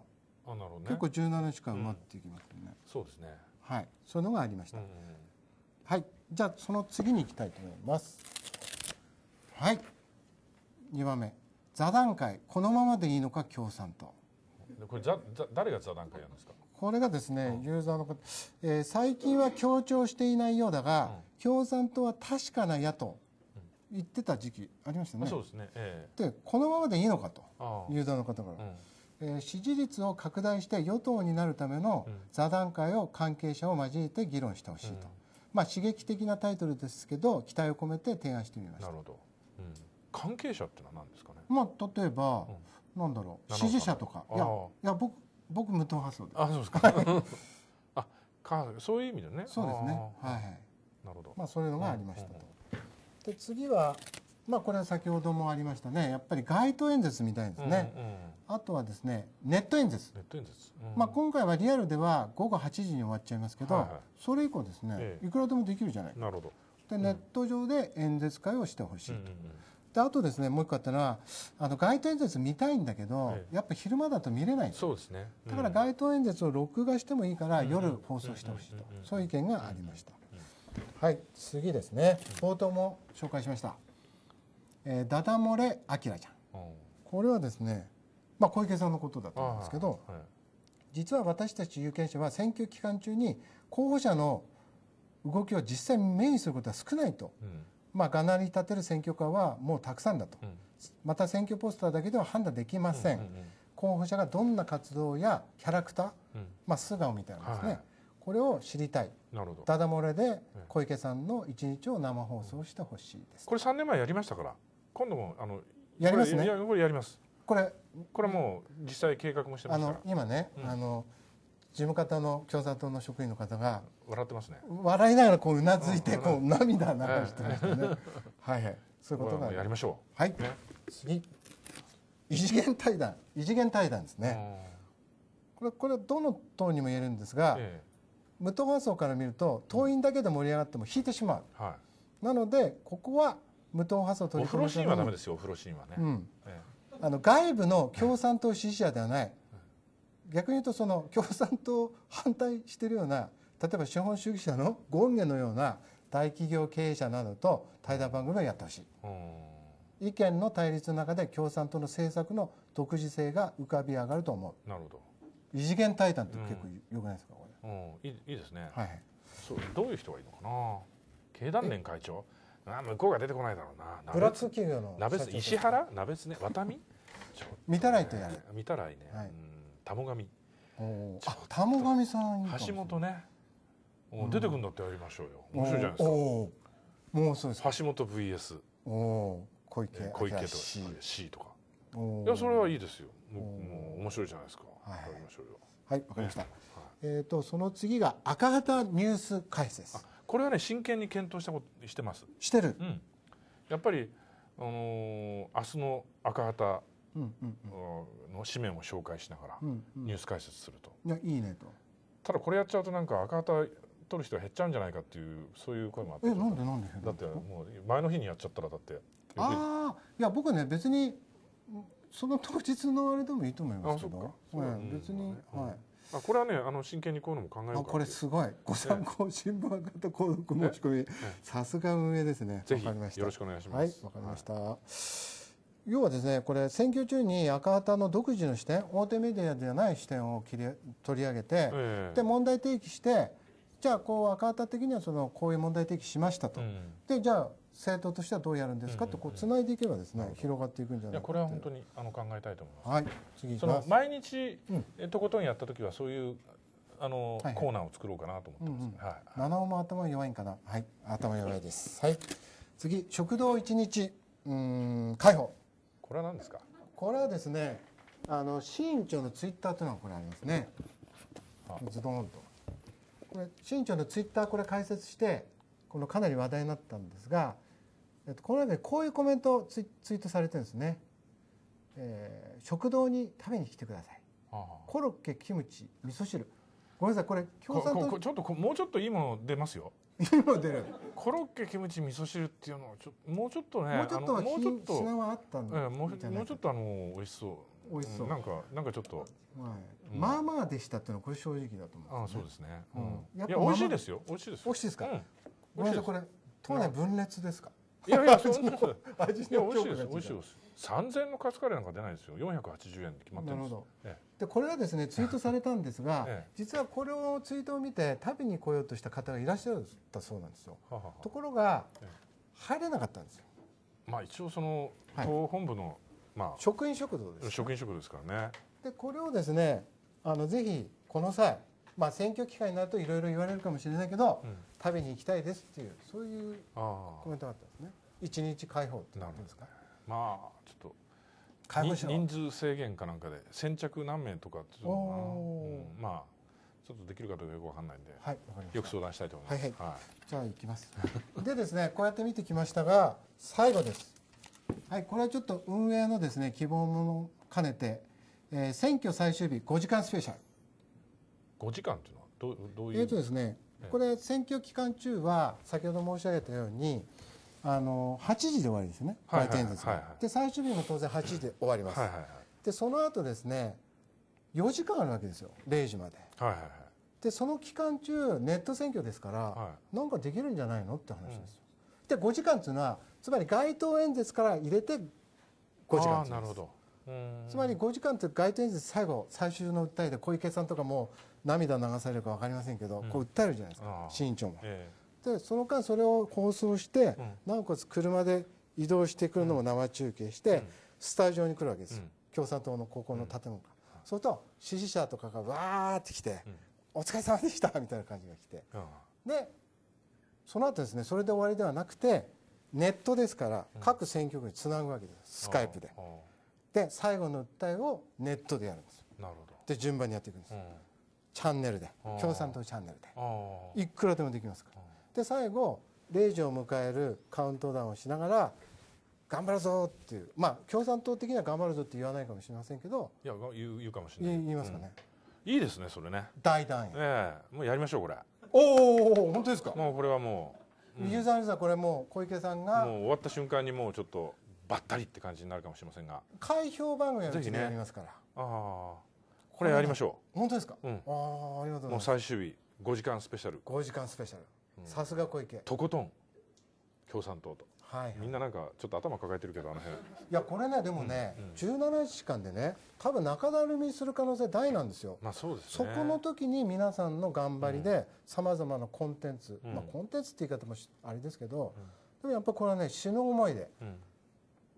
あなるほど、ね、結構17日間埋まっていきますね、そうですねはいそういうのがありました、うんうんはい。じゃあ、その次に行きたいと思います。はい。2番目。座談会。このままでいいのか、共産党。これ誰が座談会やるんですかこれがですね、ユーザーの方、えー、最近は強調していないようだが、うん、共産党は確かな野党、言ってた時期ありましたね。そうですね。えー、で、このままでいいのかと、ユーザーの方から。うんえー、支持率を拡大して与党になるための座談会を関係者を交えて議論してほしいと。うんまあ、刺激的なタイトルですけど期待を込めて提案してみましたなるほど、うん、関係者ってのは何ですかね、まあ、例えば、うん、なんだろう支持者とかいやいや僕僕無党派層ですあそうですか あかそういう意味でねそうですねはい、はい、なるほどまあそういうのがありましたと、で次はまあ、これは先ほどもありましたねやっぱり街頭演説みたいですね、うんうん、あとはですねネット演説ネット演説、うん、まあ、今回はリアルでは午後8時に終わっちゃいますけど、はいはい、それ以降ですね、ええ、いくらでもできるじゃないなるほどでネット上で演説会をしてほしいと、うんうんうんであとですねもう一個あったのはあの街頭演説見たいんだけど、ええ、やっぱ昼間だと見れないそうですね、うん、だから街頭演説を録画してもいいから、夜放送してほしいと、そういう意見がありました、はい次ですね冒頭も紹介しましたえー、ダダ漏れあきらちゃん、これはですね、まあ、小池さんのことだと思うんですけど、はい、実は私たち有権者は選挙期間中に候補者の動きを実際目にすることは少ないと、うん、まあ、がなり立てる選挙カーはもうたくさんだと、うん、また選挙ポスターだけでは判断できませんうんうんうん、候補者がどんな活動やキャラクター、うん、まあ、素顔みたいなですね、はい、これを知りたいダダ漏れで小池さんの一日を生放送してほしいです、これ3年前やりましたから今度もあのやりますねこれやりますこれこれもう実際計画もしてまし今ね、うん、あの事務方の共産党の職員の方が笑ってますね笑いながらこううなずいて、うん、こう涙流してましたね、えー、はいはいそういうことがやりましょうはい、ね、次異次元対談異次元対談ですねこれこれどの党にも言えるんですが、えー、無党派層から見ると党員だけで盛り上がっても引いてしまう、うん、なのでここは無党派層取り込むシーンはダメですよシーンはね、うんええ、あの外部の共産党支持者ではない、逆に言うとその共産党反対してるような例えば資本主義者の権ンのような大企業経営者などと対談番組をやってほしい、意見の対立の中で共産党の政策の独自性が浮かび上がると思うなるほど異次元対談って結構よくないですか、これ、うん、いいですね、はい、そうどういう人がいいのかな経団連会長あ向こうが出てこないだろうなブラッ企業の鍋石原鍋すね渡 見見たらいとやる見たらいね、はい、タモガミあタモガミさん橋本ね、うん、出てくんだってやりましょうよ面白いじゃないですかもうそうです橋本 VS お小池小池とか C とかいやそれはいいですよもう面白いじゃないですかはいわ、はい、かりました、はい、えっ、とその次が赤旗ニュース解説これはね真剣に検討したことしてますしてる、うん、やっぱり、あのー、明日の赤旗の紙面を紹介しながらニュース解説すると、うんうん、いやいいねとただこれやっちゃうとなんか赤旗取る人減っちゃうんじゃないかっていうそういう声もあってえなんでなんでだってもう前の日にやっちゃったらだってああいや僕ね別にその当日のあれでもいいと思いますけど、はい、別に、はい、あこれはねあの真剣にこういうのも考えようこれすごいご参考、新聞赤と購読申し込みさすが運営ですねぜひよろしくお願いしますはいわかりました、はい、要はですねこれ選挙中に赤旗の独自の視点大手メディアではない視点を切り取り上げて、えー、で問題提起してじゃあこう赤旗的にはそのこういう問題提起しましたと、うん、でじゃあ政党としてはどうやるんですかとこうつないでいけばですね、広がっていくんじゃないかこれは本当にあの考えたいと思います。はい、次その毎日、うん、とことんやった時はそういうあの、はいはい、コーナーを作ろうかなと思ってます、うんうん、はい。七尾も頭弱いんかな。はい、頭弱いです。はい。次食堂一日うん解放。これは何ですか。これはですね、あの新潮のツイッターというのがこれありますね。ズドンと。これ新潮のツイッターこれ解説してこのかなり話題になったんですが。この間こういうコメントをツイツイートされてるんですね、えー、食堂に食べに来てください、あ、コロッケキムチ味噌汁ごめんなさいこれ共産党ちょっともうちょっといいもの出ますよいいもの出るコロッケキムチ味噌汁っていうのはちょもうちょっとねもうちょっとはもうちょっと品はあったんだ、ええ、もうもうちょっとあの美味しそう美味しそう、うん、なんかなんかちょっと、はいうん、まあまあでしたっていうのはこれ正直だと思う、ね、ああそうですね、うん、やっぱいや美味しいですよ美味しいです美味しいですか、うん、ごめんなさいこれ党内分裂ですかいやいや、そうそう味に。美味しいです。おいしいです。三千のカツカレーなんか出ないですよ。四百八十円で決まってるんです。なるほど。ええ、でこれはですねツイートされたんですが、え、実はこれをツイートを見て食べに来ようとした方がいらっしゃったそうなんですよ。ははところが、入れなかったんですよ。まあ一応その党本部の、はい、まあ職員食堂です、ね、職員食堂ですからね。でこれをですねあのぜひこの際まあ、選挙機会になるといろいろ言われるかもしれないけど、うん、食べに行きたいですっていうそういうコメントがあったんですね一日開放ってなるんですかまあちょっと開放人数制限かなんかで先着何名とかっていうのかうん、まあちょっとできるかどうかよくわかんないんで、はい、よく相談したいと思います。はい、はいはい、じゃあ行きます。でですね、こうやって見てきましたが、最後です。はい、これはちょっと運営のですね、希望も兼ねて、えー、選挙最終日5時間スペシャル。五時間というのはどどういうえっ、とですね、これ選挙期間中は先ほど申し上げたようにあの8時で終わりですよね、はいはいで最終日も当然8時で終わります、はいでその後ですね4時間あるわけですよ0時まで、はいはいはい、でその期間中ネット選挙ですから、はい、なんかできるんじゃないのって話ですよ、うん、で5時間っいうのはつまり街頭演説から入れて5時間なるほどつまり5時間って街頭演説最後最終の訴えで小池さんとかも涙流されるか分かりませんけど、こう訴えるじゃないですか新院長も、えでその間それを放送して、なおかつ車で移動してくるのを生中継して、スタジオに来るわけですよ、共産党の高校の建物から、それと支持者とかがわーって来て、お疲れ様でしたみたいな感じが来て、でその後ですねそれで終わりではなくてネットですから各選挙区につなぐわけです、スカイプで。で最後の訴えをネットでやるんですなるほどで順番にやっていくんです、うん、チャンネルで共産党チャンネルでいくらでもできますからで最後0時を迎えるカウントダウンをしながら頑張るぞっていうまあ共産党的には頑張るぞって言わないかもしれませんけどいや言う言うかもしれない言いますかね、うん、いいですねそれね大団円ええー、もうやりましょうこれおお本当ですかもうこれはもう、うん、ユーザーさんこれもう小池さんがもう終わった瞬間にもうちょっとばったりって感じになるかもしれませんが開票番組はうちでやりますから、ね、ああこれやりましょう本当ですか、うん、ああありがとうございますもう最終日5時間スペシャル5時間スペシャルさすが小池とことん共産党とはい、はい、みんななんかちょっと頭抱えてるけどあの辺いやこれねでもね、うんうん、17日間でね多分中だるみする可能性大なんですよ、まあそうです、ね、そこの時に皆さんの頑張りでさまざまなコンテンツ、うん、まあ、コンテンツって言い方もあれですけど、うん、でもやっぱこれはね死ぬ思いで、うん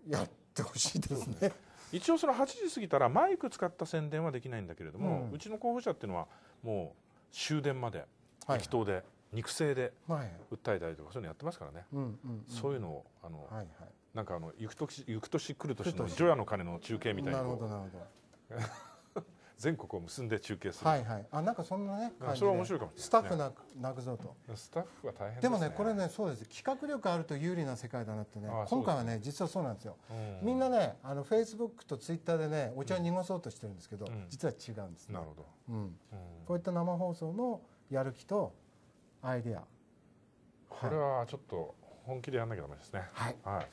やってほしいですね。一応その8時過ぎたらマイク使った宣伝はできないんだけれども、うん、うちの候補者っていうのはもう終電まで激闘で、肉声で訴えたりとかそういうのやってますからね、そういうのをあの、はいはい、なんかあのく年行く年来る年の除夜の鐘の中継みたいななるほどなるほど全国を結んで中継するはいはいあなんかそんなねそれは面白いかもしれない、ね、スタッフなく泣くぞとスタッフは大変で、ね,、もねこれねそうです企画力あると有利な世界だなってね今回はね実はそうなんですよ、うん、みんなねあのフェイスブックとツイッターでねお茶を濁そうとしてるんですけど、うん、実は違うんです、ね、なるほど、うん、こういった生放送のやる気とアイディアこれはちょっと本気でやんなきゃダメですねはい、はい、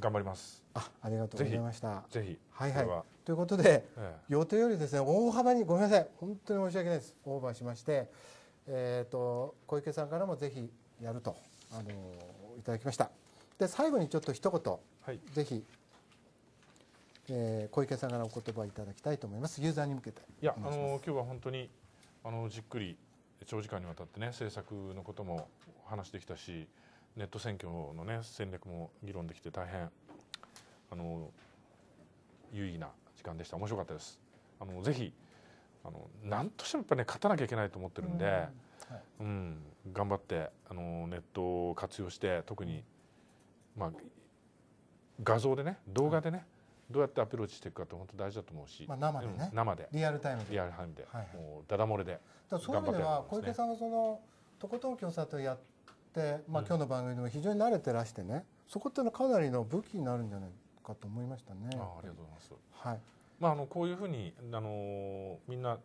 頑張りますあありがとうございましたぜひはいはいということで、ええ、予定よりですね大幅にごめんなさい本当に申し訳ないですオーバーしまして、えーと、小池さんからもぜひやると、あのいただきましたで最後にちょっと一言、はい、ぜひ、えー、小池さんからお言葉いただきたいと思いますユーザーに向けていやあの今日は本当にあのじっくり長時間にわたってね政策のことも話してきたしネット選挙のね戦略も議論できて大変あの有意な時間でした面白かったですあのぜひあの何としてもやっぱね勝たなきゃいけないと思ってるんで、うん、はいうん、頑張ってあのネットを活用して特に、まあ、画像でね動画でね、はい、どうやってアプローチしていくかって本当大事だと思うし、まあ、生でね、生でリアルタイムでリアルタイムで、はいもうダダ漏れで頑張って、そういう意味では小池さんはそのとことん共里やって、まあ、今日の番組でも非常に慣れてらしてね、うん、そこってのかなりの武器になるんじゃないかと思いましたね。あありがとうございます。はい。まああのこういうふうにあのみんな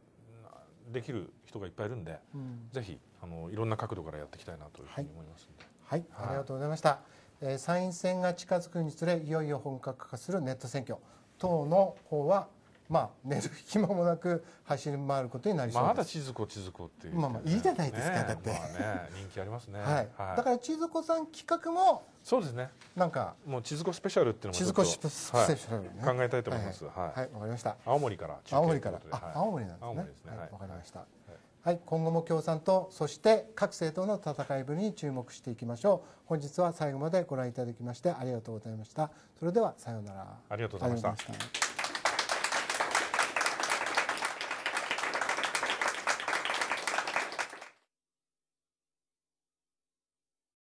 できる人がいっぱいいるんで、うん、ぜひあのいろんな角度からやっていきたいなというふうに思います、はい、はい、ありがとうございました、えー、参院選が近づくにつれいよいよ本格化するネット選挙党の方はまあ寝る暇もなく走り回ることになりそうですまだ千鶴子千鶴子っていう、ね、まあまあいいじゃないですか、ね、だって、まあね、人気ありますね、はい、はい、だから千鶴子さん企画もそうですねなんかもう地図コスペシャルっていうのも千鶴子スペシャル、ねはい、考えたいと思いますはいはいわ、かりました青森から青森から、はい、青森なんですねはいわ、かりました、はい、今後も共産党そして各政党の戦いぶりに注目していきましょう本日は最後までご覧いただきましてありがとうございましたそれではさようならありがとうございました